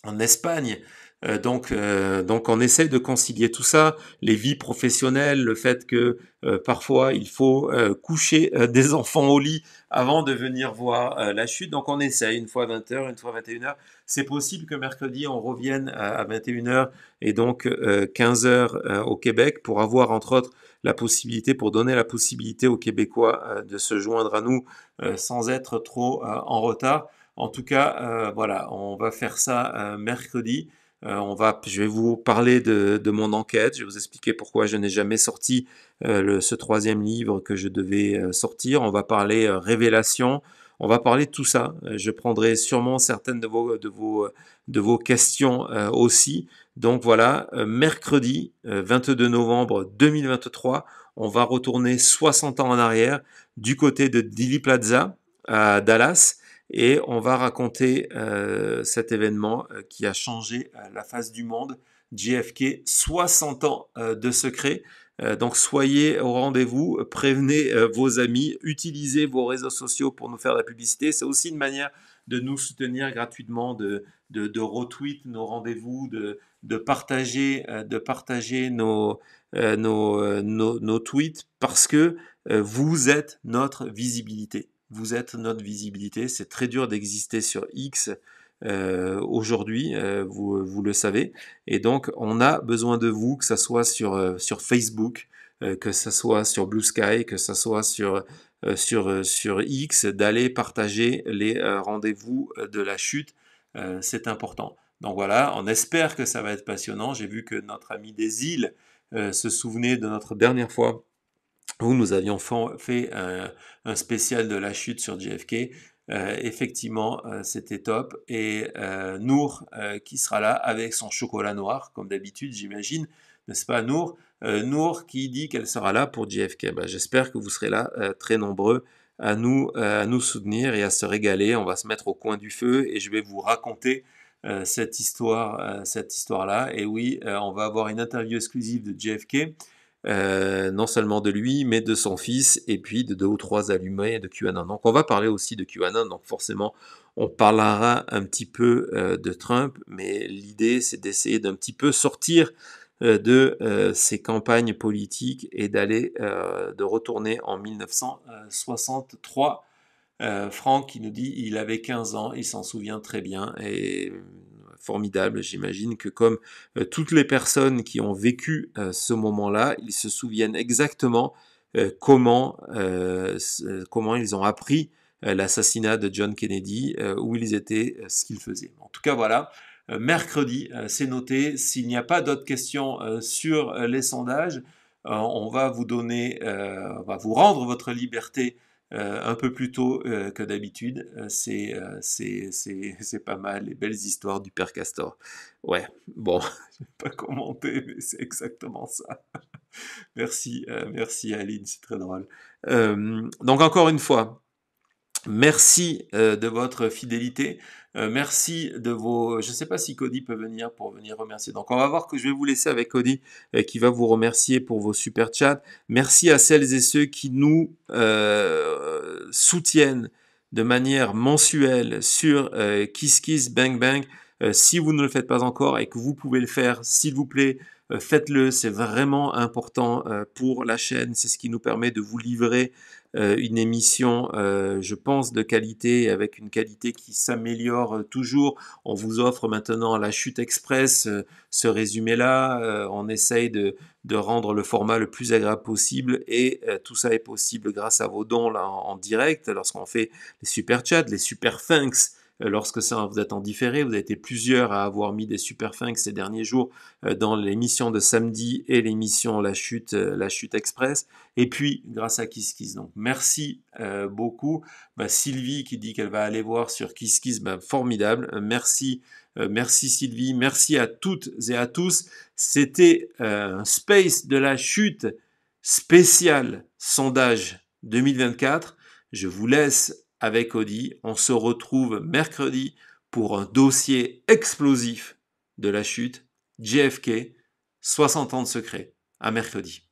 en Espagne. Donc, on essaie de concilier tout ça, les vies professionnelles, le fait que parfois il faut coucher des enfants au lit avant de venir voir la chute. Donc on essaye une fois 20h, une fois 21h. C'est possible que mercredi, on revienne à, 21h et donc 15h euh, euh, au Québec pour avoir, entre autres, la possibilité, pour donner la possibilité aux Québécois euh, de se joindre à nous sans être trop en retard. En tout cas, voilà, on va faire ça mercredi. on va, je vais vous parler de, mon enquête, je vais vous expliquer pourquoi je n'ai jamais sorti ce troisième livre que je devais sortir. On va parler révélation, on va parler de tout ça. Euh, je prendrai sûrement certaines de vos, de vos, de vos questions euh, aussi. Donc voilà, euh, mercredi 22 novembre 2023, on va retourner 60 ans en arrière du côté de Dilly Plaza à Dallas et on va raconter cet événement qui a changé la face du monde. JFK, 60 ans de secret. Euh, donc soyez au rendez-vous, euh, prévenez euh, vos amis, utilisez vos réseaux sociaux pour nous faire de la publicité. C'est aussi une manière de nous soutenir gratuitement, de, de, retweet nos rendez-vous, de, de partager, nos, tweets parce que vous êtes notre visibilité. Vous êtes notre visibilité. C'est très dur d'exister sur X euh, aujourd'hui, euh, vous, euh, vous, le savez. Et donc, on a besoin de vous, que ce soit sur, sur Facebook, que ce soit sur Blue Sky, que ce soit sur, sur, sur X, d'aller partager les rendez-vous de la chute. C'est important. Donc voilà, on espère que ça va être passionnant. J'ai vu que notre ami des îles se souvenait de notre dernière fois où nous avions fait un spécial de la chute sur JFK. Euh, effectivement, euh, c'était top. Et euh, Nour qui sera là avec son chocolat noir, comme d'habitude, j'imagine, n'est-ce pas, Nour Nour qui dit qu'elle sera là pour JFK. Bah, j'espère que vous serez là très nombreux à nous, à nous soutenir et à se régaler. On va se mettre au coin du feu et je vais vous raconter cette histoire, cette histoire-là. Et oui, on va avoir une interview exclusive de JFK. Euh, non seulement de lui, mais de son fils, et puis de deux ou trois allumés de QAnon. Donc on va parler aussi de QAnon, donc forcément on parlera un petit peu euh, de Trump, mais l'idée c'est d'essayer d'un petit peu sortir euh, de ces campagnes politiques et d'aller de retourner en 1963. Franck qui nous dit il avait 15 ans, il s'en souvient très bien et formidable. J'imagine que comme euh, toutes les personnes qui ont vécu euh, ce moment-là, ils se souviennent exactement euh, comment, comment ils ont appris l'assassinat de John Kennedy, où ils étaient, ce qu'ils faisaient. En tout cas, voilà mercredi, c'est noté. S'il n'y a pas d'autres questions sur les sondages, on va vous donner, on va vous rendre votre liberté euh, un peu plus tôt euh, que d'habitude. Euh, c'est, pas mal, les belles histoires du père Castor. Ouais, bon, je pas commenté, mais c'est exactement ça. merci, merci Aline, c'est très drôle. donc encore une fois, Merci de votre fidélité. Euh, merci de vos. Je ne sais pas si Cody peut venir pour venir remercier. Donc, on va voir que je vais vous laisser avec Cody euh, qui va vous remercier pour vos super chats. Merci à celles et ceux qui nous euh, soutiennent de manière mensuelle sur Kiss Kiss Bang Bang. si vous ne le faites pas encore et que vous pouvez le faire, s'il vous plaît, faites-le. C'est vraiment important pour la chaîne. C'est ce qui nous permet de vous livrer euh, une émission, euh, je pense, de qualité, avec une qualité qui s'améliore euh, toujours. On vous offre maintenant la chute express, ce résumé-là. on essaye de, rendre le format le plus agréable possible et tout ça est possible grâce à vos dons en, direct lorsqu'on fait les super chats, les super thanks euh, lorsque ça, vous êtes en différé. Vous avez été plusieurs à avoir mis des super funks ces derniers jours euh, dans l'émission de samedi et l'émission La Chute, euh, La Chute Express. Et puis, grâce à Kiss Donc, merci beaucoup. Bah, Sylvie qui dit qu'elle va aller voir sur Kiss bah, formidable. Merci. merci Sylvie, merci à toutes et à tous. C'était un space de la chute spécial sondage 2024. Je vous laisse avec Audi. On se retrouve mercredi pour un dossier explosif de la chute JFK, 60 ans de secret. À mercredi.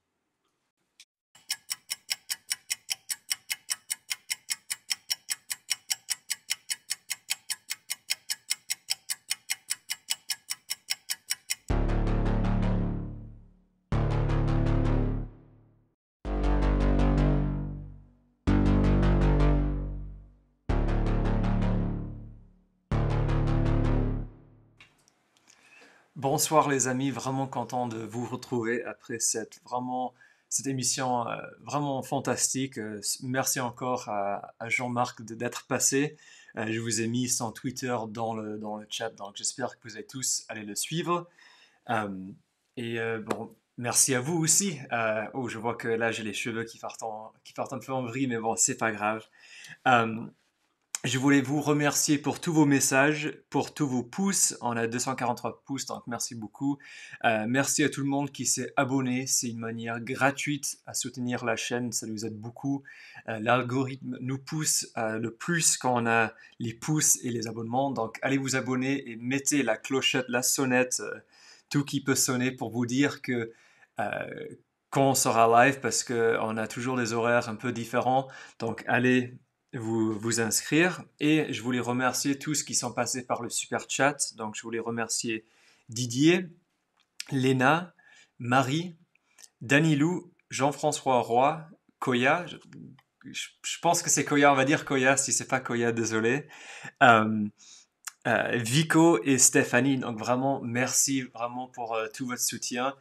Bonsoir les amis, vraiment content de vous retrouver après cette vraiment cette émission euh, vraiment fantastique. Euh, merci encore à, Jean-Marc d'être passé. Euh, je vous ai mis son Twitter dans le, dans le chat, donc j'espère que vous allez tous aller le suivre. et bon, merci à vous aussi. oh, je vois que là j'ai les cheveux qui partent qui partent un peu en vrille, mais bon, c'est pas grave. Je voulais vous remercier pour tous vos messages, pour tous vos pouces. On a 243 pouces, donc merci beaucoup. Euh, merci à tout le monde qui s'est abonné. C'est une manière gratuite à soutenir la chaîne. Ça nous aide beaucoup. Euh, l'algorithme nous pousse euh, le plus quand on a les pouces et les abonnements. Donc allez vous abonner et mettez la clochette, la sonnette, tout qui peut sonner pour vous dire que quand on sera live parce qu'on a toujours des horaires un peu différents. Donc allez vous vous inscrire. Et je voulais remercier tous qui sont passés par le super chat. Donc, je voulais remercier Didier, Léna, Marie, lou Jean-François Roy, Koya. Je, pense que c'est Koya, on va dire Koya. Si c'est pas Koya, désolé. Euh, euh, Vico et Stéphanie. Donc vraiment, merci vraiment pour euh, tout votre soutien.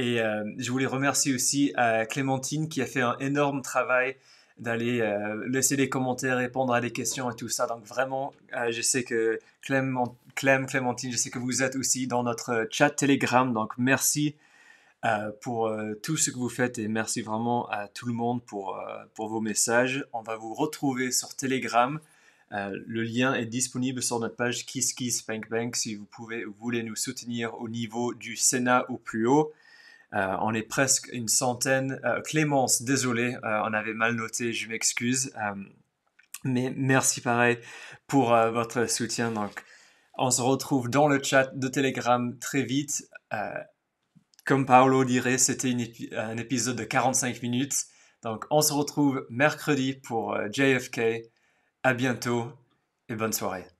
Et je voulais remercier aussi à Clémentine qui a fait un énorme travail d'aller euh, laisser des commentaires, répondre à des questions et tout ça. Donc vraiment, euh, je sais que Clem, Clémentine, je sais que vous êtes aussi dans notre euh, chat Telegram. Donc merci pour tout ce que vous faites et merci vraiment à tout le monde pour, vos messages. On va vous retrouver sur Telegram. le lien est disponible sur notre page KissKissBankBank si vous, pouvez, vous voulez nous soutenir au niveau du Sénat ou plus haut. Euh, on est presque une centaine. Euh, Clémence, désolé, euh, on avait mal noté, je m'excuse. mais merci pareil pour votre soutien. Donc, on se retrouve dans le chat de Telegram très vite. comme Paolo dirait, c'était un épisode de 45 minutes. Donc, on se retrouve mercredi pour JFK. À bientôt et bonne soirée.